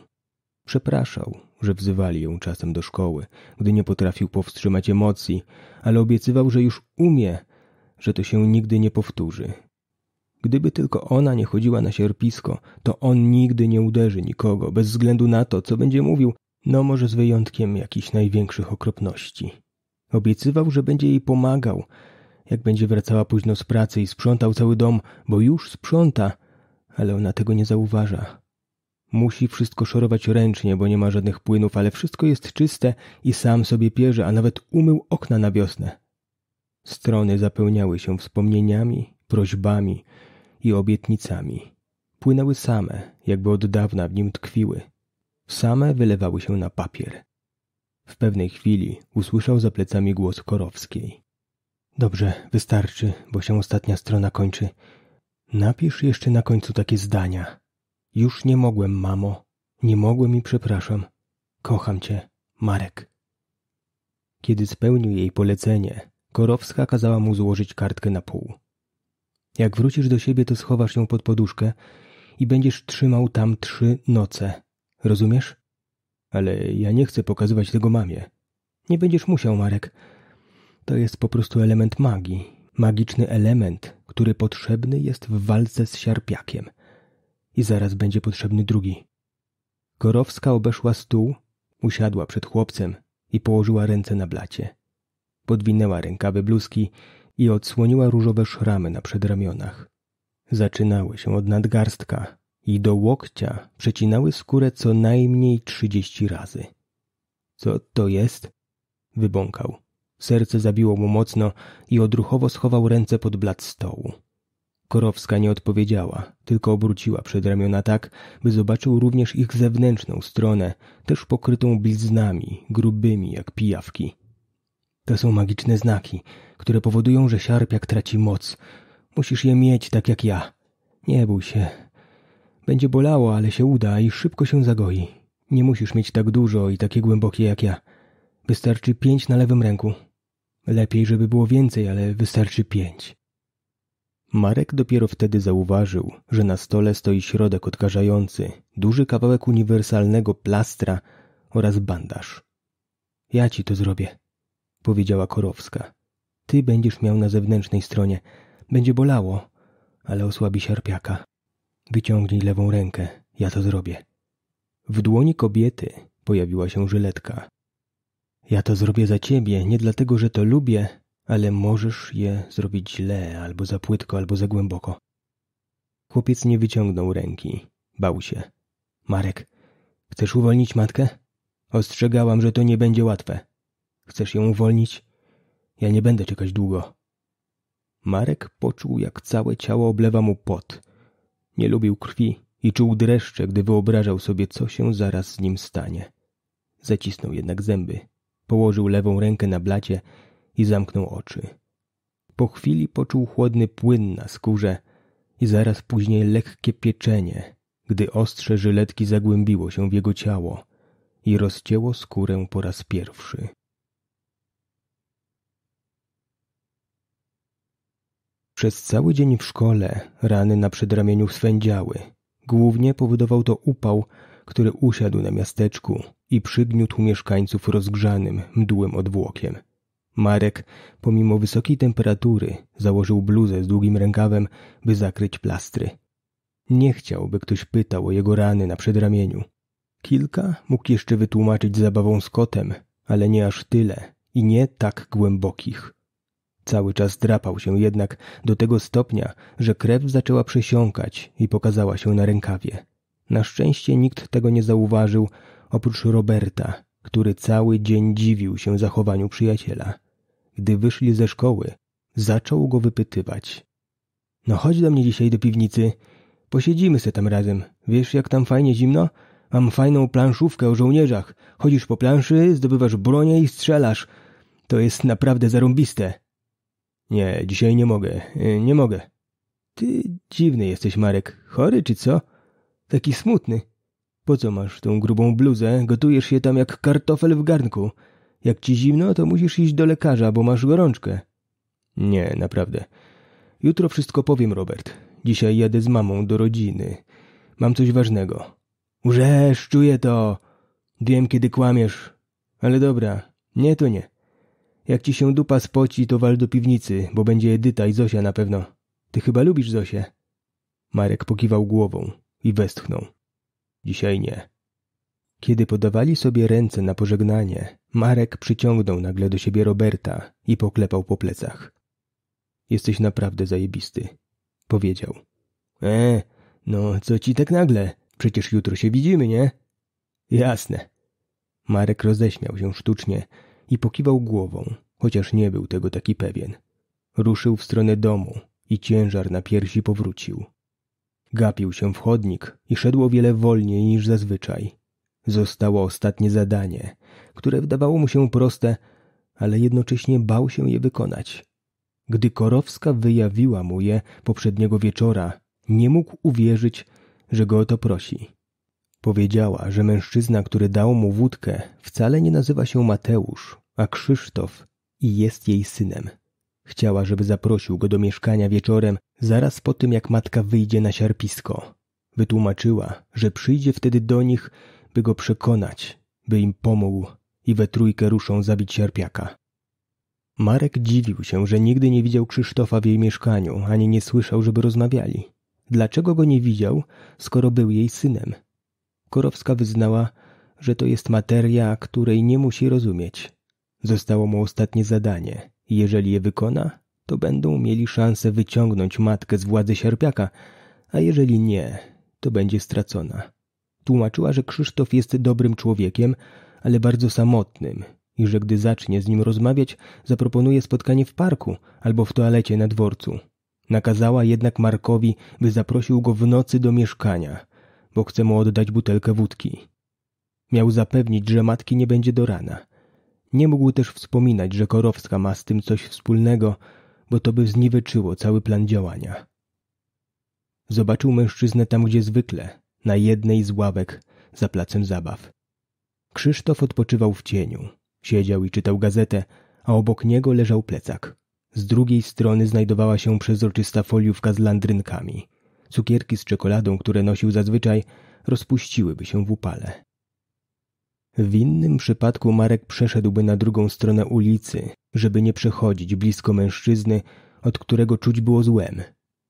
Przepraszał, że wzywali ją czasem do szkoły, gdy nie potrafił powstrzymać emocji, ale obiecywał, że już umie, że to się nigdy nie powtórzy. Gdyby tylko ona nie chodziła na sierpisko, to on nigdy nie uderzy nikogo, bez względu na to, co będzie mówił, no może z wyjątkiem jakichś największych okropności. Obiecywał, że będzie jej pomagał, jak będzie wracała późno z pracy i sprzątał cały dom, bo już sprząta, ale ona tego nie zauważa. Musi wszystko szorować ręcznie, bo nie ma żadnych płynów, ale wszystko jest czyste i sam sobie pierze, a nawet umył okna na wiosnę. Strony zapełniały się wspomnieniami, prośbami i obietnicami. Płynęły same, jakby od dawna w nim tkwiły. Same wylewały się na papier. W pewnej chwili usłyszał za plecami głos Korowskiej. Dobrze, wystarczy, bo się ostatnia strona kończy. Napisz jeszcze na końcu takie zdania. Już nie mogłem, mamo. Nie mogłem i przepraszam. Kocham cię, Marek. Kiedy spełnił jej polecenie, Korowska kazała mu złożyć kartkę na pół. Jak wrócisz do siebie, to schowasz ją pod poduszkę i będziesz trzymał tam trzy noce. Rozumiesz? Ale ja nie chcę pokazywać tego mamie. Nie będziesz musiał, Marek. To jest po prostu element magii. Magiczny element, który potrzebny jest w walce z siarpiakiem. I zaraz będzie potrzebny drugi. Korowska obeszła stół, usiadła przed chłopcem i położyła ręce na blacie. Podwinęła rękawy bluzki i odsłoniła różowe szramy na przedramionach. Zaczynały się od nadgarstka i do łokcia przecinały skórę co najmniej trzydzieści razy. Co to jest? Wybąkał. Serce zabiło mu mocno i odruchowo schował ręce pod blat stołu. Korowska nie odpowiedziała, tylko obróciła przedramiona tak, by zobaczył również ich zewnętrzną stronę, też pokrytą bliznami, grubymi jak pijawki. To są magiczne znaki, które powodują, że siarpiak traci moc. Musisz je mieć tak jak ja. Nie bój się. Będzie bolało, ale się uda i szybko się zagoi. Nie musisz mieć tak dużo i takie głębokie jak ja. Wystarczy pięć na lewym ręku, Lepiej, żeby było więcej, ale wystarczy pięć. Marek dopiero wtedy zauważył, że na stole stoi środek odkażający, duży kawałek uniwersalnego plastra oraz bandaż. Ja ci to zrobię, powiedziała Korowska. Ty będziesz miał na zewnętrznej stronie. Będzie bolało, ale osłabi sierpiaka. Wyciągnij lewą rękę, ja to zrobię. W dłoni kobiety pojawiła się żyletka. Ja to zrobię za ciebie, nie dlatego, że to lubię, ale możesz je zrobić źle, albo za płytko, albo za głęboko. Chłopiec nie wyciągnął ręki. Bał się. Marek, chcesz uwolnić matkę? Ostrzegałam, że to nie będzie łatwe. Chcesz ją uwolnić? Ja nie będę czekać długo. Marek poczuł, jak całe ciało oblewa mu pot. Nie lubił krwi i czuł dreszcze, gdy wyobrażał sobie, co się zaraz z nim stanie. Zacisnął jednak zęby Położył lewą rękę na blacie i zamknął oczy. Po chwili poczuł chłodny płyn na skórze i zaraz później lekkie pieczenie, gdy ostrze żyletki zagłębiło się w jego ciało i rozcięło skórę po raz pierwszy. Przez cały dzień w szkole rany na przedramieniu swędziały. Głównie powodował to upał, który usiadł na miasteczku i przygniótł mieszkańców rozgrzanym, mdłym odwłokiem. Marek, pomimo wysokiej temperatury, założył bluzę z długim rękawem, by zakryć plastry. Nie chciał, by ktoś pytał o jego rany na przedramieniu. Kilka mógł jeszcze wytłumaczyć zabawą z kotem, ale nie aż tyle i nie tak głębokich. Cały czas drapał się jednak do tego stopnia, że krew zaczęła przesiąkać i pokazała się na rękawie. Na szczęście nikt tego nie zauważył, oprócz Roberta, który cały dzień dziwił się zachowaniu przyjaciela. Gdy wyszli ze szkoły, zaczął go wypytywać. No chodź do mnie dzisiaj do piwnicy. Posiedzimy se tam razem. Wiesz, jak tam fajnie zimno? Mam fajną planszówkę o żołnierzach. Chodzisz po planszy, zdobywasz bronię i strzelasz. To jest naprawdę zarąbiste. Nie, dzisiaj nie mogę. Y, nie mogę. Ty dziwny jesteś, Marek. Chory czy co? Taki smutny. Po co masz tą grubą bluzę? Gotujesz się tam jak kartofel w garnku. Jak ci zimno, to musisz iść do lekarza, bo masz gorączkę. Nie, naprawdę. Jutro wszystko powiem, Robert. Dzisiaj jadę z mamą do rodziny. Mam coś ważnego. Urzesz, czuję to. Wiem, kiedy kłamiesz. Ale dobra, nie to nie. Jak ci się dupa spoci, to wal do piwnicy, bo będzie Edyta i Zosia na pewno. Ty chyba lubisz Zosię. Marek pokiwał głową i westchnął. Dzisiaj nie. Kiedy podawali sobie ręce na pożegnanie, Marek przyciągnął nagle do siebie Roberta i poklepał po plecach. Jesteś naprawdę zajebisty, powiedział. E, no co ci tak nagle? Przecież jutro się widzimy, nie? Jasne. Marek roześmiał się sztucznie i pokiwał głową, chociaż nie był tego taki pewien. Ruszył w stronę domu i ciężar na piersi powrócił. Gapił się w chodnik i szedł o wiele wolniej niż zazwyczaj. Zostało ostatnie zadanie, które wydawało mu się proste, ale jednocześnie bał się je wykonać. Gdy Korowska wyjawiła mu je poprzedniego wieczora, nie mógł uwierzyć, że go o to prosi. Powiedziała, że mężczyzna, który dał mu wódkę, wcale nie nazywa się Mateusz, a Krzysztof i jest jej synem. Chciała, żeby zaprosił go do mieszkania wieczorem, zaraz po tym jak matka wyjdzie na siarpisko. Wytłumaczyła, że przyjdzie wtedy do nich, by go przekonać, by im pomógł i we trójkę ruszą zabić sierpiaka. Marek dziwił się, że nigdy nie widział Krzysztofa w jej mieszkaniu, ani nie słyszał, żeby rozmawiali. Dlaczego go nie widział, skoro był jej synem? Korowska wyznała, że to jest materia, której nie musi rozumieć. Zostało mu ostatnie zadanie jeżeli je wykona, to będą mieli szansę wyciągnąć matkę z władzy sierpiaka, a jeżeli nie, to będzie stracona. Tłumaczyła, że Krzysztof jest dobrym człowiekiem, ale bardzo samotnym i że gdy zacznie z nim rozmawiać, zaproponuje spotkanie w parku albo w toalecie na dworcu. Nakazała jednak Markowi, by zaprosił go w nocy do mieszkania, bo chce mu oddać butelkę wódki. Miał zapewnić, że matki nie będzie do rana. Nie mógł też wspominać, że Korowska ma z tym coś wspólnego, bo to by zniweczyło cały plan działania. Zobaczył mężczyznę tam, gdzie zwykle, na jednej z ławek za placem zabaw. Krzysztof odpoczywał w cieniu. Siedział i czytał gazetę, a obok niego leżał plecak. Z drugiej strony znajdowała się przezroczysta foliówka z landrynkami. Cukierki z czekoladą, które nosił zazwyczaj, rozpuściłyby się w upale. W innym przypadku Marek przeszedłby na drugą stronę ulicy, żeby nie przechodzić blisko mężczyzny, od którego czuć było złem.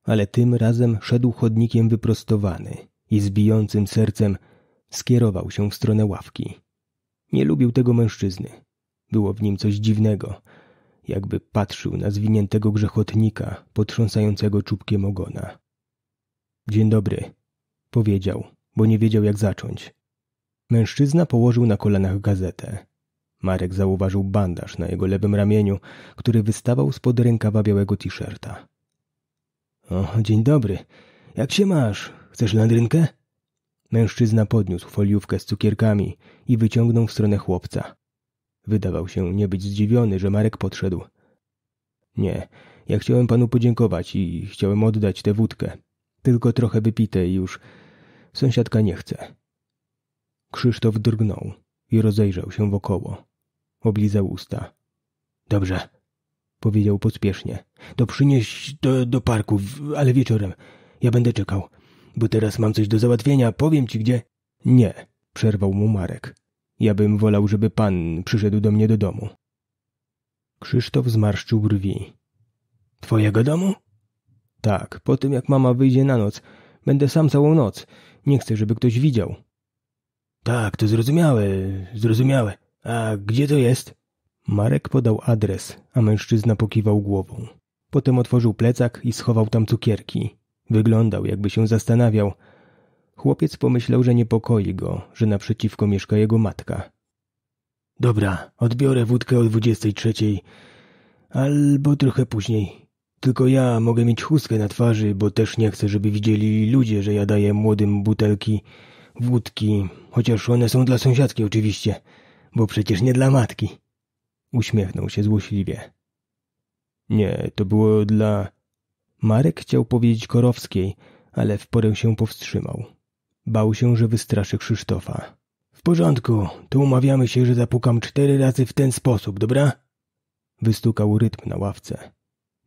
Ale tym razem szedł chodnikiem wyprostowany i z bijącym sercem skierował się w stronę ławki. Nie lubił tego mężczyzny. Było w nim coś dziwnego, jakby patrzył na zwiniętego grzechotnika potrząsającego czubkiem ogona. Dzień dobry, powiedział, bo nie wiedział jak zacząć. Mężczyzna położył na kolanach gazetę. Marek zauważył bandaż na jego lewym ramieniu, który wystawał spod rękawa białego t-shirta. O, dzień dobry. Jak się masz? Chcesz landrynkę? Mężczyzna podniósł foliówkę z cukierkami i wyciągnął w stronę chłopca. Wydawał się nie być zdziwiony, że Marek podszedł. Nie, ja chciałem panu podziękować i chciałem oddać tę wódkę. Tylko trochę wypitej już. Sąsiadka nie chce. Krzysztof drgnął i rozejrzał się wokoło. Oblizał usta. Dobrze, powiedział pospiesznie. To przynieś do, do parku, ale wieczorem. Ja będę czekał, bo teraz mam coś do załatwienia, powiem ci gdzie. Nie, przerwał mu Marek. Ja bym wolał, żeby pan przyszedł do mnie do domu. Krzysztof zmarszczył brwi. Twojego domu? Tak, po tym jak mama wyjdzie na noc. Będę sam całą noc. Nie chcę, żeby ktoś widział. Tak, to zrozumiałe, zrozumiałe. A gdzie to jest? Marek podał adres, a mężczyzna pokiwał głową. Potem otworzył plecak i schował tam cukierki. Wyglądał, jakby się zastanawiał. Chłopiec pomyślał, że niepokoi go, że naprzeciwko mieszka jego matka. Dobra, odbiorę wódkę o dwudziestej trzeciej. Albo trochę później. Tylko ja mogę mieć chustkę na twarzy, bo też nie chcę, żeby widzieli ludzie, że ja daję młodym butelki Wódki, chociaż one są dla sąsiadki oczywiście, bo przecież nie dla matki. Uśmiechnął się złośliwie. Nie, to było dla... Marek chciał powiedzieć Korowskiej, ale w porę się powstrzymał. Bał się, że wystraszy Krzysztofa. W porządku, Tu umawiamy się, że zapukam cztery razy w ten sposób, dobra? Wystukał rytm na ławce.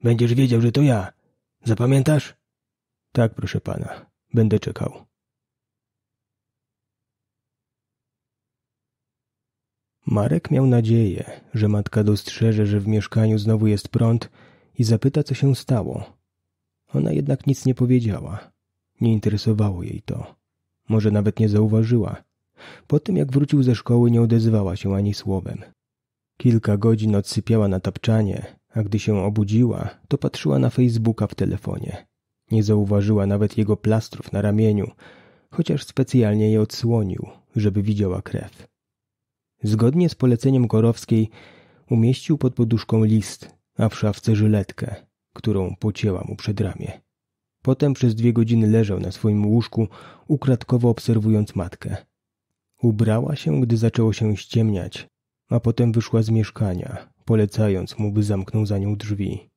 Będziesz wiedział, że to ja. Zapamiętasz? Tak, proszę pana. Będę czekał. Marek miał nadzieję, że matka dostrzeże, że w mieszkaniu znowu jest prąd i zapyta, co się stało. Ona jednak nic nie powiedziała. Nie interesowało jej to. Może nawet nie zauważyła. Po tym, jak wrócił ze szkoły, nie odezwała się ani słowem. Kilka godzin odsypiała na tapczanie, a gdy się obudziła, to patrzyła na Facebooka w telefonie. Nie zauważyła nawet jego plastrów na ramieniu, chociaż specjalnie je odsłonił, żeby widziała krew. Zgodnie z poleceniem Korowskiej umieścił pod poduszką list, a w szafce żyletkę, którą pocięła mu przed ramię. Potem przez dwie godziny leżał na swoim łóżku, ukradkowo obserwując matkę. Ubrała się, gdy zaczęło się ściemniać, a potem wyszła z mieszkania, polecając mu, by zamknął za nią drzwi.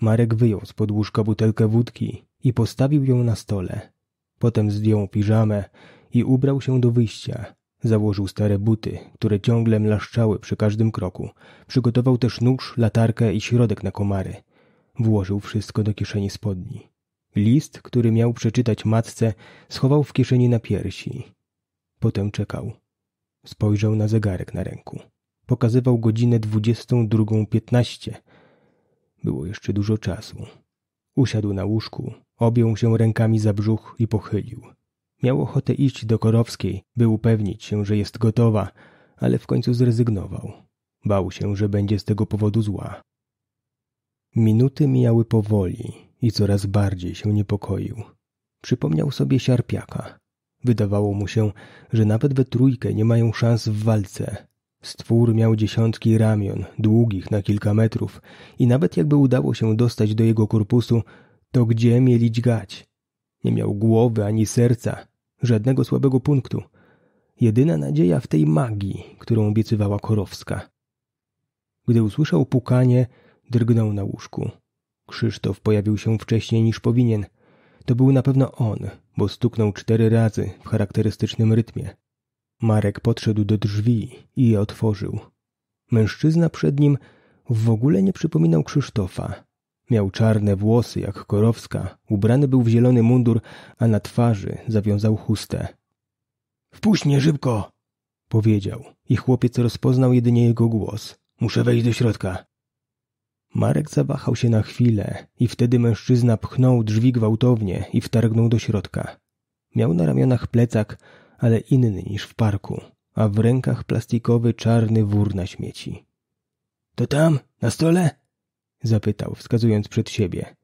Marek wyjął z podłóżka butelkę wódki i postawił ją na stole. Potem zdjął piżamę i ubrał się do wyjścia, Założył stare buty, które ciągle mlaszczały przy każdym kroku. Przygotował też nóż, latarkę i środek na komary. Włożył wszystko do kieszeni spodni. List, który miał przeczytać matce, schował w kieszeni na piersi. Potem czekał. Spojrzał na zegarek na ręku. Pokazywał godzinę dwudziestą drugą piętnaście. Było jeszcze dużo czasu. Usiadł na łóżku, objął się rękami za brzuch i pochylił. Miał ochotę iść do Korowskiej, by upewnić się, że jest gotowa, ale w końcu zrezygnował. Bał się, że będzie z tego powodu zła. Minuty mijały powoli i coraz bardziej się niepokoił. Przypomniał sobie siarpiaka. Wydawało mu się, że nawet we trójkę nie mają szans w walce. Stwór miał dziesiątki ramion, długich na kilka metrów, i nawet jakby udało się dostać do jego korpusu, to gdzie mieli dźgać? Nie miał głowy ani serca, żadnego słabego punktu. Jedyna nadzieja w tej magii, którą obiecywała Korowska. Gdy usłyszał pukanie, drgnął na łóżku. Krzysztof pojawił się wcześniej niż powinien. To był na pewno on, bo stuknął cztery razy w charakterystycznym rytmie. Marek podszedł do drzwi i je otworzył. Mężczyzna przed nim w ogóle nie przypominał Krzysztofa. Miał czarne włosy jak korowska, ubrany był w zielony mundur, a na twarzy zawiązał chustę. Wpuść mnie szybko! powiedział i chłopiec rozpoznał jedynie jego głos. Muszę wejść do środka. Marek zawahał się na chwilę i wtedy mężczyzna pchnął drzwi gwałtownie i wtargnął do środka. Miał na ramionach plecak, ale inny niż w parku, a w rękach plastikowy czarny wór na śmieci. To tam, na stole? Zapytał, wskazując przed siebie.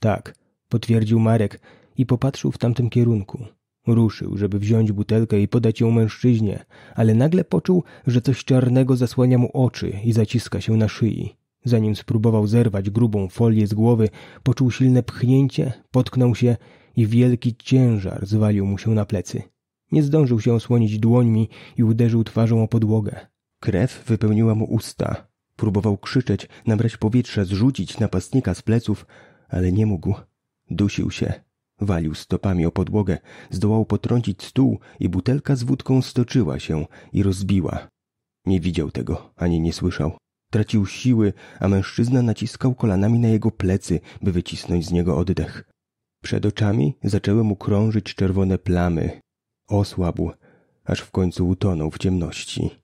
Tak, potwierdził Marek i popatrzył w tamtym kierunku. Ruszył, żeby wziąć butelkę i podać ją mężczyźnie, ale nagle poczuł, że coś czarnego zasłania mu oczy i zaciska się na szyi. Zanim spróbował zerwać grubą folię z głowy, poczuł silne pchnięcie, potknął się i wielki ciężar zwalił mu się na plecy. Nie zdążył się osłonić dłońmi i uderzył twarzą o podłogę. Krew wypełniła mu usta. Próbował krzyczeć, nabrać powietrza, zrzucić napastnika z pleców, ale nie mógł. Dusił się. Walił stopami o podłogę, zdołał potrącić stół i butelka z wódką stoczyła się i rozbiła. Nie widział tego, ani nie słyszał. Tracił siły, a mężczyzna naciskał kolanami na jego plecy, by wycisnąć z niego oddech. Przed oczami zaczęły mu krążyć czerwone plamy. Osłabł, aż w końcu utonął w ciemności.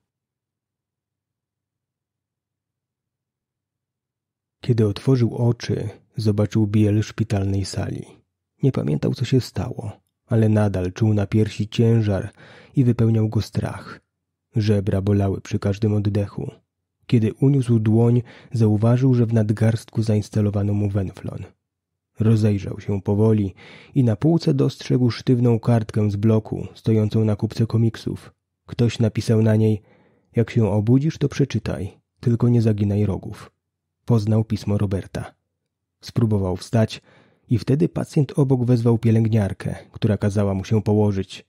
Kiedy otworzył oczy, zobaczył biel szpitalnej sali. Nie pamiętał, co się stało, ale nadal czuł na piersi ciężar i wypełniał go strach. Żebra bolały przy każdym oddechu. Kiedy uniósł dłoń, zauważył, że w nadgarstku zainstalowano mu wenflon. Rozejrzał się powoli i na półce dostrzegł sztywną kartkę z bloku, stojącą na kupce komiksów. Ktoś napisał na niej: Jak się obudzisz, to przeczytaj, tylko nie zaginaj rogów poznał pismo Roberta. Spróbował wstać i wtedy pacjent obok wezwał pielęgniarkę, która kazała mu się położyć.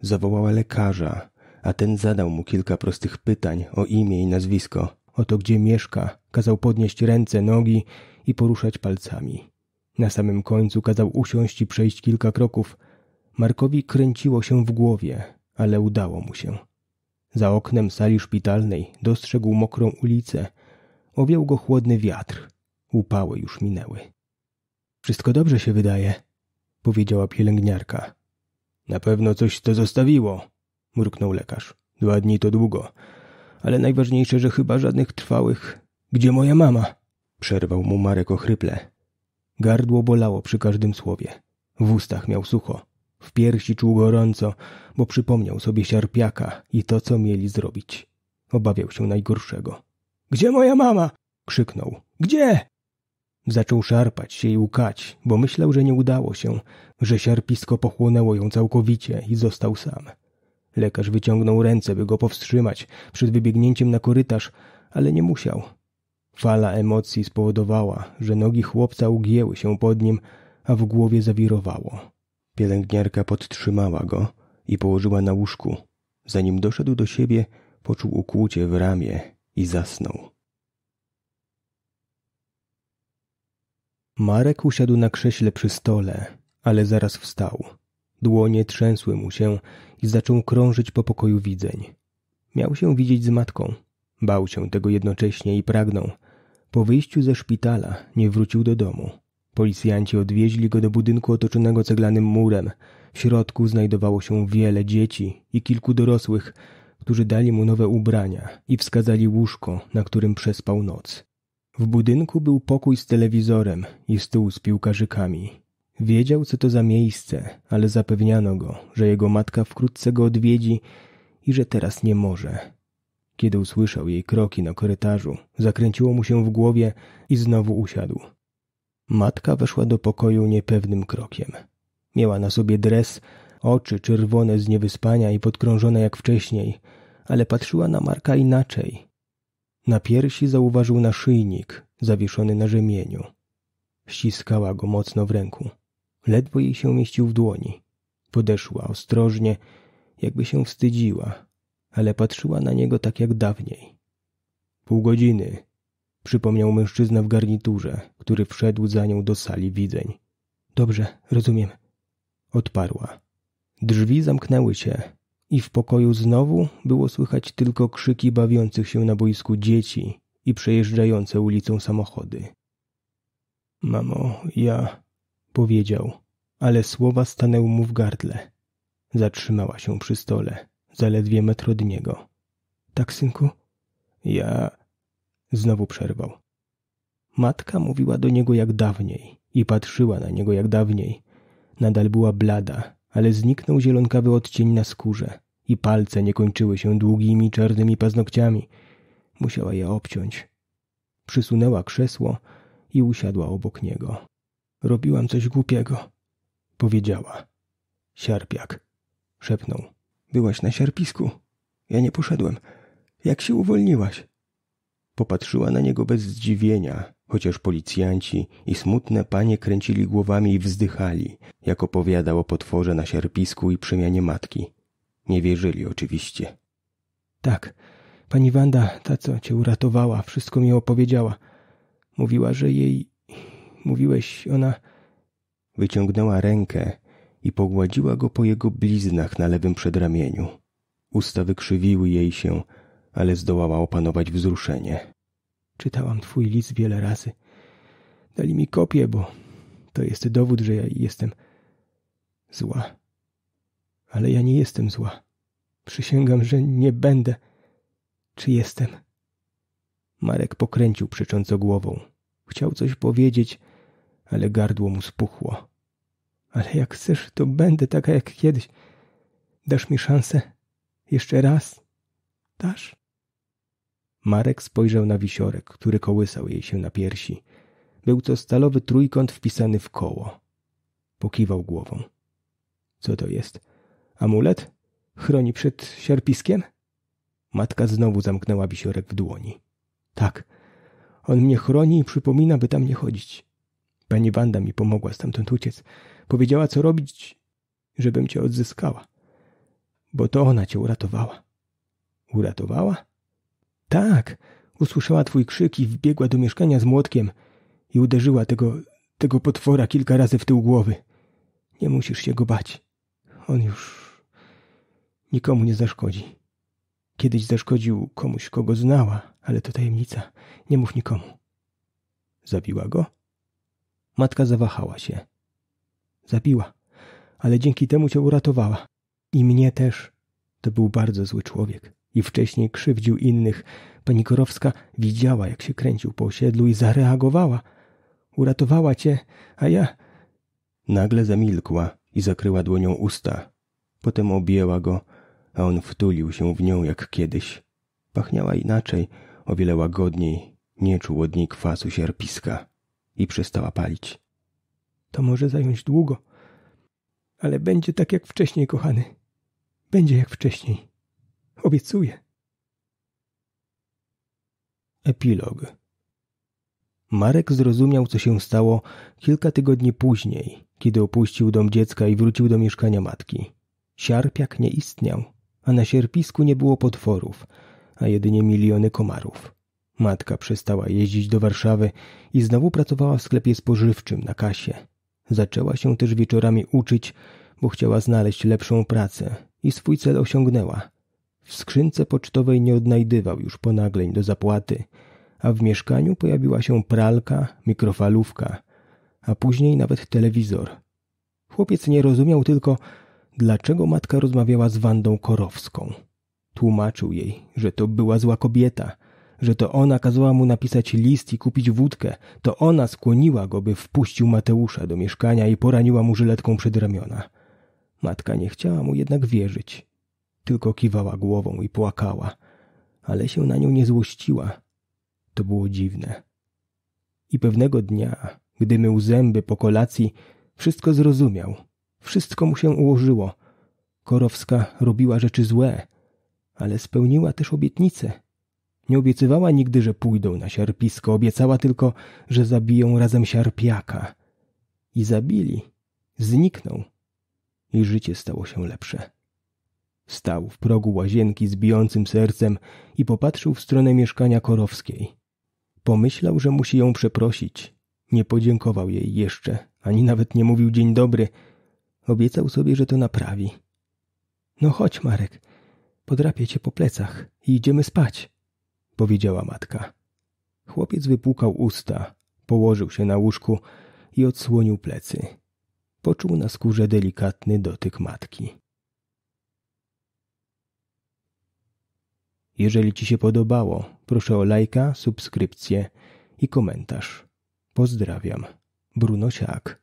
Zawołała lekarza, a ten zadał mu kilka prostych pytań o imię i nazwisko, o to gdzie mieszka, kazał podnieść ręce, nogi i poruszać palcami. Na samym końcu kazał usiąść i przejść kilka kroków. Markowi kręciło się w głowie, ale udało mu się. Za oknem sali szpitalnej dostrzegł mokrą ulicę Objął go chłodny wiatr. Upały już minęły. Wszystko dobrze się wydaje, powiedziała pielęgniarka. Na pewno coś to zostawiło, mruknął lekarz. Dwa dni to długo. Ale najważniejsze, że chyba żadnych trwałych. Gdzie moja mama? Przerwał mu Marek ochryple. Gardło bolało przy każdym słowie. W ustach miał sucho. W piersi czuł gorąco, bo przypomniał sobie siarpiaka i to, co mieli zrobić. Obawiał się najgorszego. Gdzie moja mama? krzyknął. Gdzie? Zaczął szarpać się i łkać, bo myślał, że nie udało się, że siarpisko pochłonęło ją całkowicie i został sam. Lekarz wyciągnął ręce, by go powstrzymać przed wybiegnięciem na korytarz, ale nie musiał. Fala emocji spowodowała, że nogi chłopca ugięły się pod nim, a w głowie zawirowało. Pielęgniarka podtrzymała go i położyła na łóżku. Zanim doszedł do siebie, poczuł ukłucie w ramię i zasnął. Marek usiadł na krześle przy stole, ale zaraz wstał. Dłonie trzęsły mu się i zaczął krążyć po pokoju widzeń. Miał się widzieć z matką. Bał się tego jednocześnie i pragnął. Po wyjściu ze szpitala nie wrócił do domu. Policjanci odwieźli go do budynku otoczonego ceglanym murem. W środku znajdowało się wiele dzieci i kilku dorosłych, którzy dali mu nowe ubrania i wskazali łóżko, na którym przespał noc. W budynku był pokój z telewizorem i stół z piłkarzykami. Wiedział, co to za miejsce, ale zapewniano go, że jego matka wkrótce go odwiedzi i że teraz nie może. Kiedy usłyszał jej kroki na korytarzu, zakręciło mu się w głowie i znowu usiadł. Matka weszła do pokoju niepewnym krokiem. Miała na sobie dres, oczy czerwone z niewyspania i podkrążone jak wcześniej – ale patrzyła na Marka inaczej. Na piersi zauważył naszyjnik, zawieszony na rzemieniu. Ściskała go mocno w ręku. Ledwo jej się mieścił w dłoni. Podeszła ostrożnie, jakby się wstydziła, ale patrzyła na niego tak jak dawniej. Pół godziny, przypomniał mężczyzna w garniturze, który wszedł za nią do sali widzeń. Dobrze, rozumiem. Odparła. Drzwi zamknęły się, i w pokoju znowu było słychać tylko krzyki bawiących się na boisku dzieci i przejeżdżające ulicą samochody. Mamo, ja... powiedział, ale słowa stanęły mu w gardle. Zatrzymała się przy stole, zaledwie metr od niego. Tak, synku? Ja... Znowu przerwał. Matka mówiła do niego jak dawniej i patrzyła na niego jak dawniej. Nadal była blada, ale zniknął zielonkawy odcień na skórze i palce nie kończyły się długimi czarnymi paznokciami. Musiała je obciąć. Przysunęła krzesło i usiadła obok niego. Robiłam coś głupiego, powiedziała. Siarpiak, szepnął. Byłaś na siarpisku. Ja nie poszedłem. Jak się uwolniłaś? Popatrzyła na niego bez zdziwienia, chociaż policjanci i smutne panie kręcili głowami i wzdychali, jak opowiadał o potworze na sierpisku i przemianie matki. Nie wierzyli oczywiście. Tak, pani Wanda, ta co cię uratowała, wszystko mi opowiedziała. Mówiła, że jej... Mówiłeś, ona... Wyciągnęła rękę i pogładziła go po jego bliznach na lewym przedramieniu. Usta wykrzywiły jej się, ale zdołała opanować wzruszenie. Czytałam twój list wiele razy. Dali mi kopię, bo to jest dowód, że ja jestem zła. Ale ja nie jestem zła. Przysięgam, że nie będę. Czy jestem? Marek pokręcił przecząco głową. Chciał coś powiedzieć, ale gardło mu spuchło. Ale jak chcesz, to będę taka jak kiedyś. Dasz mi szansę? Jeszcze raz? Dasz? Marek spojrzał na wisiorek, który kołysał jej się na piersi. Był to stalowy trójkąt wpisany w koło. Pokiwał głową. Co to jest? Amulet? Chroni przed sierpiskiem? Matka znowu zamknęła wisiorek w dłoni. Tak. On mnie chroni i przypomina, by tam nie chodzić. Pani Wanda mi pomogła stamtąd uciec. Powiedziała, co robić, żebym cię odzyskała. Bo to ona cię uratowała. Uratowała? Tak, usłyszała twój krzyk i wbiegła do mieszkania z młotkiem i uderzyła tego, tego potwora kilka razy w tył głowy. Nie musisz się go bać. On już nikomu nie zaszkodzi. Kiedyś zaszkodził komuś, kogo znała, ale to tajemnica. Nie mów nikomu. Zabiła go? Matka zawahała się. Zabiła, ale dzięki temu cię uratowała. I mnie też. To był bardzo zły człowiek i wcześniej krzywdził innych. Pani Korowska widziała, jak się kręcił po osiedlu i zareagowała. Uratowała cię, a ja... Nagle zamilkła i zakryła dłonią usta. Potem objęła go, a on wtulił się w nią jak kiedyś. Pachniała inaczej, o wiele łagodniej, nie czuł od niej kwasu sierpiska i przestała palić. To może zająć długo, ale będzie tak jak wcześniej, kochany. Będzie jak wcześniej. Obiecuję. Epilog. Marek zrozumiał, co się stało kilka tygodni później, kiedy opuścił dom dziecka i wrócił do mieszkania matki. Siarpiak nie istniał, a na sierpisku nie było potworów, a jedynie miliony komarów. Matka przestała jeździć do Warszawy i znowu pracowała w sklepie spożywczym na kasie. Zaczęła się też wieczorami uczyć, bo chciała znaleźć lepszą pracę i swój cel osiągnęła. W skrzynce pocztowej nie odnajdywał już ponagleń do zapłaty, a w mieszkaniu pojawiła się pralka, mikrofalówka, a później nawet telewizor. Chłopiec nie rozumiał tylko, dlaczego matka rozmawiała z Wandą Korowską. Tłumaczył jej, że to była zła kobieta, że to ona kazała mu napisać list i kupić wódkę, to ona skłoniła go, by wpuścił Mateusza do mieszkania i poraniła mu żyletką przed ramiona. Matka nie chciała mu jednak wierzyć. Tylko kiwała głową i płakała, ale się na nią nie złościła. To było dziwne. I pewnego dnia, gdy mył zęby po kolacji, wszystko zrozumiał. Wszystko mu się ułożyło. Korowska robiła rzeczy złe, ale spełniła też obietnice. Nie obiecywała nigdy, że pójdą na siarpisko, obiecała tylko, że zabiją razem siarpiaka. I zabili. Zniknął. I życie stało się lepsze. Stał w progu łazienki z bijącym sercem i popatrzył w stronę mieszkania Korowskiej. Pomyślał, że musi ją przeprosić. Nie podziękował jej jeszcze, ani nawet nie mówił dzień dobry. Obiecał sobie, że to naprawi. No chodź, Marek, podrapię cię po plecach i idziemy spać, powiedziała matka. Chłopiec wypłukał usta, położył się na łóżku i odsłonił plecy. Poczuł na skórze delikatny dotyk matki. Jeżeli Ci się podobało, proszę o lajka, subskrypcję i komentarz. Pozdrawiam. Bruno Siak.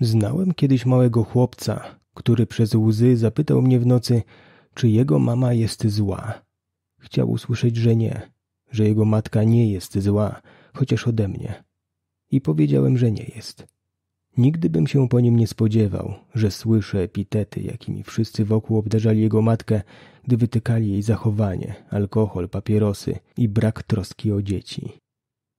Znałem kiedyś małego chłopca, który przez łzy zapytał mnie w nocy, czy jego mama jest zła. Chciał usłyszeć, że nie, że jego matka nie jest zła, chociaż ode mnie. I powiedziałem, że nie jest. Nigdy bym się po nim nie spodziewał, że słyszę epitety, jakimi wszyscy wokół obdarzali jego matkę, gdy wytykali jej zachowanie, alkohol, papierosy i brak troski o dzieci.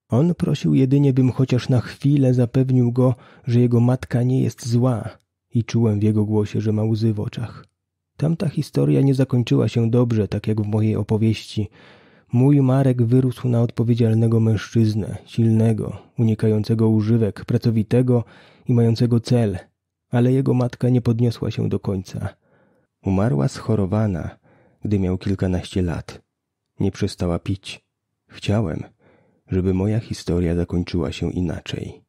On prosił jedynie, bym chociaż na chwilę zapewnił go, że jego matka nie jest zła i czułem w jego głosie, że ma łzy w oczach. Tamta historia nie zakończyła się dobrze, tak jak w mojej opowieści. Mój Marek wyrósł na odpowiedzialnego mężczyznę, silnego, unikającego używek, pracowitego i mającego cel, ale jego matka nie podniosła się do końca. Umarła schorowana, gdy miał kilkanaście lat. Nie przestała pić. Chciałem, żeby moja historia zakończyła się inaczej.